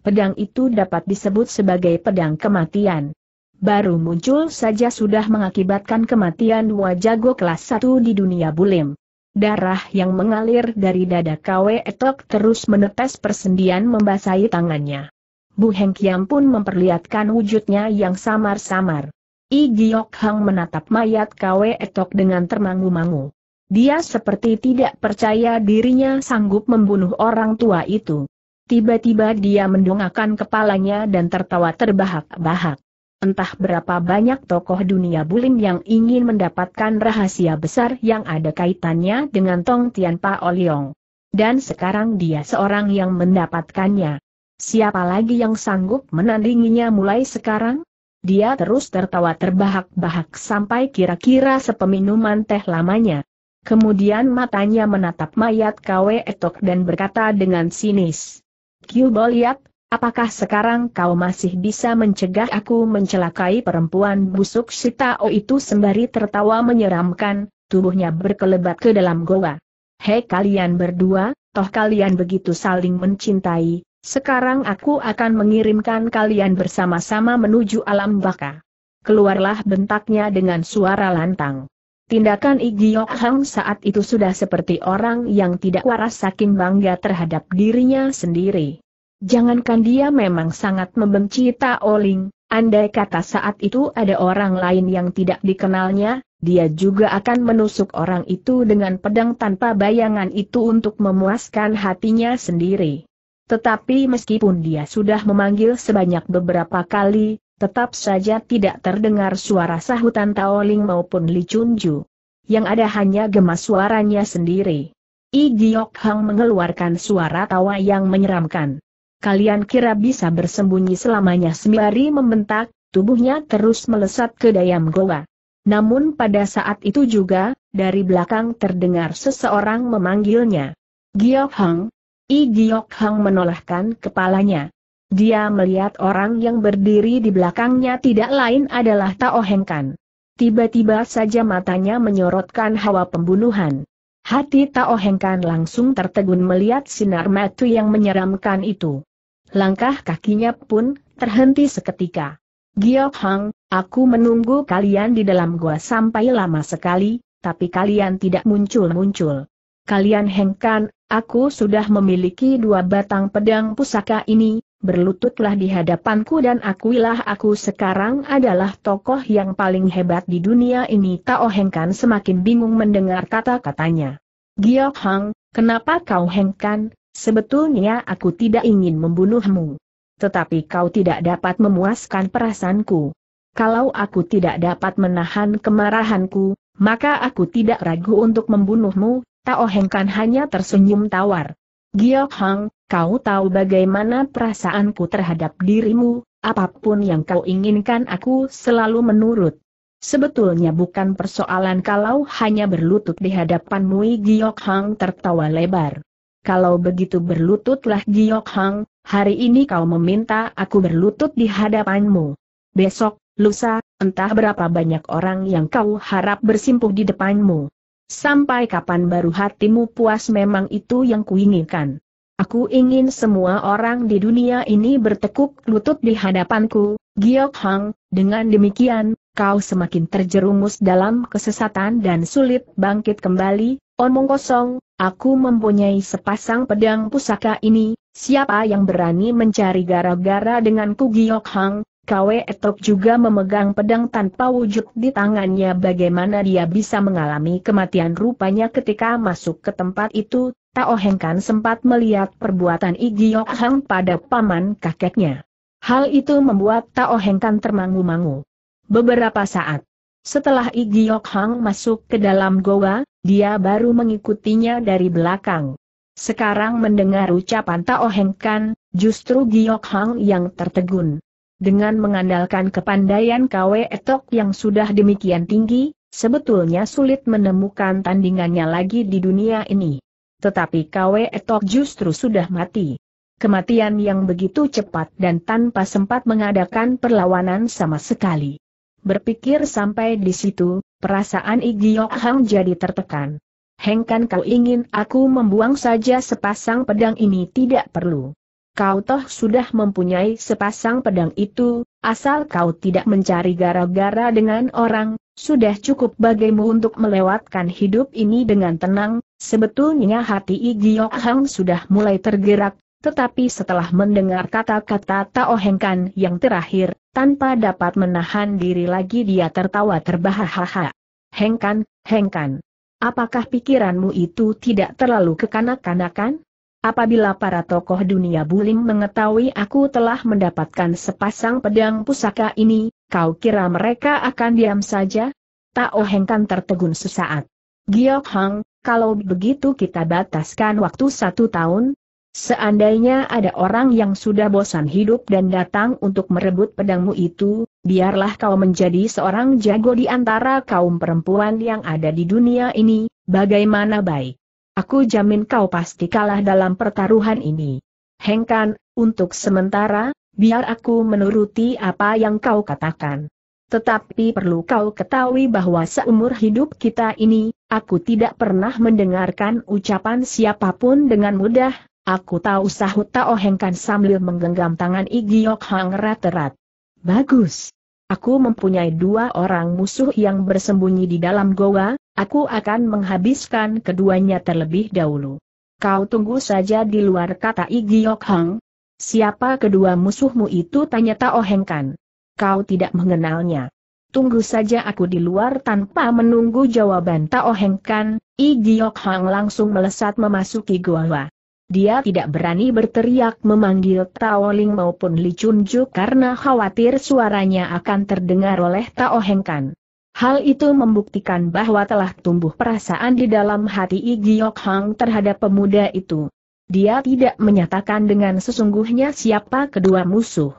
S1: Pedang itu dapat disebut sebagai pedang kematian baru muncul saja sudah mengakibatkan kematian dua jago kelas satu di dunia bulim. Darah yang mengalir dari dada Kwe Etok terus menetes persendian membasahi tangannya. Bu Heng Kiam pun memperlihatkan wujudnya yang samar-samar. I Giok Hang menatap mayat Kwe Etok dengan termangu-mangu. Dia seperti tidak percaya dirinya sanggup membunuh orang tua itu. Tiba-tiba dia mendongakkan kepalanya dan tertawa terbahak-bahak. Entah berapa banyak tokoh dunia bulim yang ingin mendapatkan rahasia besar yang ada kaitannya dengan Tong Tian Pa Oliong. Dan sekarang dia seorang yang mendapatkannya. Siapa lagi yang sanggup menandinginya mulai sekarang? Dia terus tertawa terbahak-bahak sampai kira-kira sepeminuman teh lamanya. Kemudian matanya menatap mayat KW Etok dan berkata dengan sinis. Kiu Boliat, Apakah sekarang kau masih bisa mencegah aku mencelakai perempuan busuk Sitao itu sembari tertawa menyeramkan, tubuhnya berkelebat ke dalam goa. Hei kalian berdua, toh kalian begitu saling mencintai, sekarang aku akan mengirimkan kalian bersama-sama menuju alam baka. Keluarlah bentaknya dengan suara lantang. Tindakan Igiok Hang saat itu sudah seperti orang yang tidak waras saking bangga terhadap dirinya sendiri. Jangankan dia memang sangat membenci Taoling, andai kata saat itu ada orang lain yang tidak dikenalnya, dia juga akan menusuk orang itu dengan pedang tanpa bayangan itu untuk memuaskan hatinya sendiri. Tetapi meskipun dia sudah memanggil sebanyak beberapa kali, tetap saja tidak terdengar suara sahutan Taoling maupun Li Chunju. Yang ada hanya gemas suaranya sendiri. I Giok Hang mengeluarkan suara tawa yang menyeramkan kalian kira bisa bersembunyi selamanya sembari membentak, tubuhnya terus melesat ke dayam goa. Namun pada saat itu juga, dari belakang terdengar seseorang memanggilnya. Giok Hang. I Giok Hang menolakkan kepalanya. Dia melihat orang yang berdiri di belakangnya tidak lain adalah Tao Kan. Tiba-tiba saja matanya menyorotkan hawa pembunuhan. Hati Tao Kan langsung tertegun melihat sinar matu yang menyeramkan itu. Langkah kakinya pun terhenti seketika. Giok Hang, aku menunggu kalian di dalam gua sampai lama sekali, tapi kalian tidak muncul-muncul. Kalian hengkan, aku sudah memiliki dua batang pedang pusaka ini, berlututlah di hadapanku dan akuilah aku sekarang adalah tokoh yang paling hebat di dunia ini. Tao Hengkan semakin bingung mendengar kata-katanya. Giok Hang, kenapa kau hengkan, Sebetulnya aku tidak ingin membunuhmu. Tetapi kau tidak dapat memuaskan perasaanku. Kalau aku tidak dapat menahan kemarahanku, maka aku tidak ragu untuk membunuhmu, Tao Heng Kan hanya tersenyum tawar. Giok Hang, kau tahu bagaimana perasaanku terhadap dirimu, apapun yang kau inginkan aku selalu menurut. Sebetulnya bukan persoalan kalau hanya berlutut di hadapanmu Giok Hang tertawa lebar kalau begitu berlututlah Giok Hang, hari ini kau meminta aku berlutut di hadapanmu. Besok, lusa, entah berapa banyak orang yang kau harap bersimpuh di depanmu. Sampai kapan baru hatimu puas memang itu yang kuinginkan. Aku ingin semua orang di dunia ini bertekuk lutut di hadapanku, Giok Hang, dengan demikian, kau semakin terjerumus dalam kesesatan dan sulit bangkit kembali, omong kosong, Aku mempunyai sepasang pedang pusaka ini, siapa yang berani mencari gara-gara dengan Kugiok Hang, Kwe Etok juga memegang pedang tanpa wujud di tangannya bagaimana dia bisa mengalami kematian rupanya ketika masuk ke tempat itu, Tao kan sempat melihat perbuatan Igiok Hang pada paman kakeknya. Hal itu membuat Tao kan termangu-mangu. Beberapa saat setelah Igiok Hang masuk ke dalam goa, dia baru mengikutinya dari belakang. Sekarang mendengar ucapan Tao Heng Kan, justru Giok Hang yang tertegun. Dengan mengandalkan kepandaian KW Etok yang sudah demikian tinggi, sebetulnya sulit menemukan tandingannya lagi di dunia ini. Tetapi KW Etok justru sudah mati. Kematian yang begitu cepat dan tanpa sempat mengadakan perlawanan sama sekali. Berpikir sampai di situ, perasaan Igiok Hang jadi tertekan. Hengkan kau ingin aku membuang saja sepasang pedang ini tidak perlu. Kau toh sudah mempunyai sepasang pedang itu, asal kau tidak mencari gara-gara dengan orang, sudah cukup bagimu untuk melewatkan hidup ini dengan tenang, sebetulnya hati Igiok Hang sudah mulai tergerak, tetapi setelah mendengar kata-kata Taohengkan yang terakhir, tanpa dapat menahan diri lagi dia tertawa terbahak-bahak. Hengkan, Hengkan. Apakah pikiranmu itu tidak terlalu kekanak-kanakan? Apabila para tokoh dunia bulim mengetahui aku telah mendapatkan sepasang pedang pusaka ini, kau kira mereka akan diam saja? Tao Hengkan tertegun sesaat. Giok Hang, kalau begitu kita bataskan waktu satu tahun, Seandainya ada orang yang sudah bosan hidup dan datang untuk merebut pedangmu itu, biarlah kau menjadi seorang jago di antara kaum perempuan yang ada di dunia ini, bagaimana baik. Aku jamin kau pasti kalah dalam pertaruhan ini. Hengkan, untuk sementara, biar aku menuruti apa yang kau katakan. Tetapi perlu kau ketahui bahwa seumur hidup kita ini, aku tidak pernah mendengarkan ucapan siapapun dengan mudah, Aku tahu sahut Tao Hengkan sambil menggenggam tangan Igiok Hang rat-rat. Bagus. Aku mempunyai dua orang musuh yang bersembunyi di dalam goa, aku akan menghabiskan keduanya terlebih dahulu. Kau tunggu saja di luar kata Igiok Hang. Siapa kedua musuhmu itu tanya Tao Hengkan. Kau tidak mengenalnya. Tunggu saja aku di luar tanpa menunggu jawaban Tao Hengkan, Igiok Hang langsung melesat memasuki goa. Dia tidak berani berteriak memanggil Tao Ling maupun Li Chunju karena khawatir suaranya akan terdengar oleh Tao Kan. Hal itu membuktikan bahwa telah tumbuh perasaan di dalam hati Igiok Hang terhadap pemuda itu. Dia tidak menyatakan dengan sesungguhnya siapa kedua musuh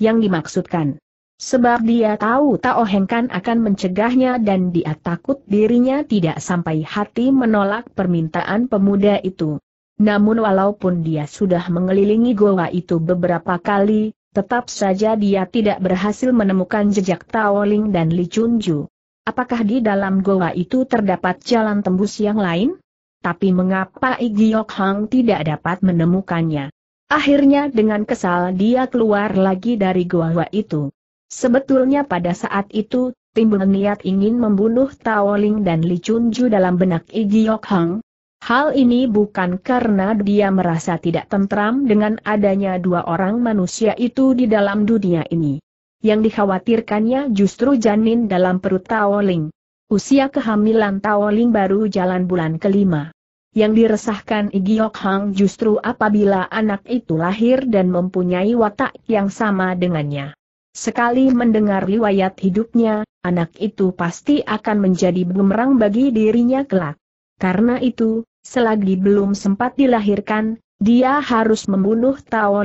S1: yang dimaksudkan. Sebab dia tahu Tao Kan akan mencegahnya dan dia takut dirinya tidak sampai hati menolak permintaan pemuda itu. Namun walaupun dia sudah mengelilingi goa itu beberapa kali, tetap saja dia tidak berhasil menemukan jejak Taoling dan Li Chunju. Apakah di dalam goa itu terdapat jalan tembus yang lain? Tapi mengapa Igiok Hang tidak dapat menemukannya? Akhirnya dengan kesal dia keluar lagi dari goa itu. Sebetulnya pada saat itu, timbul niat ingin membunuh Taoling dan Li Chunju dalam benak Igiok Hang, Hal ini bukan karena dia merasa tidak tentram dengan adanya dua orang manusia itu di dalam dunia ini. Yang dikhawatirkannya justru janin dalam perut Taoling. Usia kehamilan Taoling baru jalan bulan kelima. Yang diresahkan Igiok Hang justru apabila anak itu lahir dan mempunyai watak yang sama dengannya. Sekali mendengar riwayat hidupnya, anak itu pasti akan menjadi bumerang bagi dirinya kelak. Karena itu, Selagi belum sempat dilahirkan, dia harus membunuh Tao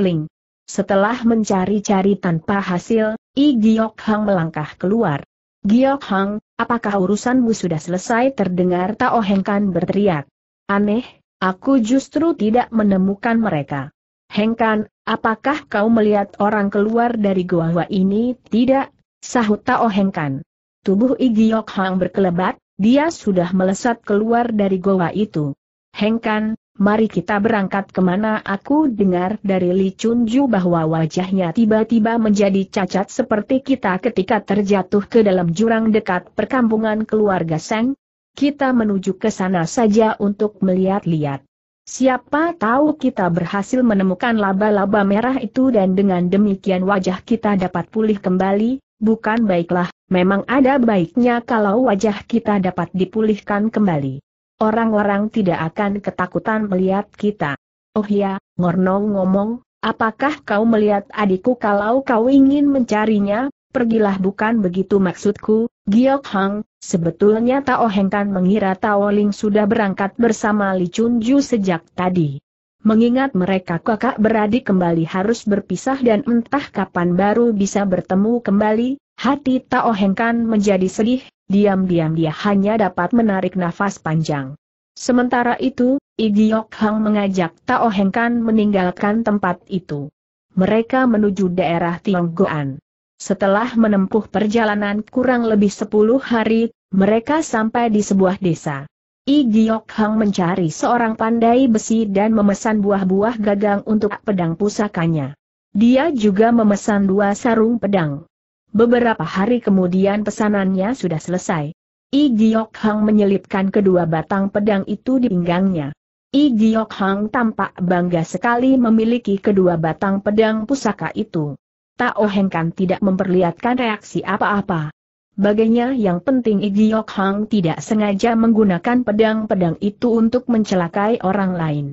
S1: Setelah mencari-cari tanpa hasil, I Giok Hang melangkah keluar. Giok Hang, apakah urusanmu sudah selesai terdengar Tao Heng Kan berteriak. Aneh, aku justru tidak menemukan mereka. Heng Kan, apakah kau melihat orang keluar dari gua ini? Tidak, sahut Tao Heng Kan. Tubuh I Giok Hang berkelebat, dia sudah melesat keluar dari goa itu. Hengkan, mari kita berangkat kemana aku dengar dari Li Chunju bahwa wajahnya tiba-tiba menjadi cacat seperti kita ketika terjatuh ke dalam jurang dekat perkampungan keluarga Seng. Kita menuju ke sana saja untuk melihat-lihat. Siapa tahu kita berhasil menemukan laba-laba merah itu dan dengan demikian wajah kita dapat pulih kembali, bukan baiklah, memang ada baiknya kalau wajah kita dapat dipulihkan kembali. Orang-orang tidak akan ketakutan melihat kita. Oh ya, Ngornong ngomong, apakah kau melihat adikku kalau kau ingin mencarinya? Pergilah bukan begitu maksudku, Giok Hang, sebetulnya Tao Heng Kan mengira Tao Ling sudah berangkat bersama Li Chun Ju sejak tadi. Mengingat mereka kakak beradik kembali harus berpisah dan entah kapan baru bisa bertemu kembali, hati Tao Heng Kan menjadi sedih, diam-diam dia hanya dapat menarik nafas panjang. Sementara itu, Igiok Hang mengajak Tao Heng Kan meninggalkan tempat itu. Mereka menuju daerah Tionggoan. Setelah menempuh perjalanan kurang lebih 10 hari, mereka sampai di sebuah desa. I Giok Hang mencari seorang pandai besi dan memesan buah-buah gagang untuk pedang pusakanya. Dia juga memesan dua sarung pedang. Beberapa hari kemudian pesanannya sudah selesai. I Giok Hang menyelipkan kedua batang pedang itu di pinggangnya. I Giok Hang tampak bangga sekali memiliki kedua batang pedang pusaka itu. Tak Hengkan tidak memperlihatkan reaksi apa-apa. Baginya yang penting Giok Hang tidak sengaja menggunakan pedang-pedang itu untuk mencelakai orang lain.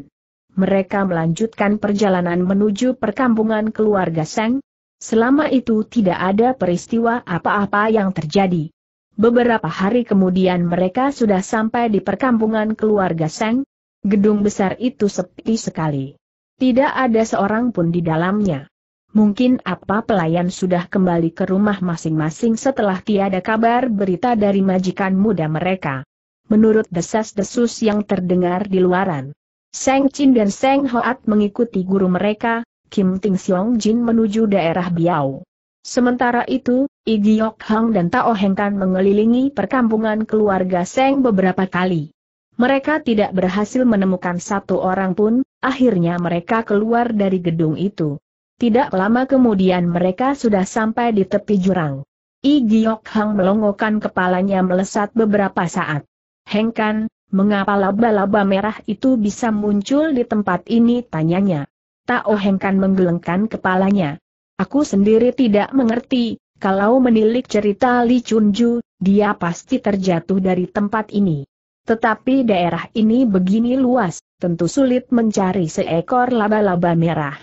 S1: Mereka melanjutkan perjalanan menuju perkampungan keluarga Seng, Selama itu tidak ada peristiwa apa-apa yang terjadi. Beberapa hari kemudian mereka sudah sampai di perkampungan keluarga Seng. Gedung besar itu sepi sekali. Tidak ada seorang pun di dalamnya. Mungkin apa pelayan sudah kembali ke rumah masing-masing setelah tiada kabar berita dari majikan muda mereka. Menurut desas-desus yang terdengar di luaran, Seng Chin dan Seng Hoat mengikuti guru mereka, Kim Ting Siong Jin menuju daerah Biao. Sementara itu, Igiok Hang dan Tao Heng Tan mengelilingi perkampungan keluarga Seng beberapa kali. Mereka tidak berhasil menemukan satu orang pun, akhirnya mereka keluar dari gedung itu. Tidak lama kemudian mereka sudah sampai di tepi jurang. Igiok Hang melongokkan kepalanya melesat beberapa saat. Heng Kan, mengapa laba-laba merah itu bisa muncul di tempat ini tanyanya. Tak Ohengkan menggelengkan kepalanya. Aku sendiri tidak mengerti, kalau menilik cerita Li Chunju, dia pasti terjatuh dari tempat ini. Tetapi daerah ini begini luas, tentu sulit mencari seekor laba-laba merah.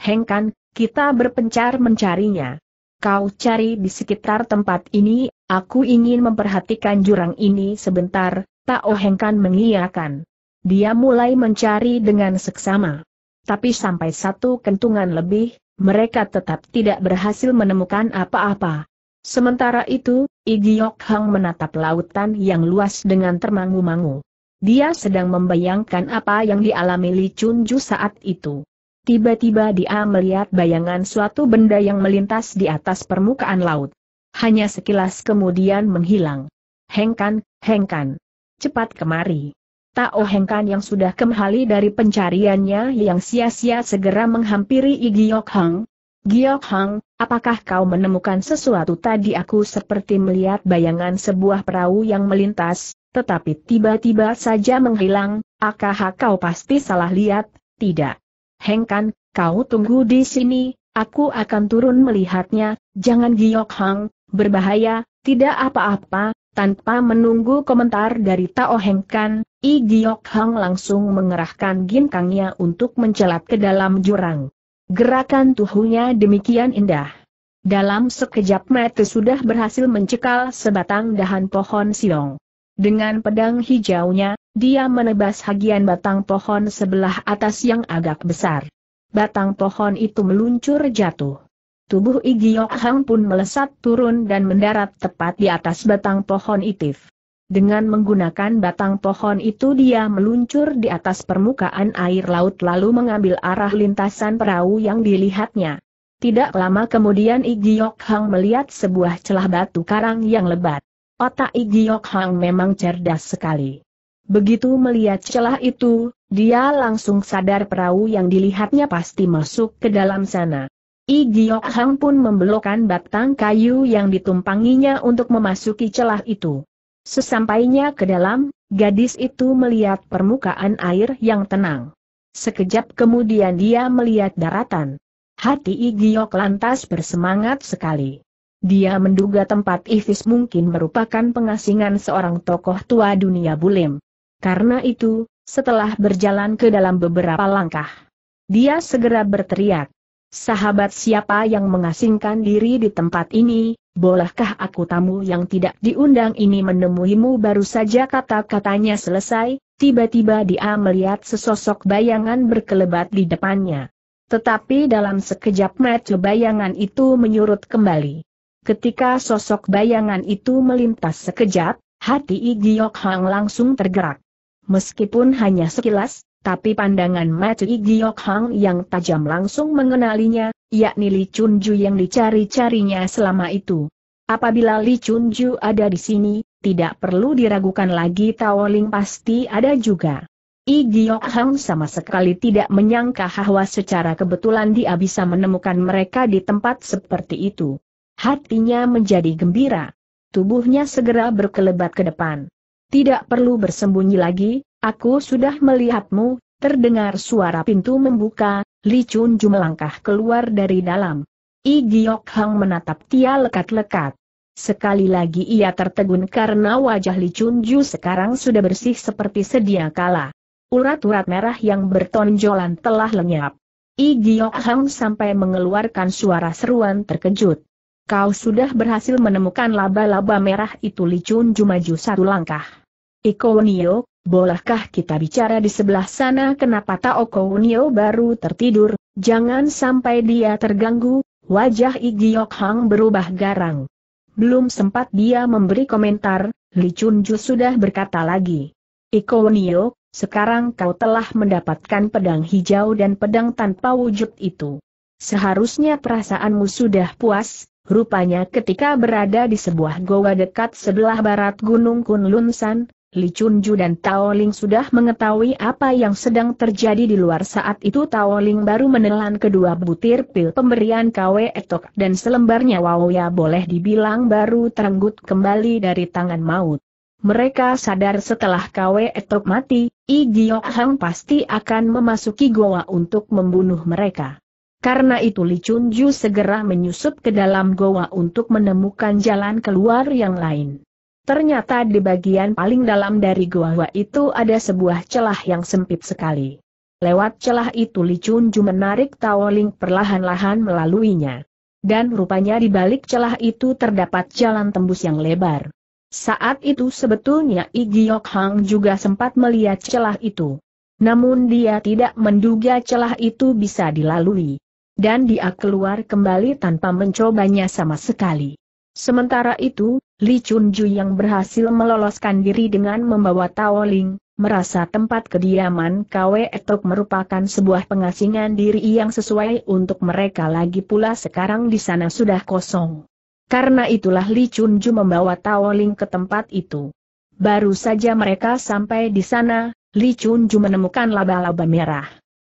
S1: Hengkan, kita berpencar mencarinya. Kau cari di sekitar tempat ini, aku ingin memperhatikan jurang ini sebentar, Tak Ohengkan mengiyakan. Dia mulai mencari dengan seksama tapi sampai satu kentungan lebih, mereka tetap tidak berhasil menemukan apa-apa. Sementara itu, Igiok Hang menatap lautan yang luas dengan termangu-mangu. Dia sedang membayangkan apa yang dialami Li Chunju saat itu. Tiba-tiba dia melihat bayangan suatu benda yang melintas di atas permukaan laut. Hanya sekilas kemudian menghilang. Hengkan, hengkan. Cepat kemari. Tak Ohengkan oh yang sudah kembali dari pencariannya yang sia-sia segera menghampiri Giok Hang. Giok Hang, apakah kau menemukan sesuatu tadi aku seperti melihat bayangan sebuah perahu yang melintas, tetapi tiba-tiba saja menghilang, akah kau pasti salah lihat, tidak. Hengkan, kau tunggu di sini, aku akan turun melihatnya, jangan Giok Hang, berbahaya, tidak apa-apa, tanpa menunggu komentar dari Tao Heng Kan, I Giok Hang langsung mengerahkan ginkangnya untuk mencelat ke dalam jurang. Gerakan tuhunya demikian indah. Dalam sekejap mata sudah berhasil mencekal sebatang dahan pohon siong. Dengan pedang hijaunya, dia menebas hagian batang pohon sebelah atas yang agak besar. Batang pohon itu meluncur jatuh. Tubuh Igiok Hang pun melesat turun dan mendarat tepat di atas batang pohon itif. Dengan menggunakan batang pohon itu dia meluncur di atas permukaan air laut lalu mengambil arah lintasan perahu yang dilihatnya. Tidak lama kemudian Igiok Hang melihat sebuah celah batu karang yang lebat. Otak Igiok Hang memang cerdas sekali. Begitu melihat celah itu, dia langsung sadar perahu yang dilihatnya pasti masuk ke dalam sana. I Giok Hang pun membelokkan batang kayu yang ditumpanginya untuk memasuki celah itu. Sesampainya ke dalam, gadis itu melihat permukaan air yang tenang. Sekejap kemudian dia melihat daratan. Hati I Giok lantas bersemangat sekali. Dia menduga tempat Ifis mungkin merupakan pengasingan seorang tokoh tua dunia bulim. Karena itu, setelah berjalan ke dalam beberapa langkah, dia segera berteriak, Sahabat siapa yang mengasingkan diri di tempat ini, bolehkah aku tamu yang tidak diundang ini menemuimu baru saja kata-katanya selesai, tiba-tiba dia melihat sesosok bayangan berkelebat di depannya. Tetapi dalam sekejap mata bayangan itu menyurut kembali. Ketika sosok bayangan itu melintas sekejap, hati Igiok Hang langsung tergerak. Meskipun hanya sekilas, tapi pandangan Macui Giok Hang yang tajam langsung mengenalinya, yakni Li Chunju yang dicari-carinya selama itu. Apabila Li Chunju ada di sini, tidak perlu diragukan lagi Taoling pasti ada juga. I Giok Hang sama sekali tidak menyangka bahwa secara kebetulan dia bisa menemukan mereka di tempat seperti itu. Hatinya menjadi gembira. Tubuhnya segera berkelebat ke depan. Tidak perlu bersembunyi lagi, Aku sudah melihatmu, terdengar suara pintu membuka, Li Chun Ju melangkah keluar dari dalam. I Giok Hang menatap Tia lekat-lekat. Sekali lagi ia tertegun karena wajah Li Chun sekarang sudah bersih seperti sedia kala. Urat-urat merah yang bertonjolan telah lenyap. I Giok Hang sampai mengeluarkan suara seruan terkejut. Kau sudah berhasil menemukan laba-laba merah itu Li Chun Ju maju satu langkah. Nio. Bolehkah kita bicara di sebelah sana kenapa Taoko Unio baru tertidur, jangan sampai dia terganggu, wajah Igiok Hang berubah garang. Belum sempat dia memberi komentar, Li Ju sudah berkata lagi. Iko Unio, sekarang kau telah mendapatkan pedang hijau dan pedang tanpa wujud itu. Seharusnya perasaanmu sudah puas, rupanya ketika berada di sebuah goa dekat sebelah barat Gunung Kunlunsan, Li Chunju dan Tao Ling sudah mengetahui apa yang sedang terjadi di luar saat itu Tao Ling baru menelan kedua butir pil pemberian KW Etok dan selembarnya. Wow, ya boleh dibilang baru terenggut kembali dari tangan maut. Mereka sadar setelah KW Etok mati, I Giok pasti akan memasuki goa untuk membunuh mereka. Karena itu Li Chunju segera menyusup ke dalam goa untuk menemukan jalan keluar yang lain. Ternyata di bagian paling dalam dari gua gua itu ada sebuah celah yang sempit sekali. Lewat celah itu Li Chunju menarik Taoling perlahan-lahan melaluinya. Dan rupanya di balik celah itu terdapat jalan tembus yang lebar. Saat itu sebetulnya Yok Hang juga sempat melihat celah itu. Namun dia tidak menduga celah itu bisa dilalui. Dan dia keluar kembali tanpa mencobanya sama sekali. Sementara itu, Li Chunju yang berhasil meloloskan diri dengan membawa Taoling, merasa tempat kediaman Kwe Etok merupakan sebuah pengasingan diri yang sesuai untuk mereka lagi pula sekarang di sana sudah kosong. Karena itulah Li Chunju membawa Taoling ke tempat itu. Baru saja mereka sampai di sana, Li Chunju menemukan laba-laba merah.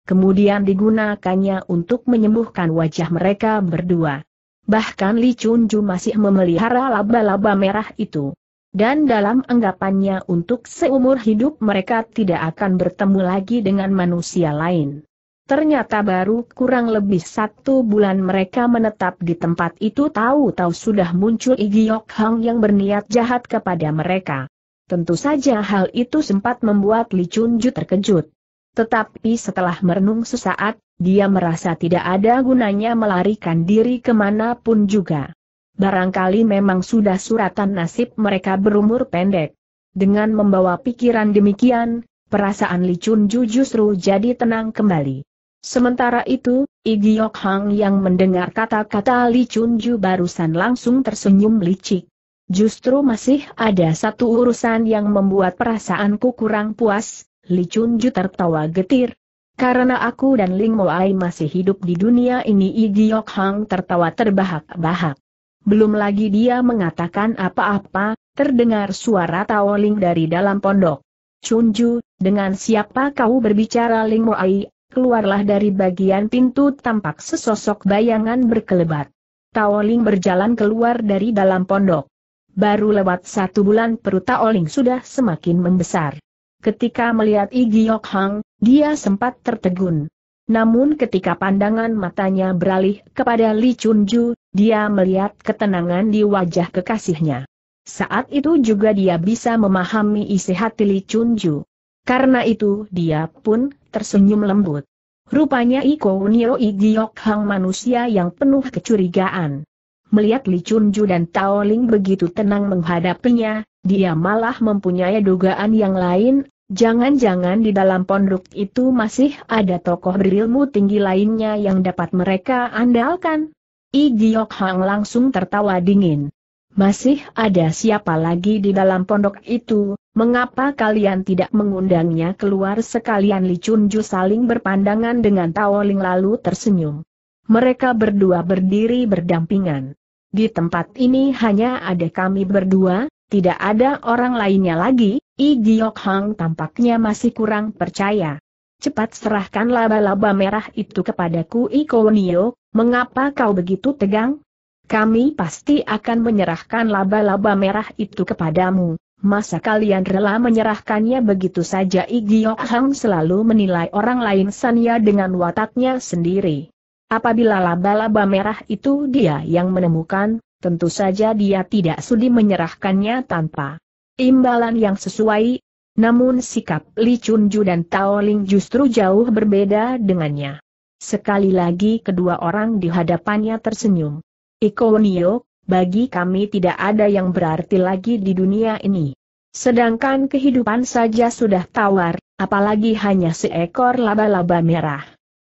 S1: Kemudian digunakannya untuk menyembuhkan wajah mereka berdua. Bahkan Li Chunju masih memelihara laba-laba merah itu. Dan dalam anggapannya untuk seumur hidup mereka tidak akan bertemu lagi dengan manusia lain. Ternyata baru kurang lebih satu bulan mereka menetap di tempat itu tahu-tahu sudah muncul Igiok Hang yang berniat jahat kepada mereka. Tentu saja hal itu sempat membuat Li Chunju terkejut. Tetapi setelah merenung sesaat, dia merasa tidak ada gunanya melarikan diri kemanapun juga. Barangkali memang sudah suratan nasib mereka berumur pendek. Dengan membawa pikiran demikian, perasaan Li Chunju justru jadi tenang kembali. Sementara itu, Igiok Hang yang mendengar kata-kata Li Chunju barusan langsung tersenyum licik. Justru masih ada satu urusan yang membuat perasaanku kurang puas, Li Chunju tertawa getir. Karena aku dan Ling Moai masih hidup di dunia ini Igiok Hang tertawa terbahak-bahak. Belum lagi dia mengatakan apa-apa, terdengar suara Ling dari dalam pondok. Chunju, dengan siapa kau berbicara Ling Moai, keluarlah dari bagian pintu tampak sesosok bayangan berkelebat. Taoling berjalan keluar dari dalam pondok. Baru lewat satu bulan perut Taoling sudah semakin membesar. Ketika melihat Igiok Hang, dia sempat tertegun. Namun ketika pandangan matanya beralih kepada Li Chunju, dia melihat ketenangan di wajah kekasihnya. Saat itu juga dia bisa memahami isi hati Li Chunju. Karena itu dia pun tersenyum lembut. Rupanya Iko Niro Igiok Hang manusia yang penuh kecurigaan. Melihat Li Chunju dan Tao Ling begitu tenang menghadapinya, dia malah mempunyai dugaan yang lain, jangan-jangan di dalam pondok itu masih ada tokoh berilmu tinggi lainnya yang dapat mereka andalkan. I Giok Hang langsung tertawa dingin. Masih ada siapa lagi di dalam pondok itu, mengapa kalian tidak mengundangnya keluar sekalian Li Chunju saling berpandangan dengan Ling lalu tersenyum. Mereka berdua berdiri berdampingan. Di tempat ini hanya ada kami berdua, tidak ada orang lainnya lagi, I Giok Hang tampaknya masih kurang percaya. Cepat serahkan laba-laba merah itu kepadaku Iko Nio, mengapa kau begitu tegang? Kami pasti akan menyerahkan laba-laba merah itu kepadamu. Masa kalian rela menyerahkannya begitu saja Igiok Hang selalu menilai orang lain Sanya dengan wataknya sendiri. Apabila laba-laba merah itu dia yang menemukan, tentu saja dia tidak sudi menyerahkannya tanpa imbalan yang sesuai, namun sikap Li Chunju dan Tao Ling justru jauh berbeda dengannya. Sekali lagi kedua orang di hadapannya tersenyum. Iko Nio, bagi kami tidak ada yang berarti lagi di dunia ini. Sedangkan kehidupan saja sudah tawar, apalagi hanya seekor laba-laba merah.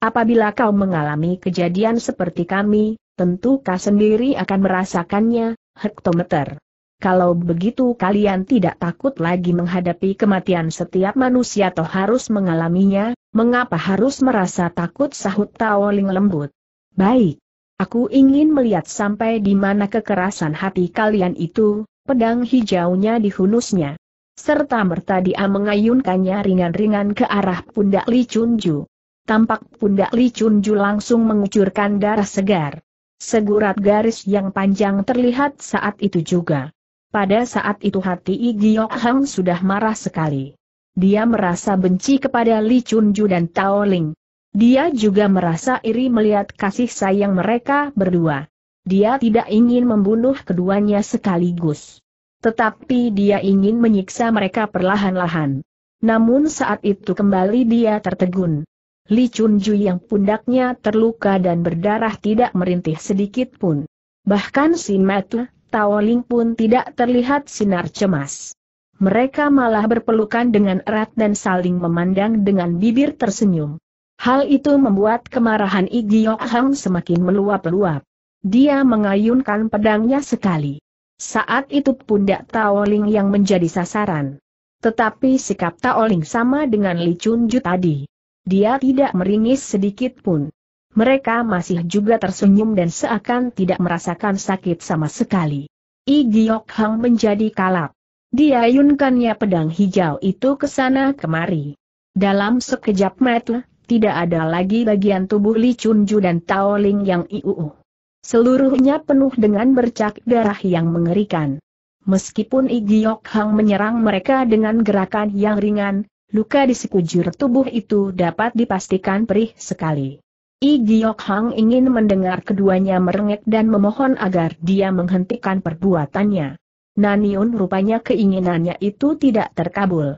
S1: Apabila kau mengalami kejadian seperti kami, tentu kau sendiri akan merasakannya, hektometer. Kalau begitu kalian tidak takut lagi menghadapi kematian setiap manusia atau harus mengalaminya, mengapa harus merasa takut sahut Taoling lembut. Baik. Aku ingin melihat sampai di mana kekerasan hati kalian itu, pedang hijaunya dihunusnya. Serta merta dia mengayunkannya ringan-ringan ke arah pundak Li Chunju. Tampak pundak Li Chunju langsung mengucurkan darah segar. Segurat garis yang panjang terlihat saat itu juga. Pada saat itu hati Igiok Hang sudah marah sekali. Dia merasa benci kepada Li Chunju dan Tao Ling. Dia juga merasa iri melihat kasih sayang mereka berdua. Dia tidak ingin membunuh keduanya sekaligus. Tetapi dia ingin menyiksa mereka perlahan-lahan. Namun saat itu kembali dia tertegun. Li Chun yang pundaknya terluka dan berdarah tidak merintih sedikit pun. Bahkan si Matu, Tao Ling pun tidak terlihat sinar cemas. Mereka malah berpelukan dengan erat dan saling memandang dengan bibir tersenyum. Hal itu membuat kemarahan Igi Yok semakin meluap-luap. Dia mengayunkan pedangnya sekali. Saat itu pundak Tao Ling yang menjadi sasaran. Tetapi sikap Taoling sama dengan Li Chun tadi. Dia tidak meringis sedikit pun. Mereka masih juga tersenyum dan seakan tidak merasakan sakit sama sekali. I Giok Hang menjadi kalap. Diayunkannya pedang hijau itu ke sana kemari. Dalam sekejap mata, tidak ada lagi bagian tubuh Li Chunju dan Tao Ling yang iuu. Seluruhnya penuh dengan bercak darah yang mengerikan. Meskipun I Giok Hang menyerang mereka dengan gerakan yang ringan, luka di sekujur tubuh itu dapat dipastikan perih sekali. I Giok Hang ingin mendengar keduanya merengek dan memohon agar dia menghentikan perbuatannya. Naniun rupanya keinginannya itu tidak terkabul.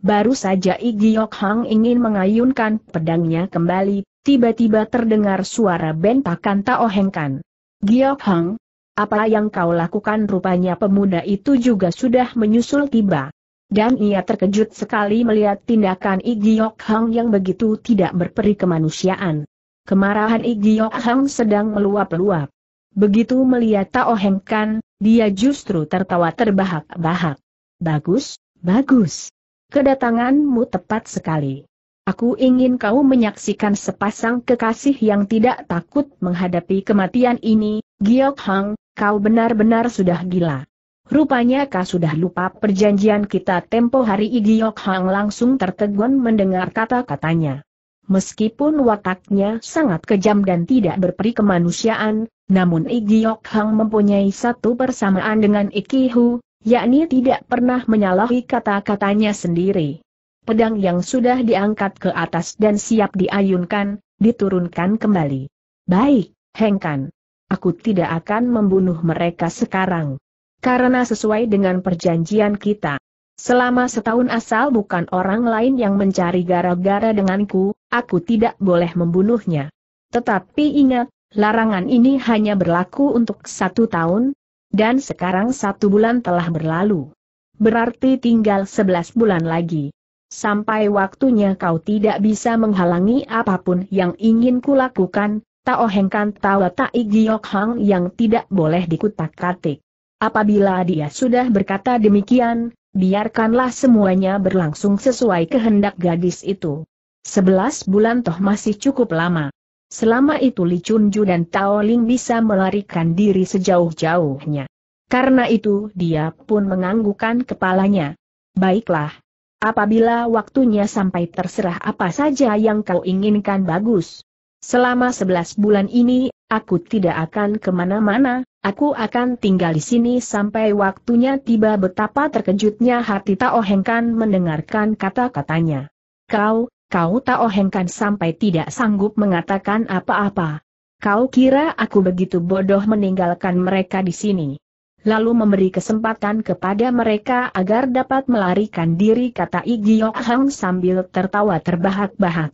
S1: Baru saja I Giok Hang ingin mengayunkan pedangnya kembali, tiba-tiba terdengar suara bentakan Taohengkan. Giok Hang, apa yang kau lakukan rupanya pemuda itu juga sudah menyusul tiba dan ia terkejut sekali melihat tindakan Igiok Hang yang begitu tidak berperi kemanusiaan. Kemarahan Igiok Hang sedang meluap-luap. Begitu melihat Tao Heng Kan, dia justru tertawa terbahak-bahak. Bagus, bagus. Kedatanganmu tepat sekali. Aku ingin kau menyaksikan sepasang kekasih yang tidak takut menghadapi kematian ini, Giok Hang, kau benar-benar sudah gila. Rupanya kau sudah lupa perjanjian kita tempo hari Igiok Hang langsung tertegun mendengar kata-katanya. Meskipun wataknya sangat kejam dan tidak berperi kemanusiaan, namun Igiok Hang mempunyai satu persamaan dengan Ikihu, yakni tidak pernah menyalahi kata-katanya sendiri. Pedang yang sudah diangkat ke atas dan siap diayunkan, diturunkan kembali. Baik, Hengkan. Aku tidak akan membunuh mereka sekarang karena sesuai dengan perjanjian kita. Selama setahun asal bukan orang lain yang mencari gara-gara denganku, aku tidak boleh membunuhnya. Tetapi ingat, larangan ini hanya berlaku untuk satu tahun, dan sekarang satu bulan telah berlalu. Berarti tinggal sebelas bulan lagi. Sampai waktunya kau tidak bisa menghalangi apapun yang ingin kulakukan, ohengkan tawa tak igiok hang yang tidak boleh dikutak-katik. Apabila dia sudah berkata demikian, biarkanlah semuanya berlangsung sesuai kehendak gadis itu. Sebelas bulan toh masih cukup lama. Selama itu Li Chunju dan Tao Ling bisa melarikan diri sejauh-jauhnya. Karena itu dia pun menganggukkan kepalanya. Baiklah. Apabila waktunya sampai terserah apa saja yang kau inginkan bagus. Selama sebelas bulan ini, aku tidak akan kemana-mana, Aku akan tinggal di sini sampai waktunya tiba betapa terkejutnya hati Tao Hengkan mendengarkan kata-katanya. Kau, kau Tao Hengkan sampai tidak sanggup mengatakan apa-apa. Kau kira aku begitu bodoh meninggalkan mereka di sini. Lalu memberi kesempatan kepada mereka agar dapat melarikan diri kata Igyok Hang sambil tertawa terbahak-bahak.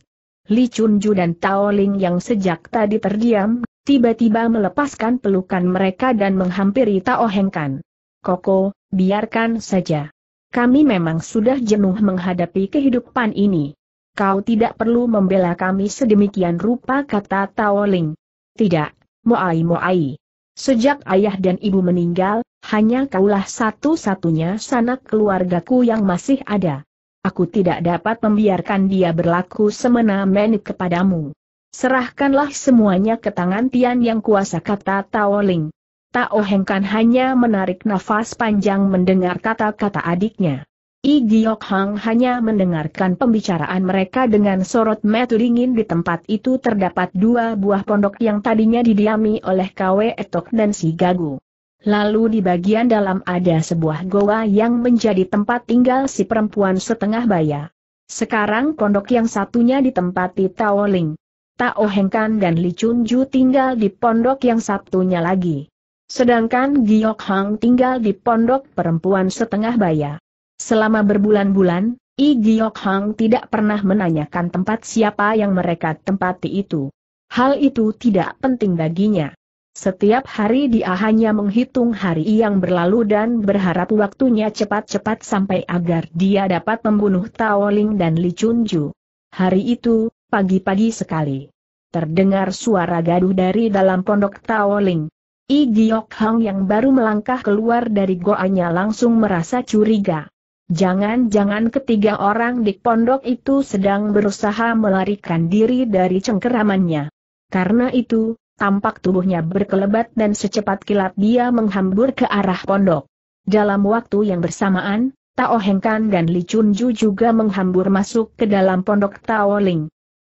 S1: Li Chunju dan Tao Ling yang sejak tadi terdiam tiba-tiba melepaskan pelukan mereka dan menghampiri Tao Hengkan. Koko, biarkan saja. Kami memang sudah jenuh menghadapi kehidupan ini. Kau tidak perlu membela kami sedemikian rupa kata Tao Ling. Tidak, Moai Moai. Sejak ayah dan ibu meninggal, hanya kaulah satu-satunya sanak keluargaku yang masih ada. Aku tidak dapat membiarkan dia berlaku semena-mena kepadamu. Serahkanlah semuanya ke tangan Tian yang kuasa kata Taoling. Ling. Tao Heng Kan hanya menarik nafas panjang mendengar kata-kata adiknya. I Giok Hang hanya mendengarkan pembicaraan mereka dengan sorot mata dingin di tempat itu terdapat dua buah pondok yang tadinya didiami oleh KW Etok dan si Gagu. Lalu di bagian dalam ada sebuah goa yang menjadi tempat tinggal si perempuan setengah baya. Sekarang pondok yang satunya ditempati Taoling. Tao Hengkan dan Li Chunju tinggal di pondok yang Sabtunya lagi. Sedangkan Giok Hang tinggal di pondok perempuan setengah baya. Selama berbulan-bulan, I Giok Hang tidak pernah menanyakan tempat siapa yang mereka tempati itu. Hal itu tidak penting baginya. Setiap hari dia hanya menghitung hari yang berlalu dan berharap waktunya cepat-cepat sampai agar dia dapat membunuh Tao Ling dan Li Chunju. Hari itu, pagi-pagi sekali. Terdengar suara gaduh dari dalam pondok Taoling. I Giok Hang yang baru melangkah keluar dari goanya langsung merasa curiga. Jangan-jangan ketiga orang di pondok itu sedang berusaha melarikan diri dari cengkeramannya. Karena itu, tampak tubuhnya berkelebat dan secepat kilat dia menghambur ke arah pondok. Dalam waktu yang bersamaan, Tao Hengkan dan Li Chunju juga menghambur masuk ke dalam pondok Taoling.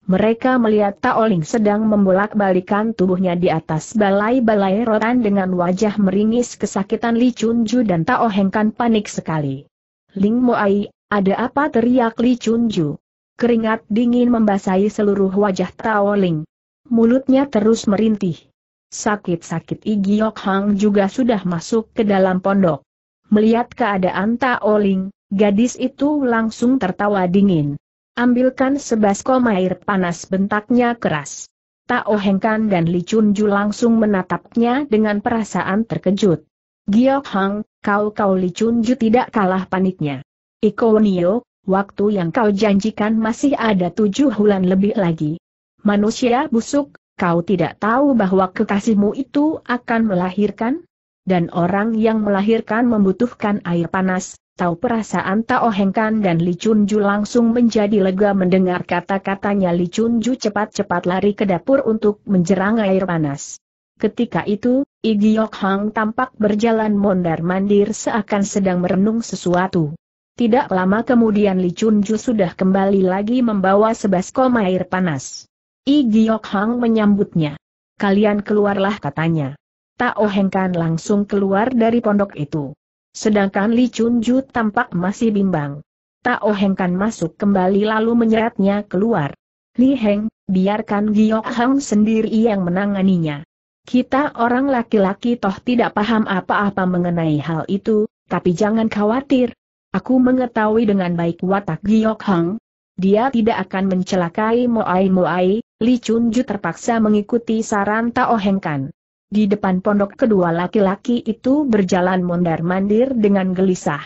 S1: Mereka melihat Taoling sedang membolak-balikan tubuhnya di atas balai-balai rotan dengan wajah meringis kesakitan Li Chunju dan Tao Hengkan panik sekali. Ling Moai, ada apa teriak Li Chunju? Keringat dingin membasahi seluruh wajah Taoling. Mulutnya terus merintih. Sakit-sakit Igiok Hang juga sudah masuk ke dalam pondok. Melihat keadaan Taoling, gadis itu langsung tertawa dingin. Ambilkan sebaskom air panas bentaknya keras. Tao Hengkan dan Li Chunju langsung menatapnya dengan perasaan terkejut. Giok Hang, kau-kau Li Chunju tidak kalah paniknya. Iko Nio, waktu yang kau janjikan masih ada tujuh bulan lebih lagi. Manusia busuk, kau tidak tahu bahwa kekasihmu itu akan melahirkan? Dan orang yang melahirkan membutuhkan air panas, Tahu perasaan Tao Hengkan dan Li Chunju langsung menjadi lega mendengar kata-katanya Li Chunju cepat-cepat lari ke dapur untuk menjerang air panas. Ketika itu, Igiok Hang tampak berjalan mondar-mandir seakan sedang merenung sesuatu. Tidak lama kemudian Li Chunju sudah kembali lagi membawa sebaskom air panas. Igiok Hang menyambutnya. Kalian keluarlah katanya. Tao Hengkan langsung keluar dari pondok itu. Sedangkan Li Chunju tampak masih bimbang. Tao Heng Kan masuk kembali lalu menyeretnya keluar. Li Heng, biarkan Giok Hang sendiri yang menanganinya. Kita orang laki-laki toh tidak paham apa-apa mengenai hal itu, tapi jangan khawatir. Aku mengetahui dengan baik watak Giok Hang. Dia tidak akan mencelakai Moai Moai, Li Chunju terpaksa mengikuti saran Tao Heng Kan. Di depan pondok kedua laki-laki itu berjalan mondar-mandir dengan gelisah.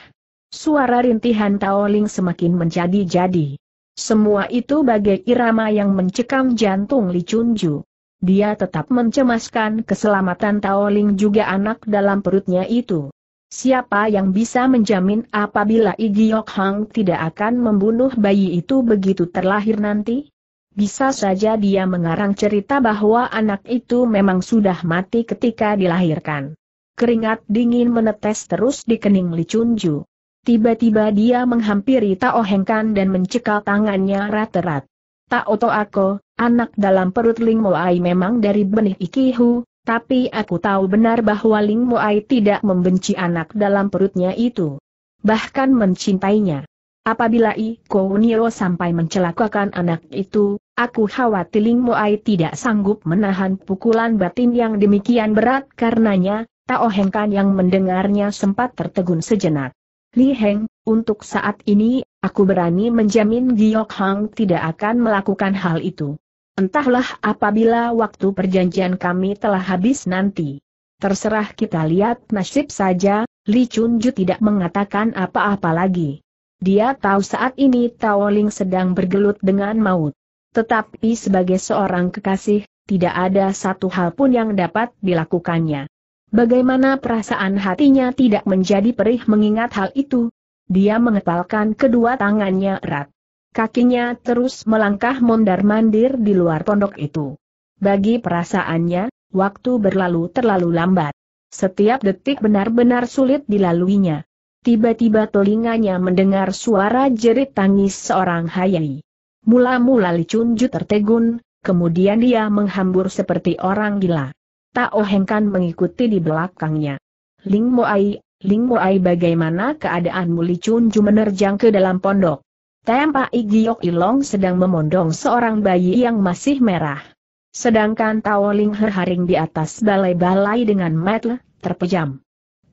S1: Suara rintihan Taoling semakin menjadi-jadi. Semua itu bagai irama yang mencekam jantung Li Chunju. Dia tetap mencemaskan keselamatan Taoling juga anak dalam perutnya itu. Siapa yang bisa menjamin apabila Igi Yok Hang tidak akan membunuh bayi itu begitu terlahir nanti? Bisa saja dia mengarang cerita bahwa anak itu memang sudah mati ketika dilahirkan. Keringat dingin menetes terus di kening Li Chunju. Tiba-tiba dia menghampiri Tao Hengkan dan mencekal tangannya rat-rat. Tao to aku, anak dalam perut Ling Ai memang dari benih Ikihu, tapi aku tahu benar bahwa Ling Ai tidak membenci anak dalam perutnya itu. Bahkan mencintainya. Apabila Iko Nio sampai mencelakakan anak itu, aku khawatir Ling Moai tidak sanggup menahan pukulan batin yang demikian berat karenanya, Tao Heng Kan yang mendengarnya sempat tertegun sejenak. Li Heng, untuk saat ini, aku berani menjamin Giok Hang tidak akan melakukan hal itu. Entahlah apabila waktu perjanjian kami telah habis nanti. Terserah kita lihat nasib saja, Li Chun Ju tidak mengatakan apa-apa lagi. Dia tahu saat ini Taoling sedang bergelut dengan maut. Tetapi sebagai seorang kekasih, tidak ada satu hal pun yang dapat dilakukannya. Bagaimana perasaan hatinya tidak menjadi perih mengingat hal itu? Dia mengepalkan kedua tangannya erat. Kakinya terus melangkah mondar-mandir di luar pondok itu. Bagi perasaannya, waktu berlalu terlalu lambat. Setiap detik benar-benar sulit dilaluinya tiba-tiba telinganya mendengar suara jerit tangis seorang Hayai. Mula-mula Licunju tertegun, kemudian dia menghambur seperti orang gila. Tao Hengkan mengikuti di belakangnya. Ling Moai, Ling Moai bagaimana keadaanmu Licunju menerjang ke dalam pondok. Tampak Igiok Ilong sedang memondong seorang bayi yang masih merah. Sedangkan Tao Ling Herharing di atas balai-balai dengan metle, terpejam.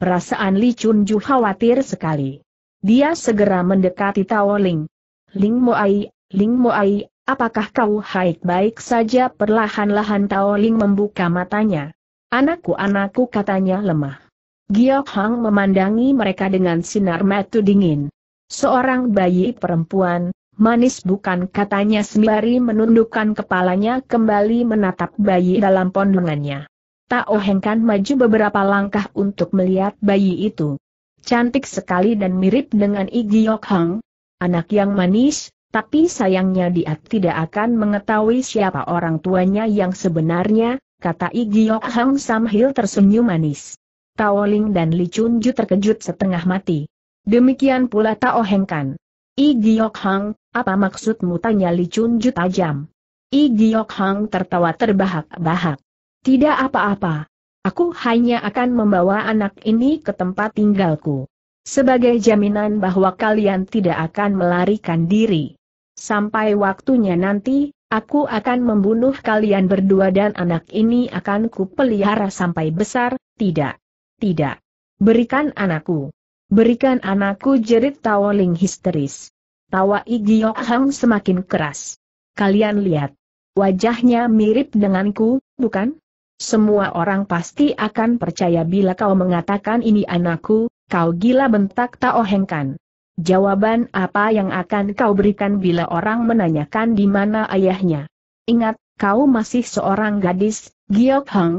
S1: Perasaan Li Chunju khawatir sekali. Dia segera mendekati Tao Ling. Ling Moai, Ling Moai, apakah kau baik-baik saja? Perlahan-lahan Tao Ling membuka matanya. Anakku-anakku katanya lemah. Giok Hang memandangi mereka dengan sinar mata dingin. Seorang bayi perempuan, manis bukan katanya sembari menundukkan kepalanya kembali menatap bayi dalam pondongannya. Tak Ohengkan maju beberapa langkah untuk melihat bayi itu. Cantik sekali dan mirip dengan Igi Yok Hang, anak yang manis, tapi sayangnya dia tidak akan mengetahui siapa orang tuanya yang sebenarnya, kata Igi Yok Hang sambil tersenyum manis. Taoling dan Li Chunju terkejut setengah mati. Demikian pula Tao Hengkan. Igi Yok Hang, apa maksudmu tanya Li Chunju tajam? Igi Yok Hang tertawa terbahak-bahak. Tidak apa-apa. Aku hanya akan membawa anak ini ke tempat tinggalku. Sebagai jaminan bahwa kalian tidak akan melarikan diri. Sampai waktunya nanti, aku akan membunuh kalian berdua dan anak ini akan kupelihara sampai besar, tidak. Tidak. Berikan anakku. Berikan anakku jerit Taoling histeris. Tawa Igiok Hang semakin keras. Kalian lihat. Wajahnya mirip denganku, bukan? Semua orang pasti akan percaya bila kau mengatakan ini anakku, kau gila bentak Tao Heng Kan. Jawaban apa yang akan kau berikan bila orang menanyakan di mana ayahnya? Ingat, kau masih seorang gadis, Giok Hang.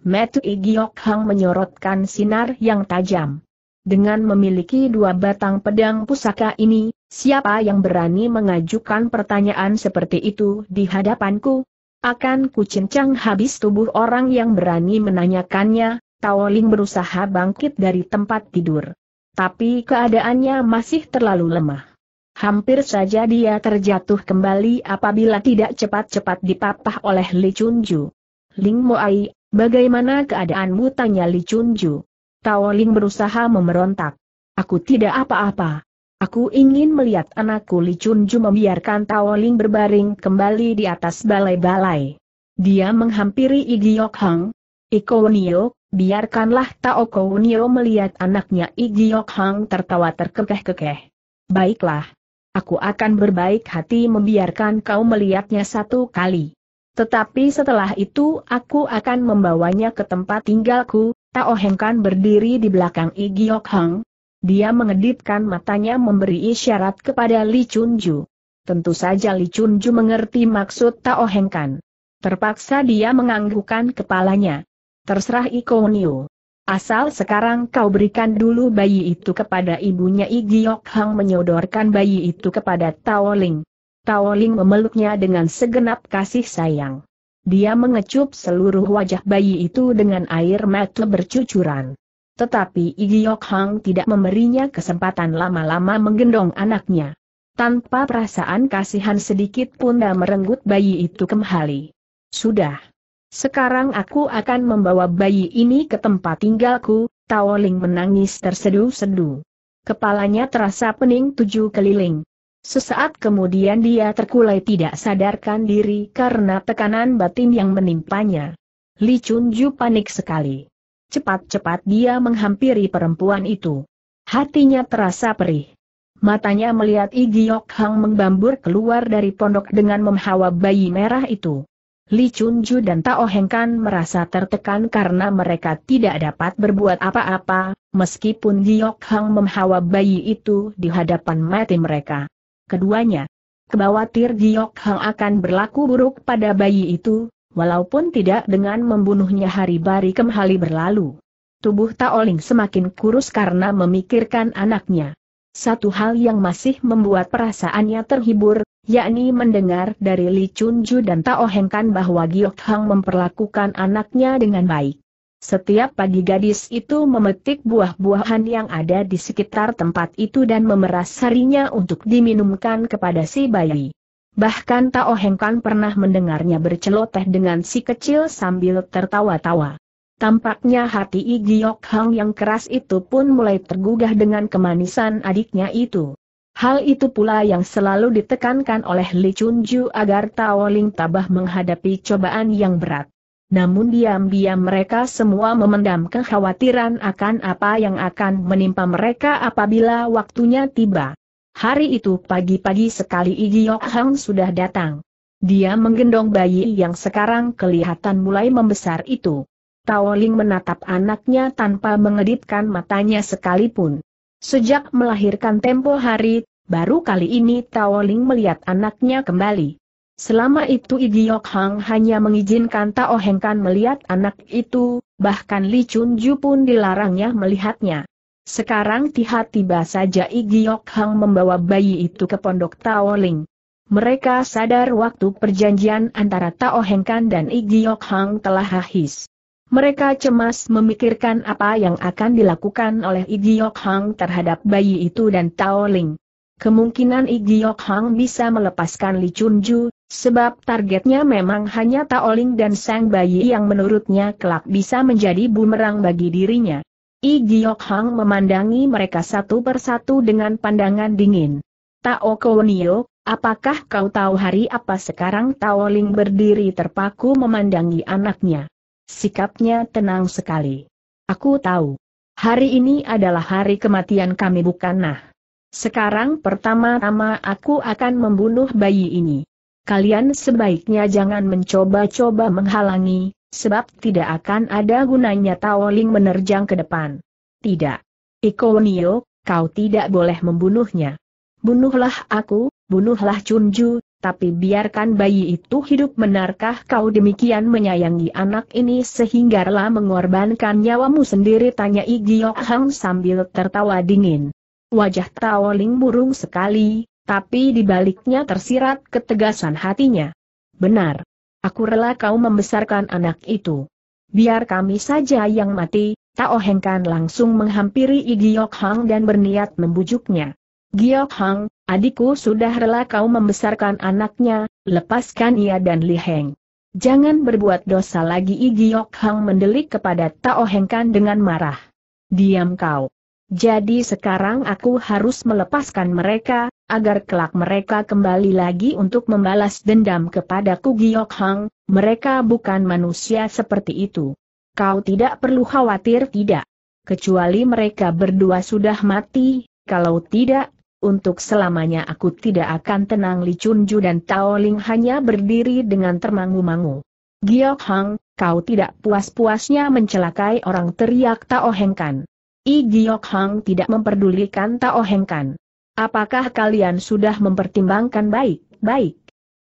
S1: I Giok Hang menyorotkan sinar yang tajam. Dengan memiliki dua batang pedang pusaka ini, siapa yang berani mengajukan pertanyaan seperti itu di hadapanku? Akan kucincang habis tubuh orang yang berani menanyakannya, Taoling berusaha bangkit dari tempat tidur. Tapi keadaannya masih terlalu lemah. Hampir saja dia terjatuh kembali apabila tidak cepat-cepat dipapah oleh Li Chunju. Ling Moai, bagaimana keadaanmu? tanya Li Chunju. Taoling berusaha memberontak. Aku tidak apa-apa. Aku ingin melihat anakku Li Chunju membiarkan Taoling berbaring kembali di atas balai-balai. Dia menghampiri Igiok Hang. Iko Nio, biarkanlah Tao Nio melihat anaknya Igiok Hang tertawa terkekeh-kekeh. Baiklah. Aku akan berbaik hati membiarkan kau melihatnya satu kali. Tetapi setelah itu aku akan membawanya ke tempat tinggalku, Tao Heng berdiri di belakang Igiok Hang, dia mengedipkan matanya memberi isyarat kepada Li Chunju. Tentu saja Li Chunju mengerti maksud Tao Hengkan. Terpaksa dia menganggukkan kepalanya. Terserah Iko Niu. Asal sekarang kau berikan dulu bayi itu kepada ibunya Igiok Hang menyodorkan bayi itu kepada Tao Ling. Tao Ling memeluknya dengan segenap kasih sayang. Dia mengecup seluruh wajah bayi itu dengan air mata bercucuran. Tetapi Yok Hang tidak memberinya kesempatan lama-lama menggendong anaknya. Tanpa perasaan kasihan sedikit pun dia merenggut bayi itu kembali. Sudah. Sekarang aku akan membawa bayi ini ke tempat tinggalku, Taoling menangis tersedu sedu Kepalanya terasa pening tujuh keliling. Sesaat kemudian dia terkulai tidak sadarkan diri karena tekanan batin yang menimpanya. Li Chunju panik sekali. Cepat-cepat dia menghampiri perempuan itu. Hatinya terasa perih. Matanya melihat Igiok Hang membambur keluar dari pondok dengan memhawa bayi merah itu. Li Chun Ju dan Tao Heng Kan merasa tertekan karena mereka tidak dapat berbuat apa-apa, meskipun Giok Hang memhawa bayi itu di hadapan mati mereka. Keduanya, kebawatir Giok Hang akan berlaku buruk pada bayi itu, walaupun tidak dengan membunuhnya hari bari kembali berlalu. Tubuh Taoling semakin kurus karena memikirkan anaknya. Satu hal yang masih membuat perasaannya terhibur, yakni mendengar dari Li Chunju dan Tao Hengkan bahwa Giok Hang memperlakukan anaknya dengan baik. Setiap pagi gadis itu memetik buah-buahan yang ada di sekitar tempat itu dan memeras sarinya untuk diminumkan kepada si bayi. Bahkan Tao Heng pernah mendengarnya berceloteh dengan si kecil sambil tertawa-tawa. Tampaknya hati Yok Hang yang keras itu pun mulai tergugah dengan kemanisan adiknya itu. Hal itu pula yang selalu ditekankan oleh Li Chunju agar Tao Ling tabah menghadapi cobaan yang berat. Namun diam-diam mereka semua memendam kekhawatiran akan apa yang akan menimpa mereka apabila waktunya tiba. Hari itu pagi-pagi sekali Igi Yok Hang sudah datang. Dia menggendong bayi yang sekarang kelihatan mulai membesar itu. Taoling menatap anaknya tanpa mengedipkan matanya sekalipun. Sejak melahirkan tempo hari, baru kali ini Taoling melihat anaknya kembali. Selama itu Igi Yok Hang hanya mengizinkan Tao kan melihat anak itu, bahkan Li Chun Ju pun dilarangnya melihatnya. Sekarang tiba-tiba saja Igiok Hang membawa bayi itu ke pondok Tao Ling. Mereka sadar waktu perjanjian antara Tao Hengkan dan Igiok Hang telah habis. Mereka cemas memikirkan apa yang akan dilakukan oleh Igiok Hang terhadap bayi itu dan Tao Ling. Kemungkinan Igiok Hang bisa melepaskan Li Chunju, sebab targetnya memang hanya Tao Ling dan sang bayi yang menurutnya kelak bisa menjadi bumerang bagi dirinya. I Giok Hang memandangi mereka satu persatu dengan pandangan dingin. Tao Kounio, apakah kau tahu hari apa sekarang Tao Ling berdiri terpaku memandangi anaknya. Sikapnya tenang sekali. Aku tahu. Hari ini adalah hari kematian kami bukan nah. Sekarang pertama-tama aku akan membunuh bayi ini. Kalian sebaiknya jangan mencoba-coba menghalangi, Sebab tidak akan ada gunanya Taoling menerjang ke depan. Tidak. Iko Nio, kau tidak boleh membunuhnya. Bunuhlah aku, bunuhlah Chunju, tapi biarkan bayi itu hidup benarkah kau demikian menyayangi anak ini sehingga rela mengorbankan nyawamu sendiri tanya Igio Hang sambil tertawa dingin. Wajah Taoling burung sekali, tapi dibaliknya tersirat ketegasan hatinya. Benar. Aku rela kau membesarkan anak itu. Biar kami saja yang mati, Tao Hengkan langsung menghampiri Giok Hang dan berniat membujuknya. Giok Hang, adikku sudah rela kau membesarkan anaknya, lepaskan ia dan Li Heng. Jangan berbuat dosa lagi Giok Hang mendelik kepada Tao Hengkan dengan marah. Diam kau. Jadi sekarang aku harus melepaskan mereka, agar kelak mereka kembali lagi untuk membalas dendam kepada Giok Hang, mereka bukan manusia seperti itu. Kau tidak perlu khawatir tidak. Kecuali mereka berdua sudah mati, kalau tidak, untuk selamanya aku tidak akan tenang Li Chunju dan Tao Ling hanya berdiri dengan termangu-mangu. Giok Hang, kau tidak puas-puasnya mencelakai orang teriak Tao Hengkan. I Giok Hang tidak memperdulikan Tao Heng Kan. Apakah kalian sudah mempertimbangkan baik-baik?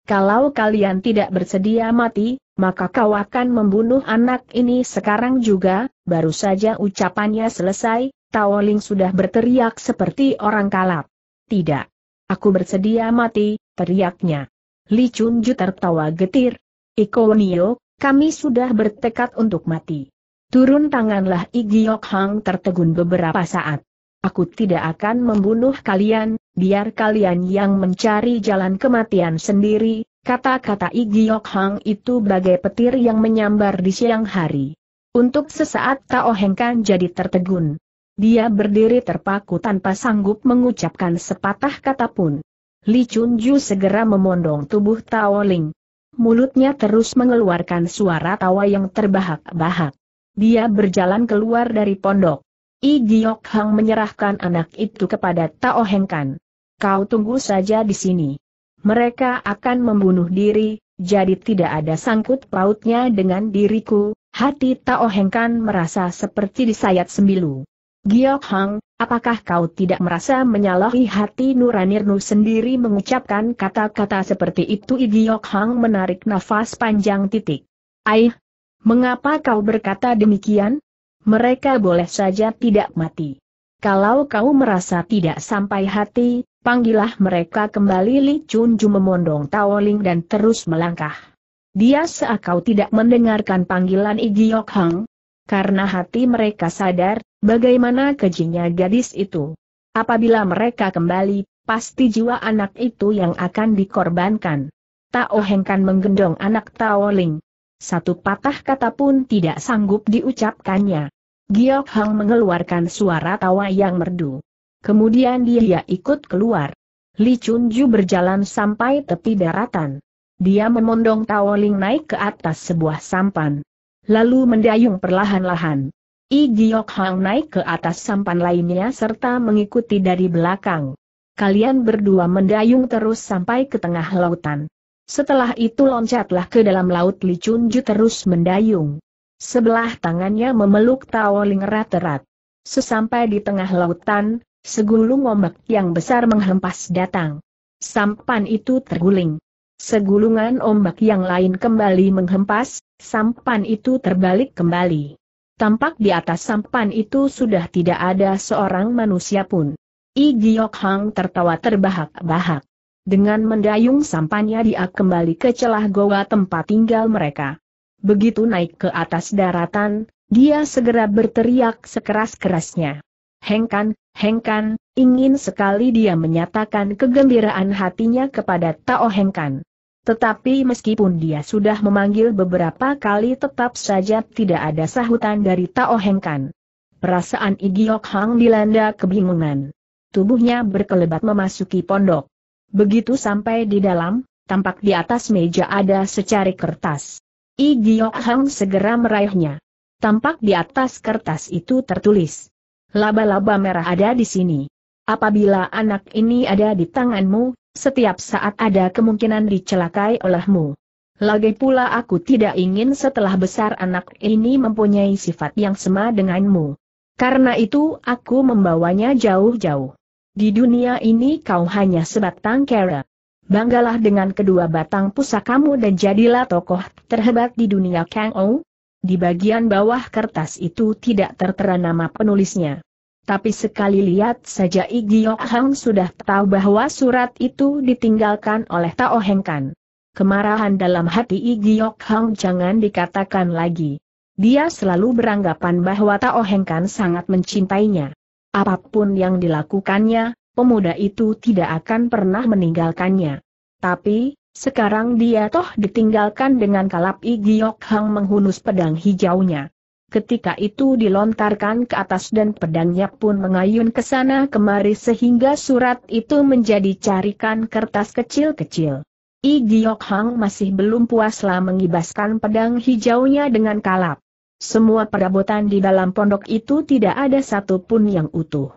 S1: Kalau kalian tidak bersedia mati, maka kau akan membunuh anak ini sekarang juga, baru saja ucapannya selesai, Tao Ling sudah berteriak seperti orang kalap. Tidak. Aku bersedia mati, teriaknya. Li Chun Ju tertawa getir. Iko Nio, kami sudah bertekad untuk mati. Turun tanganlah Iggyokhang. Hang tertegun beberapa saat. Aku tidak akan membunuh kalian, biar kalian yang mencari jalan kematian sendiri, kata-kata Iggyokhang Hang itu bagai petir yang menyambar di siang hari. Untuk sesaat Tao Heng Kan jadi tertegun. Dia berdiri terpaku tanpa sanggup mengucapkan sepatah kata pun. Li Chun Ju segera memondong tubuh Tao Ling. Mulutnya terus mengeluarkan suara tawa yang terbahak-bahak. Dia berjalan keluar dari pondok. I Giok Hang menyerahkan anak itu kepada Tao Heng kan. Kau tunggu saja di sini. Mereka akan membunuh diri, jadi tidak ada sangkut pautnya dengan diriku, hati Tao Heng kan merasa seperti disayat sembilu. Giok Hang, apakah kau tidak merasa menyalahi hati Nuranirnu sendiri mengucapkan kata-kata seperti itu I Giok Hang menarik nafas panjang titik. Aih, Mengapa kau berkata demikian? Mereka boleh saja tidak mati. Kalau kau merasa tidak sampai hati, panggillah mereka kembali Li Chunju memondong Taoling dan terus melangkah. Dia seakau tidak mendengarkan panggilan Yok Hang. Karena hati mereka sadar, bagaimana kejinya gadis itu. Apabila mereka kembali, pasti jiwa anak itu yang akan dikorbankan. Tao Hengkan menggendong anak Taoling. Satu patah kata pun tidak sanggup diucapkannya. Giok Hang mengeluarkan suara tawa yang merdu. Kemudian dia ikut keluar. Li Chunju berjalan sampai tepi daratan. Dia memondong Taoling naik ke atas sebuah sampan. Lalu mendayung perlahan-lahan. I Giok Hang naik ke atas sampan lainnya serta mengikuti dari belakang. Kalian berdua mendayung terus sampai ke tengah lautan. Setelah itu loncatlah ke dalam laut Licunju terus mendayung. Sebelah tangannya memeluk Ling erat-erat. Sesampai di tengah lautan, segulung ombak yang besar menghempas datang. Sampan itu terguling. Segulungan ombak yang lain kembali menghempas, sampan itu terbalik kembali. Tampak di atas sampan itu sudah tidak ada seorang manusia pun. I Giok Hang tertawa terbahak-bahak. Dengan mendayung sampannya dia kembali ke celah goa tempat tinggal mereka. Begitu naik ke atas daratan, dia segera berteriak sekeras-kerasnya. Hengkan, Hengkan, ingin sekali dia menyatakan kegembiraan hatinya kepada Tao Hengkan. Tetapi meskipun dia sudah memanggil beberapa kali tetap saja tidak ada sahutan dari Tao Hengkan. Perasaan Igiok Hang dilanda kebingungan. Tubuhnya berkelebat memasuki pondok. Begitu sampai di dalam, tampak di atas meja ada secari kertas. I Gio Hang segera meraihnya. Tampak di atas kertas itu tertulis. Laba-laba merah ada di sini. Apabila anak ini ada di tanganmu, setiap saat ada kemungkinan dicelakai olehmu. Lagi pula aku tidak ingin setelah besar anak ini mempunyai sifat yang sama denganmu. Karena itu aku membawanya jauh-jauh. Di dunia ini kau hanya sebatang kera. Banggalah dengan kedua batang pusakamu dan jadilah tokoh terhebat di dunia Kang Ou. Di bagian bawah kertas itu tidak tertera nama penulisnya. Tapi sekali lihat saja Igio Hang sudah tahu bahwa surat itu ditinggalkan oleh Tao Heng Kan. Kemarahan dalam hati Igio Hang jangan dikatakan lagi. Dia selalu beranggapan bahwa Tao Heng Kan sangat mencintainya. Apapun yang dilakukannya, pemuda itu tidak akan pernah meninggalkannya. Tapi, sekarang dia toh ditinggalkan dengan kalap Igiok Hang menghunus pedang hijaunya. Ketika itu dilontarkan ke atas dan pedangnya pun mengayun ke sana kemari sehingga surat itu menjadi carikan kertas kecil-kecil. Igiok Hang masih belum puaslah mengibaskan pedang hijaunya dengan kalap. Semua perabotan di dalam pondok itu tidak ada satupun yang utuh.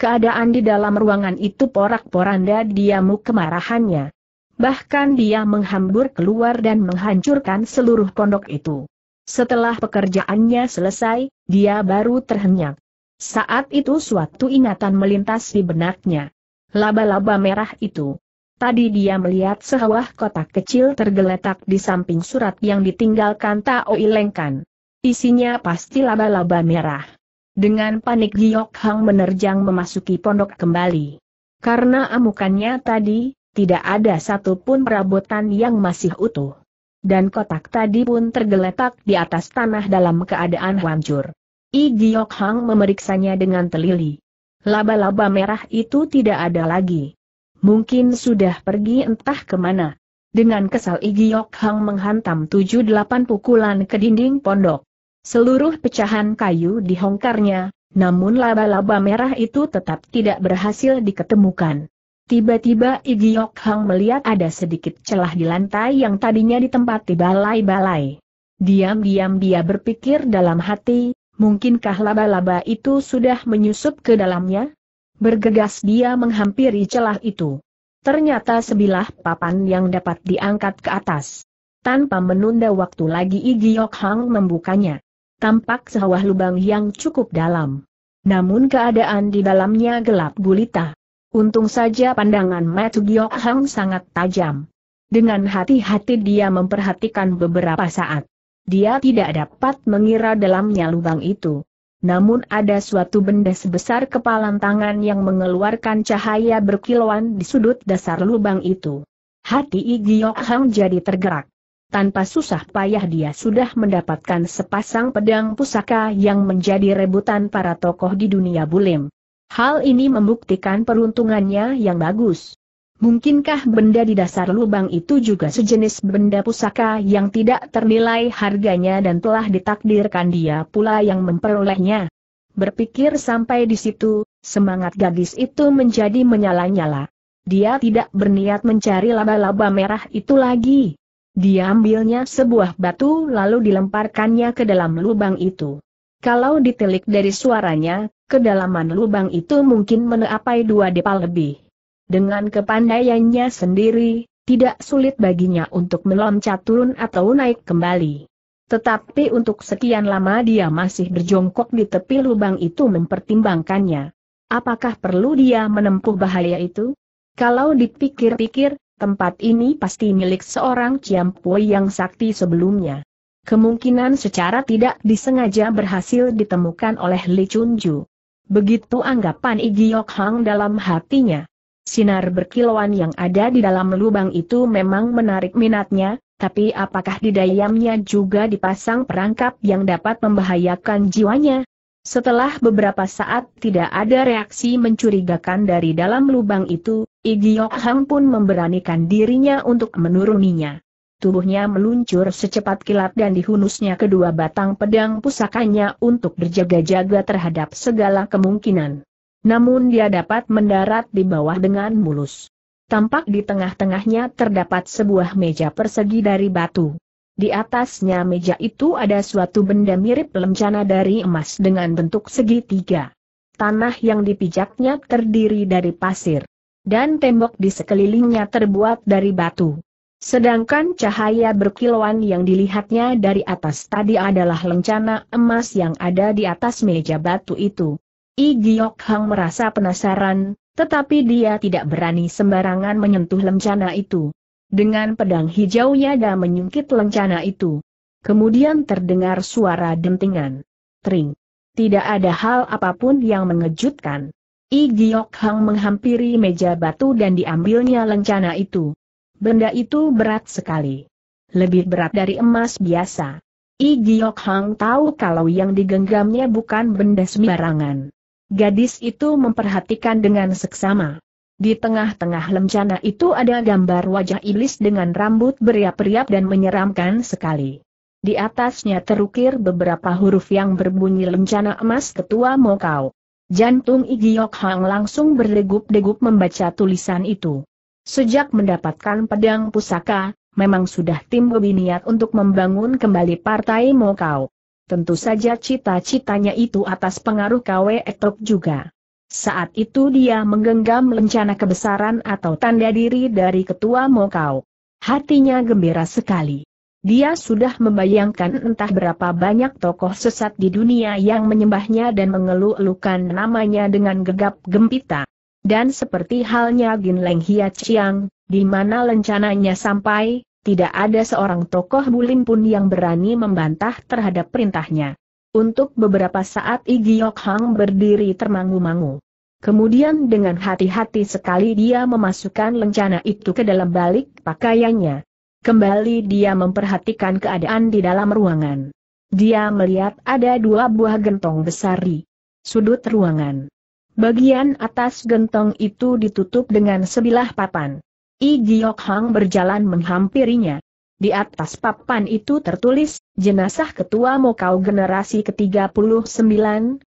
S1: Keadaan di dalam ruangan itu porak-poranda diamu kemarahannya. Bahkan dia menghambur keluar dan menghancurkan seluruh pondok itu. Setelah pekerjaannya selesai, dia baru terhenyak. Saat itu suatu ingatan melintas di benaknya. Laba-laba merah itu. Tadi dia melihat sebuah kotak kecil tergeletak di samping surat yang ditinggalkan Tao Ilengkan. Isinya pasti laba-laba merah. Dengan panik Giok Hang menerjang memasuki pondok kembali. Karena amukannya tadi, tidak ada satupun perabotan yang masih utuh. Dan kotak tadi pun tergeletak di atas tanah dalam keadaan hancur. I Giok Hang memeriksanya dengan teliti. Laba-laba merah itu tidak ada lagi. Mungkin sudah pergi entah kemana. Dengan kesal I Giok Hang menghantam tujuh delapan pukulan ke dinding pondok. Seluruh pecahan kayu dihongkarnya, namun laba-laba merah itu tetap tidak berhasil diketemukan. Tiba-tiba Igi Yok Hang melihat ada sedikit celah di lantai yang tadinya ditempati balai-balai. Diam-diam dia berpikir dalam hati, mungkinkah laba-laba itu sudah menyusup ke dalamnya? Bergegas dia menghampiri celah itu. Ternyata sebilah papan yang dapat diangkat ke atas. Tanpa menunda waktu lagi Igi Yok Hang membukanya tampak sawah lubang yang cukup dalam. Namun keadaan di dalamnya gelap gulita. Untung saja pandangan Matu Giok Hang sangat tajam. Dengan hati-hati dia memperhatikan beberapa saat. Dia tidak dapat mengira dalamnya lubang itu. Namun ada suatu benda sebesar kepalan tangan yang mengeluarkan cahaya berkilauan di sudut dasar lubang itu. Hati Igiok Hang jadi tergerak tanpa susah payah dia sudah mendapatkan sepasang pedang pusaka yang menjadi rebutan para tokoh di dunia bulim. Hal ini membuktikan peruntungannya yang bagus. Mungkinkah benda di dasar lubang itu juga sejenis benda pusaka yang tidak ternilai harganya dan telah ditakdirkan dia pula yang memperolehnya? Berpikir sampai di situ, semangat gadis itu menjadi menyala-nyala. Dia tidak berniat mencari laba-laba merah itu lagi. Diambilnya sebuah batu lalu dilemparkannya ke dalam lubang itu. Kalau ditelik dari suaranya, kedalaman lubang itu mungkin meneapai dua depa lebih. Dengan kepandaiannya sendiri, tidak sulit baginya untuk meloncat turun atau naik kembali. Tetapi untuk sekian lama dia masih berjongkok di tepi lubang itu mempertimbangkannya. Apakah perlu dia menempuh bahaya itu? Kalau dipikir-pikir, tempat ini pasti milik seorang Ciampui yang sakti sebelumnya. Kemungkinan secara tidak disengaja berhasil ditemukan oleh Li Chunju. Begitu anggapan Igi Yok Hang dalam hatinya. Sinar berkilauan yang ada di dalam lubang itu memang menarik minatnya, tapi apakah di dayamnya juga dipasang perangkap yang dapat membahayakan jiwanya? Setelah beberapa saat tidak ada reaksi mencurigakan dari dalam lubang itu, Igiok Ham pun memberanikan dirinya untuk menuruninya. Tubuhnya meluncur secepat kilat dan dihunusnya kedua batang pedang pusakanya untuk berjaga-jaga terhadap segala kemungkinan. Namun dia dapat mendarat di bawah dengan mulus. Tampak di tengah-tengahnya terdapat sebuah meja persegi dari batu. Di atasnya meja itu ada suatu benda mirip lencana dari emas dengan bentuk segitiga. Tanah yang dipijaknya terdiri dari pasir dan tembok di sekelilingnya terbuat dari batu. Sedangkan cahaya berkilauan yang dilihatnya dari atas tadi adalah lencana emas yang ada di atas meja batu itu. I Giok Hang merasa penasaran, tetapi dia tidak berani sembarangan menyentuh lencana itu. Dengan pedang hijaunya dia menyungkit lencana itu. Kemudian terdengar suara dentingan. Tring. Tidak ada hal apapun yang mengejutkan. I Giok Hang menghampiri meja batu dan diambilnya lencana itu. Benda itu berat sekali. Lebih berat dari emas biasa. I Giok Hang tahu kalau yang digenggamnya bukan benda sembarangan. Gadis itu memperhatikan dengan seksama. Di tengah-tengah lencana itu ada gambar wajah iblis dengan rambut beriap-riap dan menyeramkan sekali. Di atasnya terukir beberapa huruf yang berbunyi lencana emas ketua Mokau. Jantung Igiok Hang langsung berdegup-degup membaca tulisan itu. Sejak mendapatkan pedang pusaka, memang sudah tim Bobi niat untuk membangun kembali partai Mokau. Tentu saja cita-citanya itu atas pengaruh KW Etok juga. Saat itu dia menggenggam lencana kebesaran atau tanda diri dari ketua Mokau. Hatinya gembira sekali. Dia sudah membayangkan entah berapa banyak tokoh sesat di dunia yang menyembahnya dan mengeluh-elukan namanya dengan gegap gempita. Dan seperti halnya Gin Leng Hia Chiang, di mana lencananya sampai, tidak ada seorang tokoh bulim pun yang berani membantah terhadap perintahnya. Untuk beberapa saat Igi Yok Hang berdiri termangu-mangu. Kemudian dengan hati-hati sekali dia memasukkan lencana itu ke dalam balik pakaiannya. Kembali dia memperhatikan keadaan di dalam ruangan. Dia melihat ada dua buah gentong besar di sudut ruangan. Bagian atas gentong itu ditutup dengan sebilah papan. I Giok Hang berjalan menghampirinya. Di atas papan itu tertulis, jenazah ketua Mokau generasi ke-39,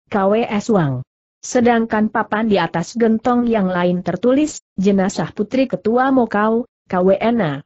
S1: KWS Wang. Sedangkan papan di atas gentong yang lain tertulis, jenazah putri ketua Mokau, KWNA.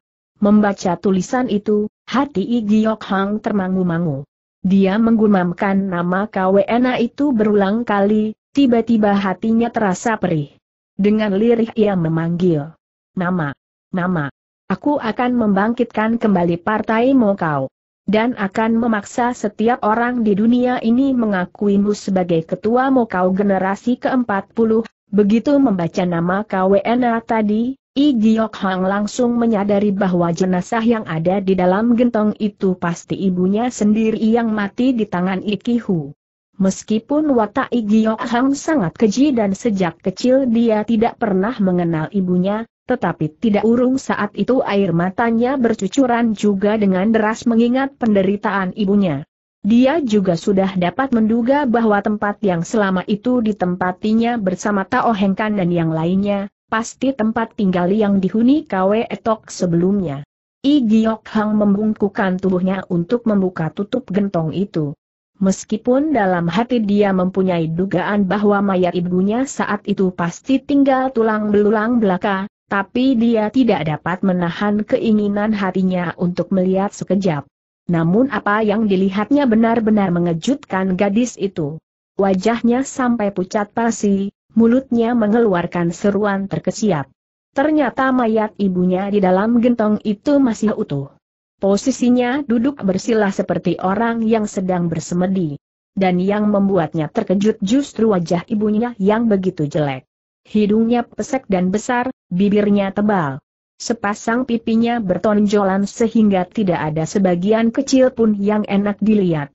S1: Membaca tulisan itu, hati I Giok Hang termangu-mangu. Dia menggumamkan nama KWNA itu berulang kali, tiba-tiba hatinya terasa perih. Dengan lirih ia memanggil. Nama, nama, aku akan membangkitkan kembali partai Mokau. Dan akan memaksa setiap orang di dunia ini mengakuimu sebagai ketua Mokau generasi ke-40. Begitu membaca nama KWNA tadi, I Hang langsung menyadari bahwa jenazah yang ada di dalam gentong itu pasti ibunya sendiri yang mati di tangan Ikihu. Meskipun watak Giok Hang sangat keji dan sejak kecil dia tidak pernah mengenal ibunya, tetapi tidak urung saat itu air matanya bercucuran juga dengan deras mengingat penderitaan ibunya. Dia juga sudah dapat menduga bahwa tempat yang selama itu ditempatinya bersama Tao Hengkan dan yang lainnya, pasti tempat tinggal yang dihuni Kwe Etok sebelumnya. I Giok Hang membungkukan tubuhnya untuk membuka tutup gentong itu. Meskipun dalam hati dia mempunyai dugaan bahwa mayat ibunya saat itu pasti tinggal tulang belulang belaka, tapi dia tidak dapat menahan keinginan hatinya untuk melihat sekejap. Namun apa yang dilihatnya benar-benar mengejutkan gadis itu. Wajahnya sampai pucat pasi, mulutnya mengeluarkan seruan terkesiap. Ternyata mayat ibunya di dalam gentong itu masih utuh. Posisinya duduk bersila seperti orang yang sedang bersemedi. Dan yang membuatnya terkejut justru wajah ibunya yang begitu jelek. Hidungnya pesek dan besar, bibirnya tebal. Sepasang pipinya bertonjolan sehingga tidak ada sebagian kecil pun yang enak dilihat.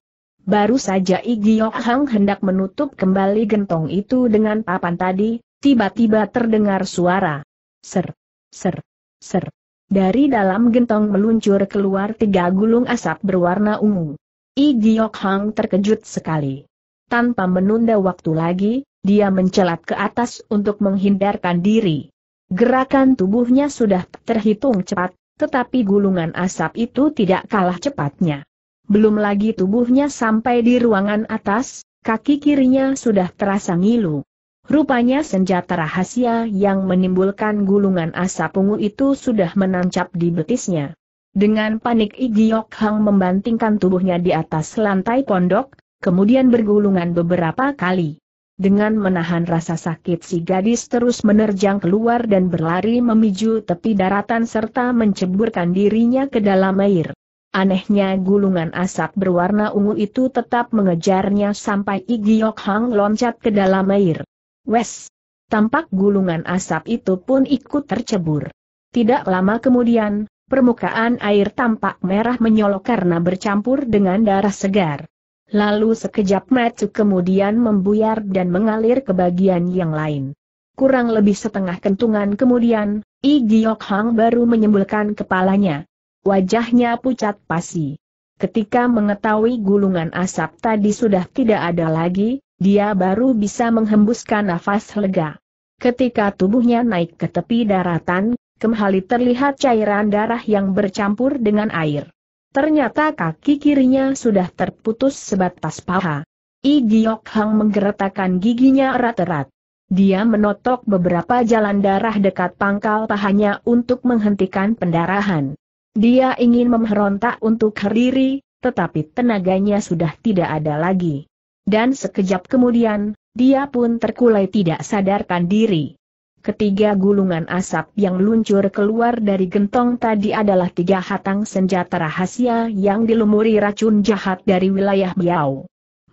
S1: Baru saja Igiok Hang hendak menutup kembali gentong itu dengan papan tadi, tiba-tiba terdengar suara. Ser, ser, ser. Dari dalam gentong meluncur keluar tiga gulung asap berwarna ungu. Igiok Hang terkejut sekali. Tanpa menunda waktu lagi, dia mencelat ke atas untuk menghindarkan diri. Gerakan tubuhnya sudah terhitung cepat, tetapi gulungan asap itu tidak kalah cepatnya. Belum lagi tubuhnya sampai di ruangan atas, kaki kirinya sudah terasa ngilu. Rupanya senjata rahasia yang menimbulkan gulungan asap ungu itu sudah menancap di betisnya. Dengan panik Igiok Hang membantingkan tubuhnya di atas lantai pondok, kemudian bergulungan beberapa kali. Dengan menahan rasa sakit si gadis terus menerjang keluar dan berlari memiju tepi daratan serta menceburkan dirinya ke dalam air. Anehnya gulungan asap berwarna ungu itu tetap mengejarnya sampai Igiok Hang loncat ke dalam air. Wes! Tampak gulungan asap itu pun ikut tercebur. Tidak lama kemudian, permukaan air tampak merah menyolok karena bercampur dengan darah segar. Lalu sekejap mata kemudian membuyar dan mengalir ke bagian yang lain. Kurang lebih setengah kentungan kemudian, Igiok Hang baru menyembulkan kepalanya. Wajahnya pucat pasi. Ketika mengetahui gulungan asap tadi sudah tidak ada lagi, dia baru bisa menghembuskan nafas lega. Ketika tubuhnya naik ke tepi daratan, kembali terlihat cairan darah yang bercampur dengan air. Ternyata kaki kirinya sudah terputus sebatas paha. I Giok Hang menggeretakkan giginya erat-erat. Dia menotok beberapa jalan darah dekat pangkal pahanya untuk menghentikan pendarahan. Dia ingin memberontak untuk Hariri, tetapi tenaganya sudah tidak ada lagi. Dan sekejap kemudian, dia pun terkulai tidak sadarkan diri. Ketiga gulungan asap yang luncur keluar dari gentong tadi adalah tiga hatang senjata rahasia yang dilumuri racun jahat dari wilayah Biau.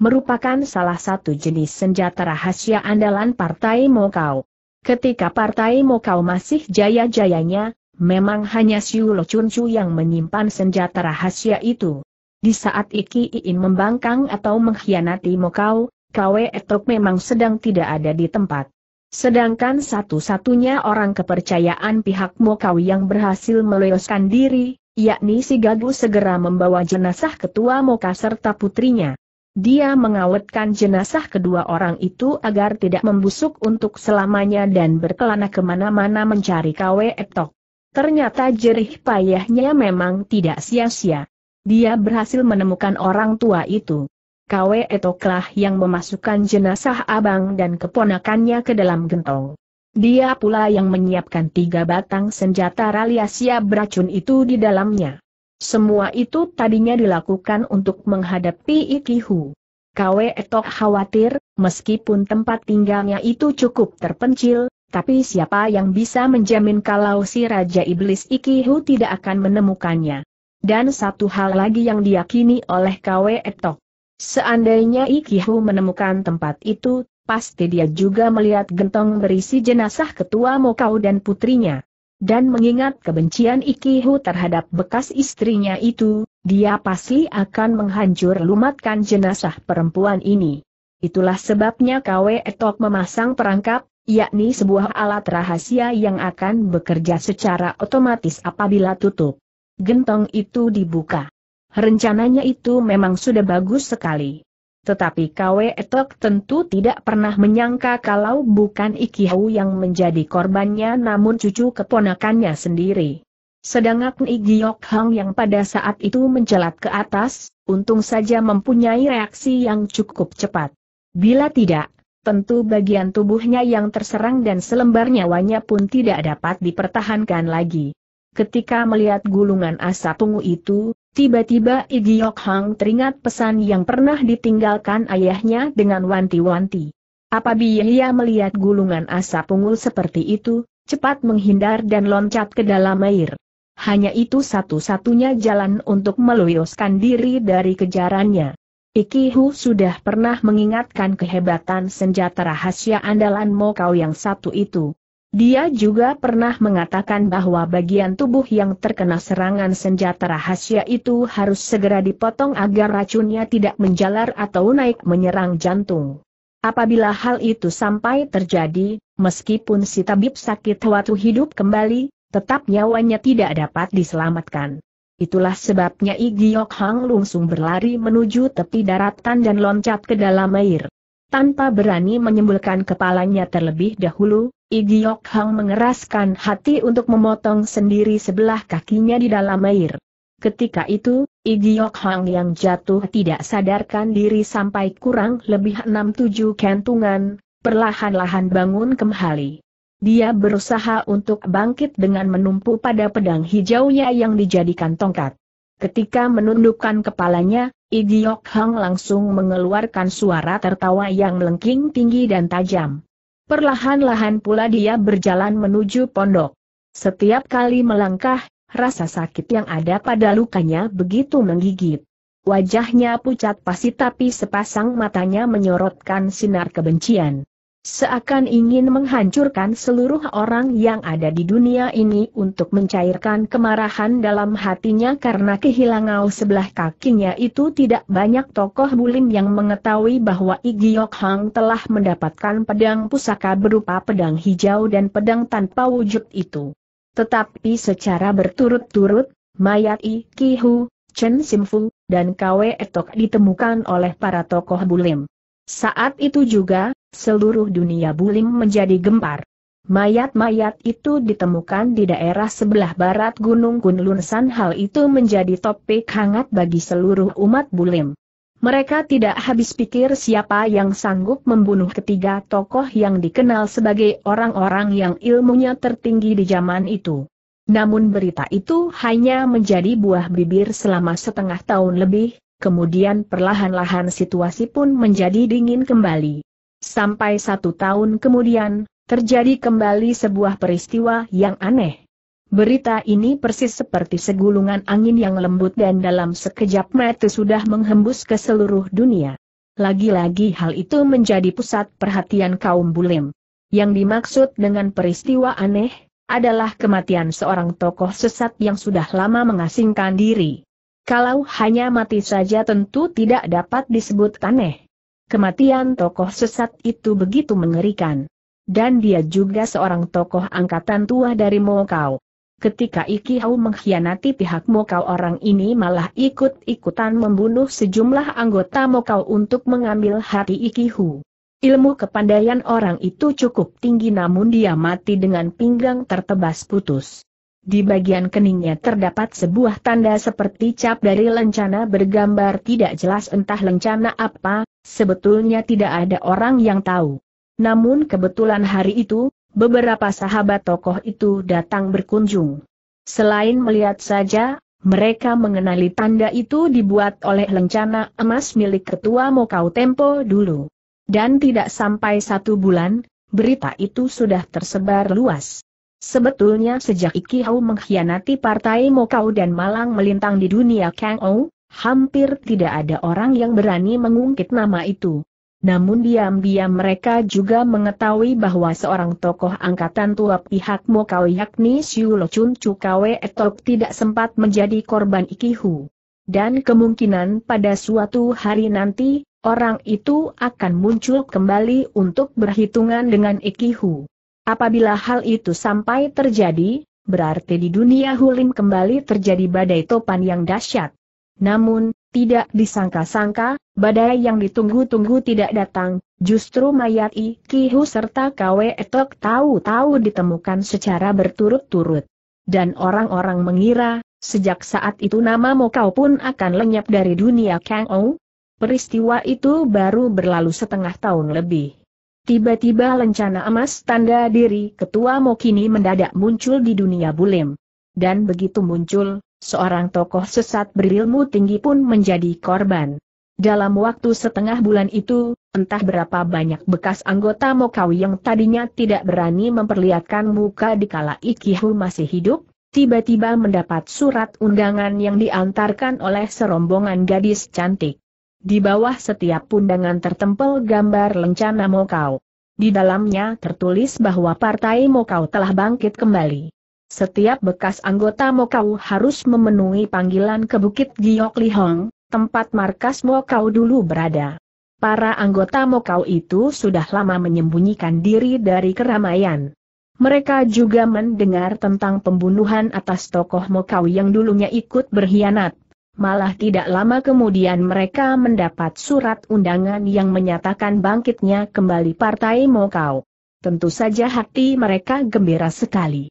S1: Merupakan salah satu jenis senjata rahasia andalan Partai Mokau. Ketika Partai Mokau masih jaya-jayanya, Memang hanya Siu Lo yang menyimpan senjata rahasia itu. Di saat Iki Iin membangkang atau mengkhianati Mokau, Kwe Etok memang sedang tidak ada di tempat. Sedangkan satu-satunya orang kepercayaan pihak Mokau yang berhasil meloloskan diri, yakni si Gagu segera membawa jenazah ketua Moka serta putrinya. Dia mengawetkan jenazah kedua orang itu agar tidak membusuk untuk selamanya dan berkelana kemana-mana mencari Kwe Etok. Ternyata jerih payahnya memang tidak sia-sia. Dia berhasil menemukan orang tua itu. Kwe Etoklah yang memasukkan jenazah abang dan keponakannya ke dalam gentong. Dia pula yang menyiapkan tiga batang senjata ralia beracun itu di dalamnya. Semua itu tadinya dilakukan untuk menghadapi Ikihu. Kwe Etok khawatir, meskipun tempat tinggalnya itu cukup terpencil, tapi siapa yang bisa menjamin kalau si Raja Iblis Ikihu tidak akan menemukannya? Dan satu hal lagi yang diyakini oleh KW Etok. Seandainya Ikihu menemukan tempat itu, pasti dia juga melihat gentong berisi jenazah ketua Mokau dan putrinya. Dan mengingat kebencian Ikihu terhadap bekas istrinya itu, dia pasti akan menghancur lumatkan jenazah perempuan ini. Itulah sebabnya KW Etok memasang perangkap, yakni sebuah alat rahasia yang akan bekerja secara otomatis apabila tutup. Gentong itu dibuka. Rencananya itu memang sudah bagus sekali. Tetapi Kwe Etok tentu tidak pernah menyangka kalau bukan Ikihau yang menjadi korbannya namun cucu keponakannya sendiri. Sedangkan Igiok Hang yang pada saat itu mencelat ke atas, untung saja mempunyai reaksi yang cukup cepat. Bila tidak, tentu bagian tubuhnya yang terserang dan selembar nyawanya pun tidak dapat dipertahankan lagi. Ketika melihat gulungan asap ungu itu, tiba-tiba Igiok Hang teringat pesan yang pernah ditinggalkan ayahnya dengan wanti-wanti. Apabila ia melihat gulungan asap ungu seperti itu, cepat menghindar dan loncat ke dalam air. Hanya itu satu-satunya jalan untuk meluyoskan diri dari kejarannya. Ikihu sudah pernah mengingatkan kehebatan senjata rahasia andalan Mokau yang satu itu. Dia juga pernah mengatakan bahwa bagian tubuh yang terkena serangan senjata rahasia itu harus segera dipotong agar racunnya tidak menjalar atau naik menyerang jantung. Apabila hal itu sampai terjadi, meskipun si tabib sakit waktu hidup kembali, tetap nyawanya tidak dapat diselamatkan. Itulah sebabnya Igiok Hang langsung berlari menuju tepi daratan dan loncat ke dalam air. Tanpa berani menyembulkan kepalanya terlebih dahulu, Igiok Hang mengeraskan hati untuk memotong sendiri sebelah kakinya di dalam air. Ketika itu, Igiok Hang yang jatuh tidak sadarkan diri sampai kurang lebih enam tujuh kentungan, perlahan-lahan bangun kembali. Dia berusaha untuk bangkit dengan menumpu pada pedang hijaunya yang dijadikan tongkat. Ketika menundukkan kepalanya, Idiok Hang langsung mengeluarkan suara tertawa yang melengking tinggi dan tajam. Perlahan-lahan pula dia berjalan menuju pondok. Setiap kali melangkah, rasa sakit yang ada pada lukanya begitu menggigit. Wajahnya pucat pasi tapi sepasang matanya menyorotkan sinar kebencian. Seakan ingin menghancurkan seluruh orang yang ada di dunia ini untuk mencairkan kemarahan dalam hatinya karena kehilangan sebelah kakinya itu tidak banyak tokoh bulim yang mengetahui bahwa Igiok Hang telah mendapatkan pedang pusaka berupa pedang hijau dan pedang tanpa wujud itu. Tetapi secara berturut-turut, mayat I Hu, Chen Simfu, dan Kwe Etok ditemukan oleh para tokoh bulim. Saat itu juga, seluruh dunia buling menjadi gempar. Mayat-mayat itu ditemukan di daerah sebelah barat Gunung Kunlun San hal itu menjadi topik hangat bagi seluruh umat Bulim. Mereka tidak habis pikir siapa yang sanggup membunuh ketiga tokoh yang dikenal sebagai orang-orang yang ilmunya tertinggi di zaman itu. Namun berita itu hanya menjadi buah bibir selama setengah tahun lebih, kemudian perlahan-lahan situasi pun menjadi dingin kembali. Sampai satu tahun kemudian, terjadi kembali sebuah peristiwa yang aneh. Berita ini persis seperti segulungan angin yang lembut dan dalam sekejap mata sudah menghembus ke seluruh dunia. Lagi-lagi hal itu menjadi pusat perhatian kaum bulim. Yang dimaksud dengan peristiwa aneh, adalah kematian seorang tokoh sesat yang sudah lama mengasingkan diri. Kalau hanya mati saja tentu tidak dapat disebut aneh. Kematian tokoh sesat itu begitu mengerikan. Dan dia juga seorang tokoh angkatan tua dari Mokau. Ketika Iki Hau mengkhianati pihak Mokau orang ini malah ikut-ikutan membunuh sejumlah anggota Mokau untuk mengambil hati Iki Hu. Ilmu kepandaian orang itu cukup tinggi namun dia mati dengan pinggang tertebas putus. Di bagian keningnya terdapat sebuah tanda seperti cap dari lencana bergambar tidak jelas entah lencana apa, Sebetulnya tidak ada orang yang tahu. Namun kebetulan hari itu, beberapa sahabat tokoh itu datang berkunjung. Selain melihat saja, mereka mengenali tanda itu dibuat oleh lencana emas milik ketua Mokau Tempo dulu. Dan tidak sampai satu bulan, berita itu sudah tersebar luas. Sebetulnya sejak Iki Hau mengkhianati partai Mokau dan malang melintang di dunia Kang Ou, hampir tidak ada orang yang berani mengungkit nama itu. Namun diam-diam mereka juga mengetahui bahwa seorang tokoh angkatan tua pihak Mokau yakni Siu Lo Chun Chu Etok tidak sempat menjadi korban Ikihu. Dan kemungkinan pada suatu hari nanti, orang itu akan muncul kembali untuk berhitungan dengan Ikihu. Apabila hal itu sampai terjadi, berarti di dunia Hulim kembali terjadi badai topan yang dahsyat. Namun, tidak disangka-sangka, badai yang ditunggu-tunggu tidak datang, justru mayat Ikihu serta Kwe Etok tahu-tahu ditemukan secara berturut-turut. Dan orang-orang mengira, sejak saat itu nama Mokau pun akan lenyap dari dunia Kang Ou. Peristiwa itu baru berlalu setengah tahun lebih. Tiba-tiba lencana emas tanda diri ketua Mokini mendadak muncul di dunia bulim dan begitu muncul, seorang tokoh sesat berilmu tinggi pun menjadi korban. Dalam waktu setengah bulan itu, entah berapa banyak bekas anggota Mokau yang tadinya tidak berani memperlihatkan muka dikala Ikihu masih hidup, tiba-tiba mendapat surat undangan yang diantarkan oleh serombongan gadis cantik. Di bawah setiap undangan tertempel gambar lencana Mokau. Di dalamnya tertulis bahwa Partai Mokau telah bangkit kembali. Setiap bekas anggota Mokau harus memenuhi panggilan ke Bukit Giok Lihong, tempat markas Mokau dulu berada. Para anggota Mokau itu sudah lama menyembunyikan diri dari keramaian. Mereka juga mendengar tentang pembunuhan atas tokoh Mokau yang dulunya ikut berkhianat. Malah tidak lama kemudian mereka mendapat surat undangan yang menyatakan bangkitnya kembali Partai Mokau. Tentu saja hati mereka gembira sekali.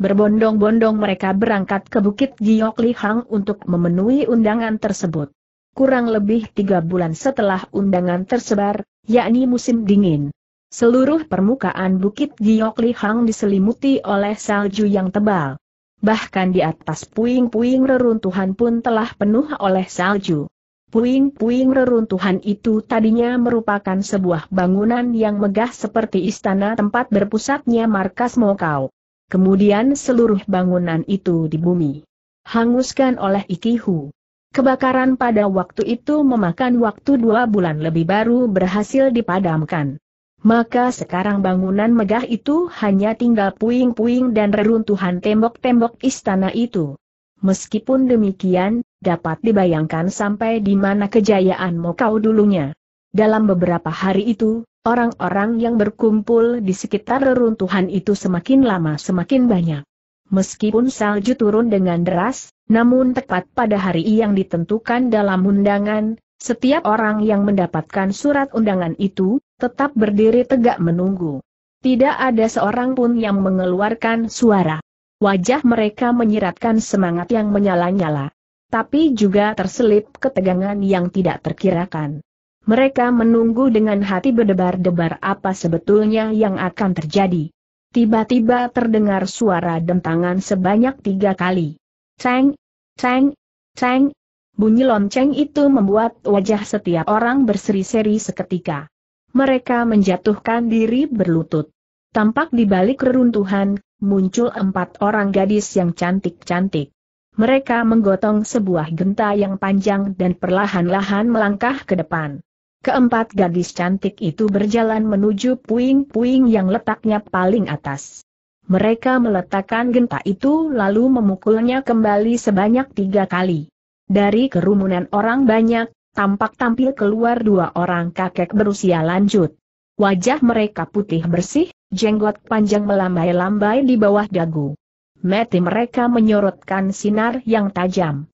S1: Berbondong-bondong mereka berangkat ke Bukit Giok Lihang untuk memenuhi undangan tersebut. Kurang lebih tiga bulan setelah undangan tersebar, yakni musim dingin. Seluruh permukaan Bukit Giok Lihang diselimuti oleh salju yang tebal. Bahkan di atas puing-puing reruntuhan pun telah penuh oleh salju. Puing-puing reruntuhan itu tadinya merupakan sebuah bangunan yang megah seperti istana tempat berpusatnya markas Mokau. Kemudian seluruh bangunan itu di bumi. Hanguskan oleh Ikihu. Kebakaran pada waktu itu memakan waktu dua bulan lebih baru berhasil dipadamkan. Maka sekarang bangunan megah itu hanya tinggal puing-puing dan reruntuhan tembok-tembok istana itu. Meskipun demikian, dapat dibayangkan sampai di mana kejayaan Mokau dulunya. Dalam beberapa hari itu, orang-orang yang berkumpul di sekitar reruntuhan itu semakin lama semakin banyak. Meskipun salju turun dengan deras, namun tepat pada hari yang ditentukan dalam undangan, setiap orang yang mendapatkan surat undangan itu, tetap berdiri tegak menunggu. Tidak ada seorang pun yang mengeluarkan suara. Wajah mereka menyiratkan semangat yang menyala-nyala. Tapi juga terselip ketegangan yang tidak terkirakan. Mereka menunggu dengan hati berdebar-debar apa sebetulnya yang akan terjadi. Tiba-tiba terdengar suara dentangan sebanyak tiga kali. Ceng, ceng, ceng. Bunyi lonceng itu membuat wajah setiap orang berseri-seri seketika. Mereka menjatuhkan diri berlutut. Tampak di balik reruntuhan, muncul empat orang gadis yang cantik-cantik. Mereka menggotong sebuah genta yang panjang dan perlahan-lahan melangkah ke depan. Keempat gadis cantik itu berjalan menuju puing-puing yang letaknya paling atas. Mereka meletakkan genta itu lalu memukulnya kembali sebanyak tiga kali. Dari kerumunan orang banyak, tampak tampil keluar dua orang kakek berusia lanjut. Wajah mereka putih bersih, jenggot panjang melambai-lambai di bawah dagu. Mati mereka menyorotkan sinar yang tajam.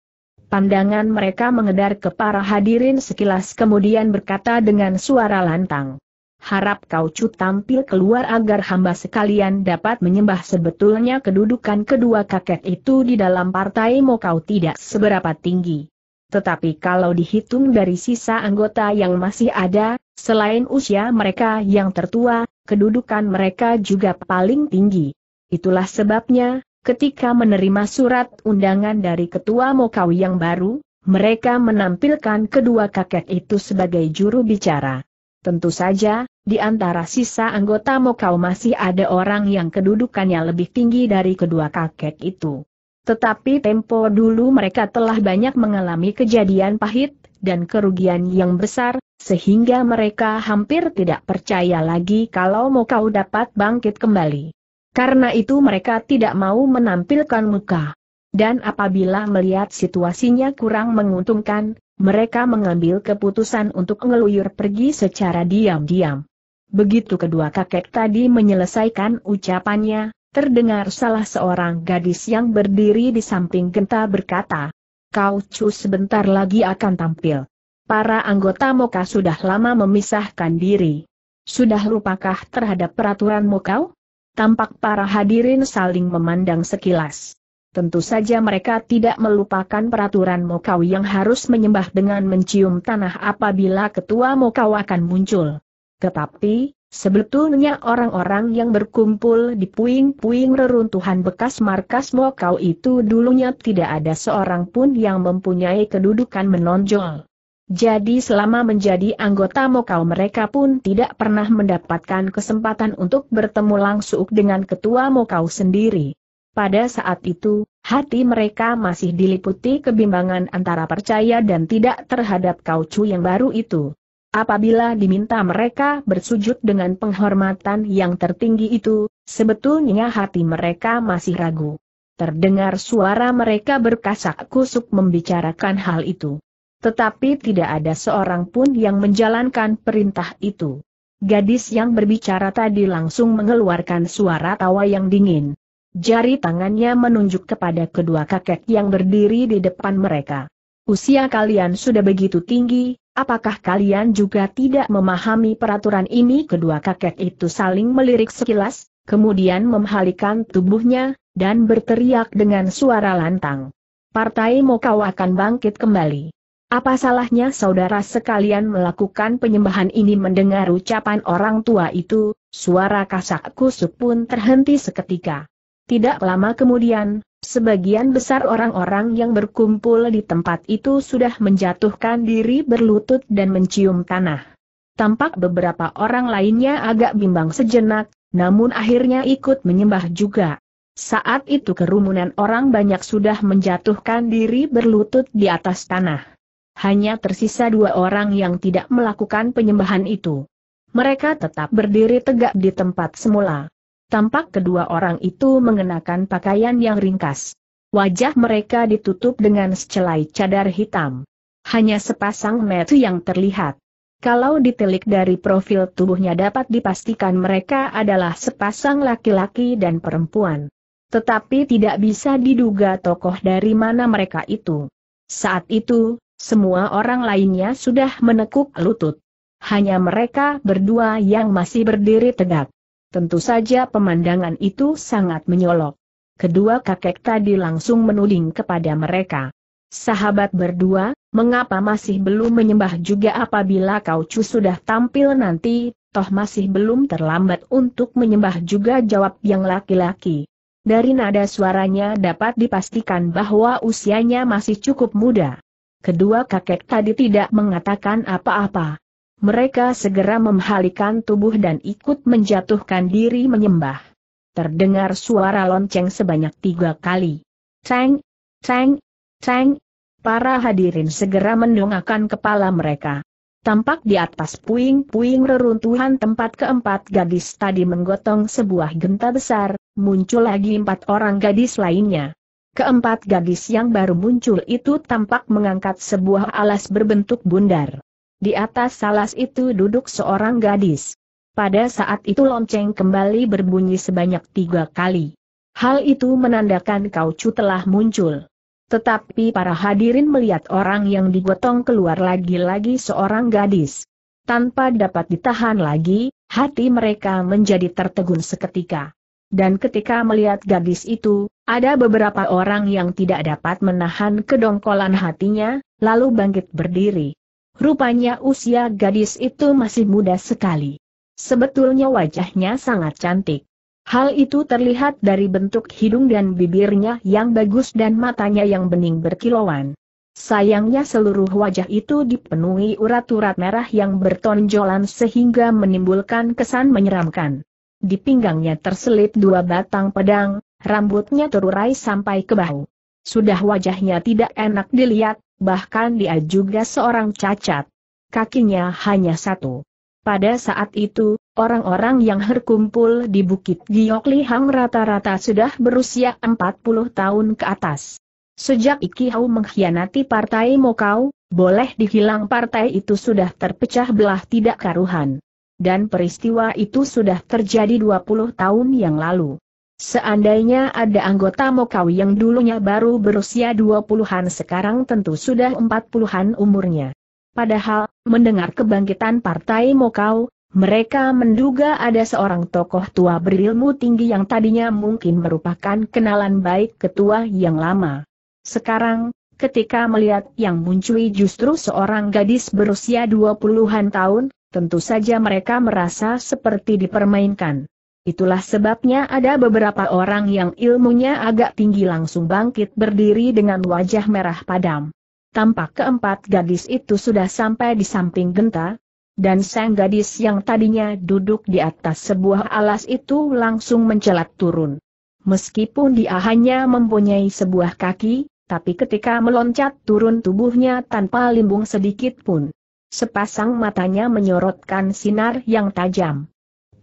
S1: Pandangan mereka mengedar ke para hadirin sekilas kemudian berkata dengan suara lantang. Harap kau cu tampil keluar agar hamba sekalian dapat menyembah sebetulnya kedudukan kedua kakek itu di dalam partai mau kau tidak seberapa tinggi. Tetapi kalau dihitung dari sisa anggota yang masih ada, selain usia mereka yang tertua, kedudukan mereka juga paling tinggi. Itulah sebabnya, Ketika menerima surat undangan dari Ketua Mokau yang baru, mereka menampilkan kedua kakek itu sebagai juru bicara. Tentu saja, di antara sisa anggota Mokau masih ada orang yang kedudukannya lebih tinggi dari kedua kakek itu. Tetapi tempo dulu mereka telah banyak mengalami kejadian pahit, dan kerugian yang besar, sehingga mereka hampir tidak percaya lagi kalau Mokau dapat bangkit kembali. Karena itu mereka tidak mau menampilkan muka. Dan apabila melihat situasinya kurang menguntungkan, mereka mengambil keputusan untuk ngeluyur pergi secara diam-diam. Begitu kedua kakek tadi menyelesaikan ucapannya, terdengar salah seorang gadis yang berdiri di samping genta berkata, Kau cu sebentar lagi akan tampil. Para anggota Moka sudah lama memisahkan diri. Sudah lupakah terhadap peraturan Mokau? Tampak para hadirin saling memandang sekilas. Tentu saja mereka tidak melupakan peraturan Mokau yang harus menyembah dengan mencium tanah apabila ketua Mokau akan muncul. Tetapi, sebetulnya orang-orang yang berkumpul di puing-puing reruntuhan bekas markas Mokau itu dulunya tidak ada seorang pun yang mempunyai kedudukan menonjol. Jadi selama menjadi anggota Mokau mereka pun tidak pernah mendapatkan kesempatan untuk bertemu langsung dengan ketua Mokau sendiri. Pada saat itu, hati mereka masih diliputi kebimbangan antara percaya dan tidak terhadap Kau Chu yang baru itu. Apabila diminta mereka bersujud dengan penghormatan yang tertinggi itu, sebetulnya hati mereka masih ragu. Terdengar suara mereka berkasak kusuk membicarakan hal itu. Tetapi tidak ada seorang pun yang menjalankan perintah itu. Gadis yang berbicara tadi langsung mengeluarkan suara tawa yang dingin. Jari tangannya menunjuk kepada kedua kakek yang berdiri di depan mereka. Usia kalian sudah begitu tinggi, apakah kalian juga tidak memahami peraturan ini? Kedua kakek itu saling melirik sekilas, kemudian memhalikan tubuhnya, dan berteriak dengan suara lantang. Partai Mokau akan bangkit kembali. Apa salahnya saudara sekalian melakukan penyembahan ini mendengar ucapan orang tua itu, suara kasak kusuk pun terhenti seketika. Tidak lama kemudian, sebagian besar orang-orang yang berkumpul di tempat itu sudah menjatuhkan diri berlutut dan mencium tanah. Tampak beberapa orang lainnya agak bimbang sejenak, namun akhirnya ikut menyembah juga. Saat itu kerumunan orang banyak sudah menjatuhkan diri berlutut di atas tanah. Hanya tersisa dua orang yang tidak melakukan penyembahan itu. Mereka tetap berdiri tegak di tempat semula. Tampak kedua orang itu mengenakan pakaian yang ringkas. Wajah mereka ditutup dengan secelai cadar hitam. Hanya sepasang mata yang terlihat. Kalau ditelik dari profil tubuhnya dapat dipastikan mereka adalah sepasang laki-laki dan perempuan. Tetapi tidak bisa diduga tokoh dari mana mereka itu. Saat itu, semua orang lainnya sudah menekuk lutut. Hanya mereka berdua yang masih berdiri tegak. Tentu saja pemandangan itu sangat menyolok. Kedua kakek tadi langsung menuding kepada mereka. Sahabat berdua, mengapa masih belum menyembah juga apabila kau cu sudah tampil nanti, toh masih belum terlambat untuk menyembah juga jawab yang laki-laki. Dari nada suaranya dapat dipastikan bahwa usianya masih cukup muda. Kedua kakek tadi tidak mengatakan apa-apa. Mereka segera memhalikan tubuh dan ikut menjatuhkan diri menyembah. Terdengar suara lonceng sebanyak tiga kali. Ceng, ceng, ceng. Para hadirin segera mendongakkan kepala mereka. Tampak di atas puing-puing reruntuhan tempat keempat gadis tadi menggotong sebuah genta besar, muncul lagi empat orang gadis lainnya. Keempat gadis yang baru muncul itu tampak mengangkat sebuah alas berbentuk bundar. Di atas alas itu duduk seorang gadis. Pada saat itu lonceng kembali berbunyi sebanyak tiga kali. Hal itu menandakan kaucu telah muncul. Tetapi para hadirin melihat orang yang digotong keluar lagi-lagi seorang gadis. Tanpa dapat ditahan lagi, hati mereka menjadi tertegun seketika. Dan ketika melihat gadis itu, ada beberapa orang yang tidak dapat menahan kedongkolan hatinya, lalu bangkit berdiri. Rupanya usia gadis itu masih muda sekali. Sebetulnya wajahnya sangat cantik. Hal itu terlihat dari bentuk hidung dan bibirnya yang bagus dan matanya yang bening berkilauan. Sayangnya seluruh wajah itu dipenuhi urat-urat merah yang bertonjolan sehingga menimbulkan kesan menyeramkan. Di pinggangnya terselip dua batang pedang, rambutnya terurai sampai ke bahu. Sudah wajahnya tidak enak dilihat, bahkan dia juga seorang cacat. Kakinya hanya satu. Pada saat itu, orang-orang yang berkumpul di Bukit Giok Lihang rata-rata sudah berusia 40 tahun ke atas. Sejak Iki mengkhianati partai Mokau, boleh dihilang partai itu sudah terpecah belah tidak karuhan dan peristiwa itu sudah terjadi 20 tahun yang lalu. Seandainya ada anggota Mokawi yang dulunya baru berusia 20-an sekarang tentu sudah 40-an umurnya. Padahal, mendengar kebangkitan Partai Mokau, mereka menduga ada seorang tokoh tua berilmu tinggi yang tadinya mungkin merupakan kenalan baik ketua yang lama. Sekarang, ketika melihat yang muncul justru seorang gadis berusia 20-an tahun, tentu saja mereka merasa seperti dipermainkan. Itulah sebabnya ada beberapa orang yang ilmunya agak tinggi langsung bangkit berdiri dengan wajah merah padam. Tampak keempat gadis itu sudah sampai di samping genta, dan sang gadis yang tadinya duduk di atas sebuah alas itu langsung mencelat turun. Meskipun dia hanya mempunyai sebuah kaki, tapi ketika meloncat turun tubuhnya tanpa limbung sedikit pun sepasang matanya menyorotkan sinar yang tajam.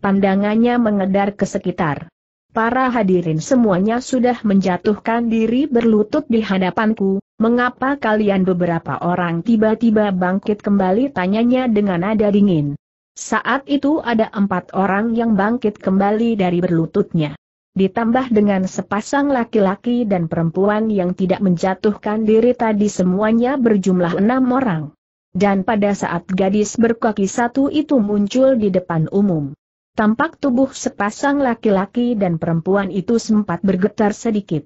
S1: Pandangannya mengedar ke sekitar. Para hadirin semuanya sudah menjatuhkan diri berlutut di hadapanku, mengapa kalian beberapa orang tiba-tiba bangkit kembali tanyanya dengan nada dingin. Saat itu ada empat orang yang bangkit kembali dari berlututnya. Ditambah dengan sepasang laki-laki dan perempuan yang tidak menjatuhkan diri tadi semuanya berjumlah enam orang. Dan pada saat gadis berkaki satu itu muncul di depan umum. Tampak tubuh sepasang laki-laki dan perempuan itu sempat bergetar sedikit.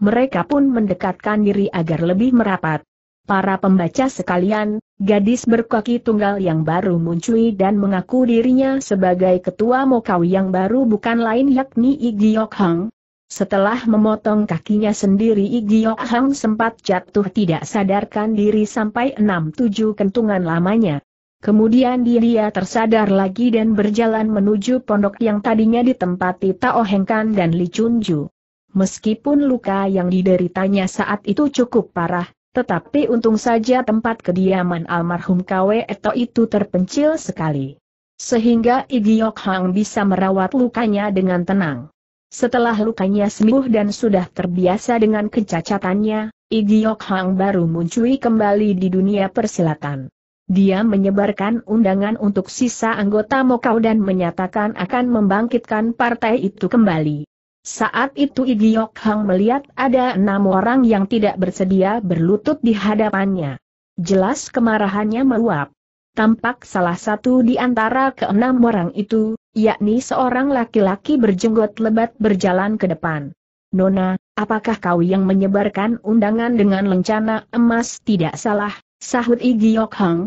S1: Mereka pun mendekatkan diri agar lebih merapat. Para pembaca sekalian, gadis berkaki tunggal yang baru muncul dan mengaku dirinya sebagai ketua Mokau yang baru bukan lain yakni Yok Hang, setelah memotong kakinya sendiri Igiok Hang sempat jatuh tidak sadarkan diri sampai enam tujuh kentungan lamanya. Kemudian dia tersadar lagi dan berjalan menuju pondok yang tadinya ditempati Tao Hengkan dan Li Chunju. Meskipun luka yang dideritanya saat itu cukup parah, tetapi untung saja tempat kediaman almarhum Kwe Eto itu terpencil sekali. Sehingga Igiok Hang bisa merawat lukanya dengan tenang. Setelah lukanya sembuh dan sudah terbiasa dengan kecacatannya, Igiok Hang baru muncul kembali di dunia persilatan. Dia menyebarkan undangan untuk sisa anggota Mokau dan menyatakan akan membangkitkan partai itu kembali. Saat itu Igiok Hang melihat ada enam orang yang tidak bersedia berlutut di hadapannya. Jelas kemarahannya meluap. Tampak salah satu di antara keenam orang itu, yakni seorang laki-laki berjenggot lebat berjalan ke depan. Nona, apakah kau yang menyebarkan undangan dengan lencana emas tidak salah, sahut Yok Hang?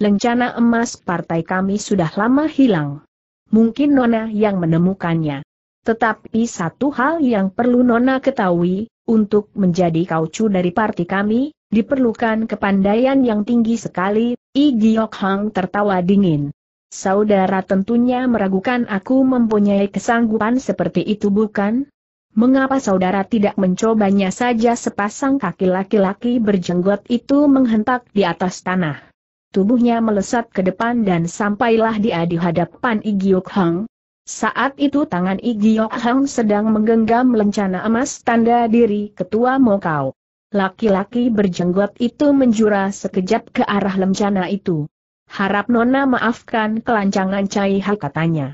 S1: Lencana emas partai kami sudah lama hilang. Mungkin Nona yang menemukannya. Tetapi satu hal yang perlu Nona ketahui, untuk menjadi kaucu dari parti kami, diperlukan kepandaian yang tinggi sekali, Yok Hang tertawa dingin. Saudara tentunya meragukan aku mempunyai kesanggupan seperti itu bukan? Mengapa saudara tidak mencobanya saja sepasang kaki laki-laki berjenggot itu menghentak di atas tanah. Tubuhnya melesat ke depan dan sampailah dia di hadapan Igyok Hang. Saat itu tangan Igyok Hang sedang menggenggam lencana emas tanda diri ketua Mokau. Laki-laki berjenggot itu menjura sekejap ke arah lencana itu. Harap Nona maafkan kelancangan Cai Ha katanya.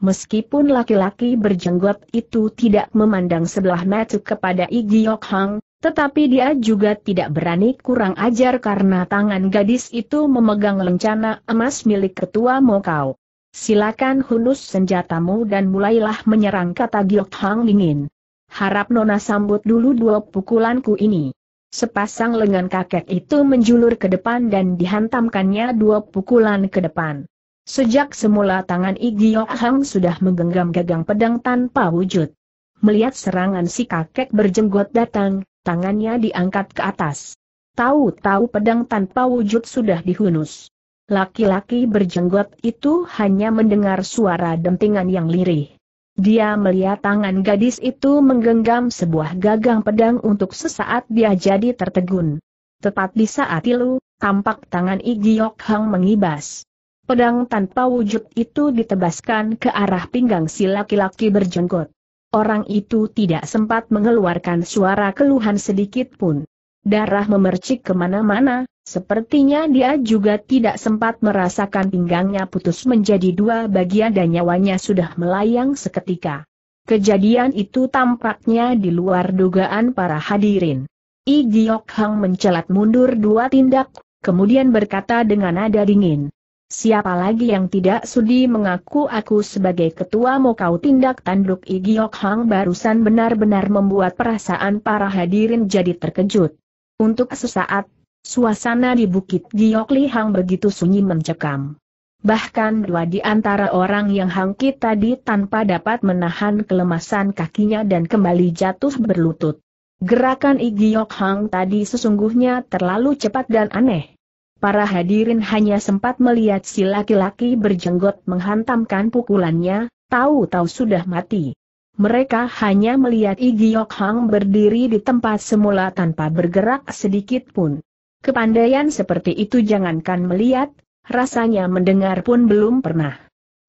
S1: Meskipun laki-laki berjenggot itu tidak memandang sebelah mata kepada Igiok Hang, tetapi dia juga tidak berani kurang ajar karena tangan gadis itu memegang lencana emas milik ketua Mokau. Silakan hunus senjatamu dan mulailah menyerang kata Giok Hang dingin. Harap Nona sambut dulu dua pukulanku ini. Sepasang lengan kakek itu menjulur ke depan dan dihantamkannya dua pukulan ke depan. Sejak semula tangan Igio Hang sudah menggenggam gagang pedang tanpa wujud. Melihat serangan si kakek berjenggot datang, tangannya diangkat ke atas. Tahu-tahu pedang tanpa wujud sudah dihunus. Laki-laki berjenggot itu hanya mendengar suara dentingan yang lirih. Dia melihat tangan gadis itu menggenggam sebuah gagang pedang untuk sesaat dia jadi tertegun. Tepat di saat itu, tampak tangan Iggyokhang Hang mengibas. Pedang tanpa wujud itu ditebaskan ke arah pinggang si laki-laki berjenggot. Orang itu tidak sempat mengeluarkan suara keluhan sedikit pun. Darah memercik kemana-mana, sepertinya dia juga tidak sempat merasakan pinggangnya putus menjadi dua bagian dan nyawanya sudah melayang seketika. Kejadian itu tampaknya di luar dugaan para hadirin. I Giok Hang mencelat mundur dua tindak, kemudian berkata dengan nada dingin. Siapa lagi yang tidak sudi mengaku aku sebagai ketua mau kau tindak tanduk Igiok Hang barusan benar-benar membuat perasaan para hadirin jadi terkejut. Untuk sesaat, suasana di Bukit Giok Lihang begitu sunyi mencekam. Bahkan dua di antara orang yang hangkit tadi tanpa dapat menahan kelemasan kakinya dan kembali jatuh berlutut. Gerakan Giok Hang tadi sesungguhnya terlalu cepat dan aneh. Para hadirin hanya sempat melihat si laki-laki berjenggot menghantamkan pukulannya, tahu-tahu sudah mati. Mereka hanya melihat Igi Yok Hang berdiri di tempat semula tanpa bergerak sedikit pun. Kepandaian seperti itu jangankan melihat, rasanya mendengar pun belum pernah.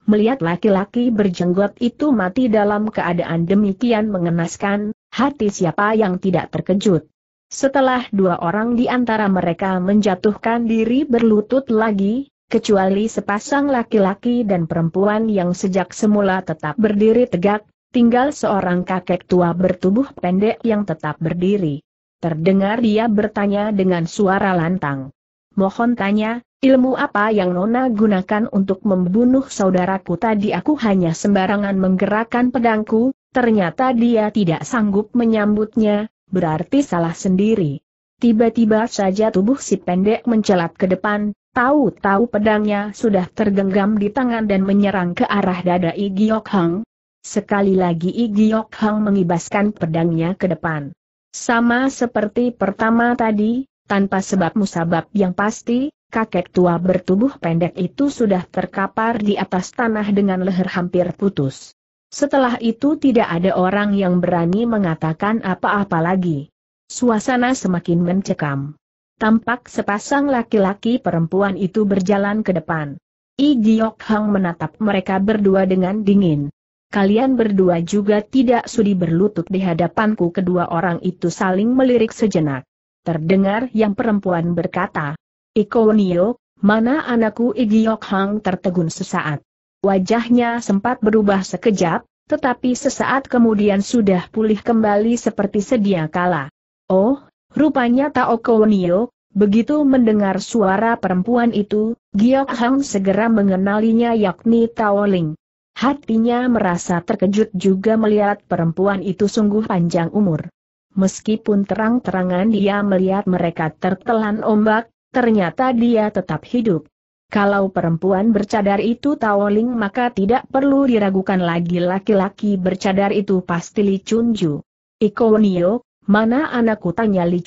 S1: Melihat laki-laki berjenggot itu mati dalam keadaan demikian mengenaskan, hati siapa yang tidak terkejut. Setelah dua orang di antara mereka menjatuhkan diri berlutut lagi, kecuali sepasang laki-laki dan perempuan yang sejak semula tetap berdiri tegak, tinggal seorang kakek tua bertubuh pendek yang tetap berdiri. Terdengar dia bertanya dengan suara lantang. Mohon tanya, ilmu apa yang Nona gunakan untuk membunuh saudaraku tadi aku hanya sembarangan menggerakkan pedangku, ternyata dia tidak sanggup menyambutnya, berarti salah sendiri. Tiba-tiba saja tubuh si pendek mencelat ke depan, tahu-tahu pedangnya sudah tergenggam di tangan dan menyerang ke arah dada Igiok Hang, Sekali lagi Igiok Hang mengibaskan pedangnya ke depan. Sama seperti pertama tadi, tanpa sebab musabab yang pasti, kakek tua bertubuh pendek itu sudah terkapar di atas tanah dengan leher hampir putus. Setelah itu tidak ada orang yang berani mengatakan apa-apa lagi. Suasana semakin mencekam. Tampak sepasang laki-laki perempuan itu berjalan ke depan. I Giok Hang menatap mereka berdua dengan dingin kalian berdua juga tidak sudi berlutut di hadapanku kedua orang itu saling melirik sejenak. Terdengar yang perempuan berkata, Iko Nio, mana anakku Igiok Hang tertegun sesaat. Wajahnya sempat berubah sekejap, tetapi sesaat kemudian sudah pulih kembali seperti sedia kala. Oh, rupanya Tao Nio, begitu mendengar suara perempuan itu, Giok Hang segera mengenalinya yakni Tao Ling. Hatinya merasa terkejut juga melihat perempuan itu sungguh panjang umur. Meskipun terang-terangan dia melihat mereka tertelan ombak, ternyata dia tetap hidup. Kalau perempuan bercadar itu tawoling maka tidak perlu diragukan lagi laki-laki bercadar itu pasti Li Chunju. Iko Nio, mana anakku tanya Li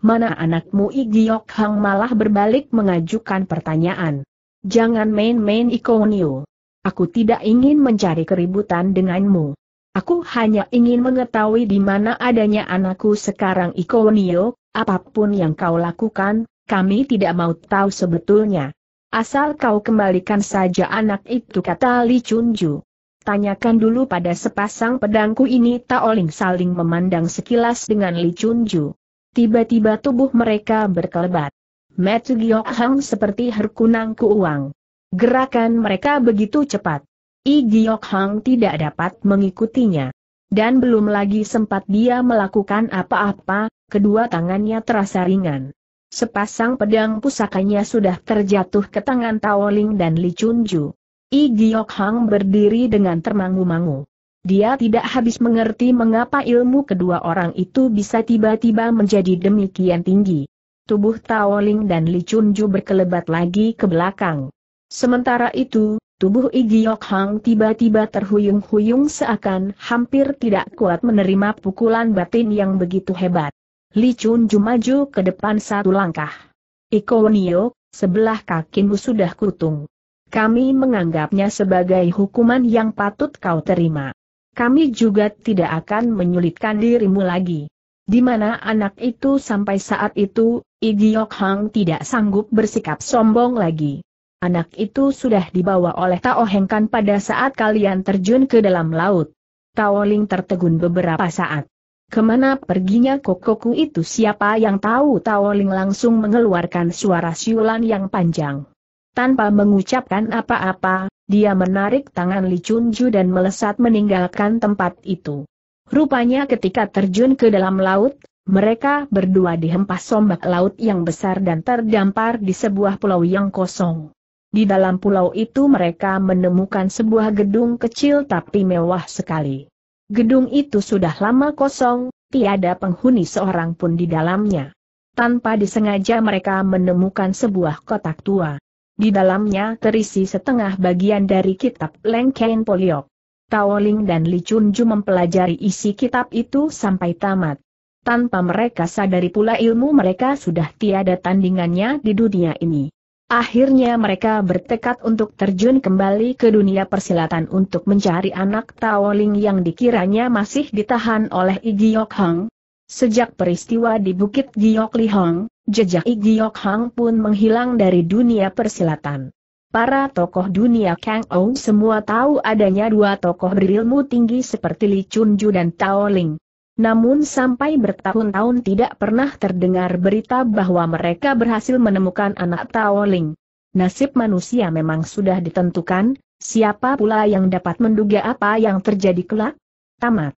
S1: Mana anakmu Igiok Hang malah berbalik mengajukan pertanyaan. Jangan main-main Iko Nio. Aku tidak ingin mencari keributan denganmu. Aku hanya ingin mengetahui di mana adanya anakku sekarang Ikonio. apapun yang kau lakukan, kami tidak mau tahu sebetulnya. Asal kau kembalikan saja anak itu kata Li Chunju. Tanyakan dulu pada sepasang pedangku ini Taoling saling memandang sekilas dengan Li Chunju. Tiba-tiba tubuh mereka berkelebat. Giok Hang seperti herkunang uang. Gerakan mereka begitu cepat. I Giok Hang tidak dapat mengikutinya. Dan belum lagi sempat dia melakukan apa-apa, kedua tangannya terasa ringan. Sepasang pedang pusakanya sudah terjatuh ke tangan Taoling dan Li Chunju. I Giok Hang berdiri dengan termangu-mangu. Dia tidak habis mengerti mengapa ilmu kedua orang itu bisa tiba-tiba menjadi demikian tinggi. Tubuh Taoling dan Li Chunju berkelebat lagi ke belakang. Sementara itu, tubuh Yok Hang tiba-tiba terhuyung-huyung seakan hampir tidak kuat menerima pukulan batin yang begitu hebat. Li Chun Ju maju ke depan satu langkah. Iko Nio, sebelah kakimu sudah kutung. Kami menganggapnya sebagai hukuman yang patut kau terima. Kami juga tidak akan menyulitkan dirimu lagi. Di mana anak itu sampai saat itu, Yok Hang tidak sanggup bersikap sombong lagi. Anak itu sudah dibawa oleh Tao Hengkan pada saat kalian terjun ke dalam laut. Tao Ling tertegun beberapa saat. Kemana perginya kokoku itu siapa yang tahu Tao Ling langsung mengeluarkan suara siulan yang panjang. Tanpa mengucapkan apa-apa, dia menarik tangan Li Chunju dan melesat meninggalkan tempat itu. Rupanya ketika terjun ke dalam laut, mereka berdua dihempas ombak laut yang besar dan terdampar di sebuah pulau yang kosong. Di dalam pulau itu mereka menemukan sebuah gedung kecil tapi mewah sekali. Gedung itu sudah lama kosong, tiada penghuni seorang pun di dalamnya. Tanpa disengaja mereka menemukan sebuah kotak tua. Di dalamnya terisi setengah bagian dari kitab Lengkain Poliok. Taoling dan Li Chunju mempelajari isi kitab itu sampai tamat. Tanpa mereka sadari pula ilmu mereka sudah tiada tandingannya di dunia ini. Akhirnya mereka bertekad untuk terjun kembali ke dunia persilatan untuk mencari anak Taoling yang dikiranya masih ditahan oleh Igiok Hang. Sejak peristiwa di Bukit Giok Hong, jejak Igiok Hang pun menghilang dari dunia persilatan. Para tokoh dunia Kang Ou semua tahu adanya dua tokoh berilmu tinggi seperti Li Chunju dan Tao namun sampai bertahun-tahun tidak pernah terdengar berita bahwa mereka berhasil menemukan anak Taoling. Nasib manusia memang sudah ditentukan, siapa pula yang dapat menduga apa yang terjadi kelak? Tamat.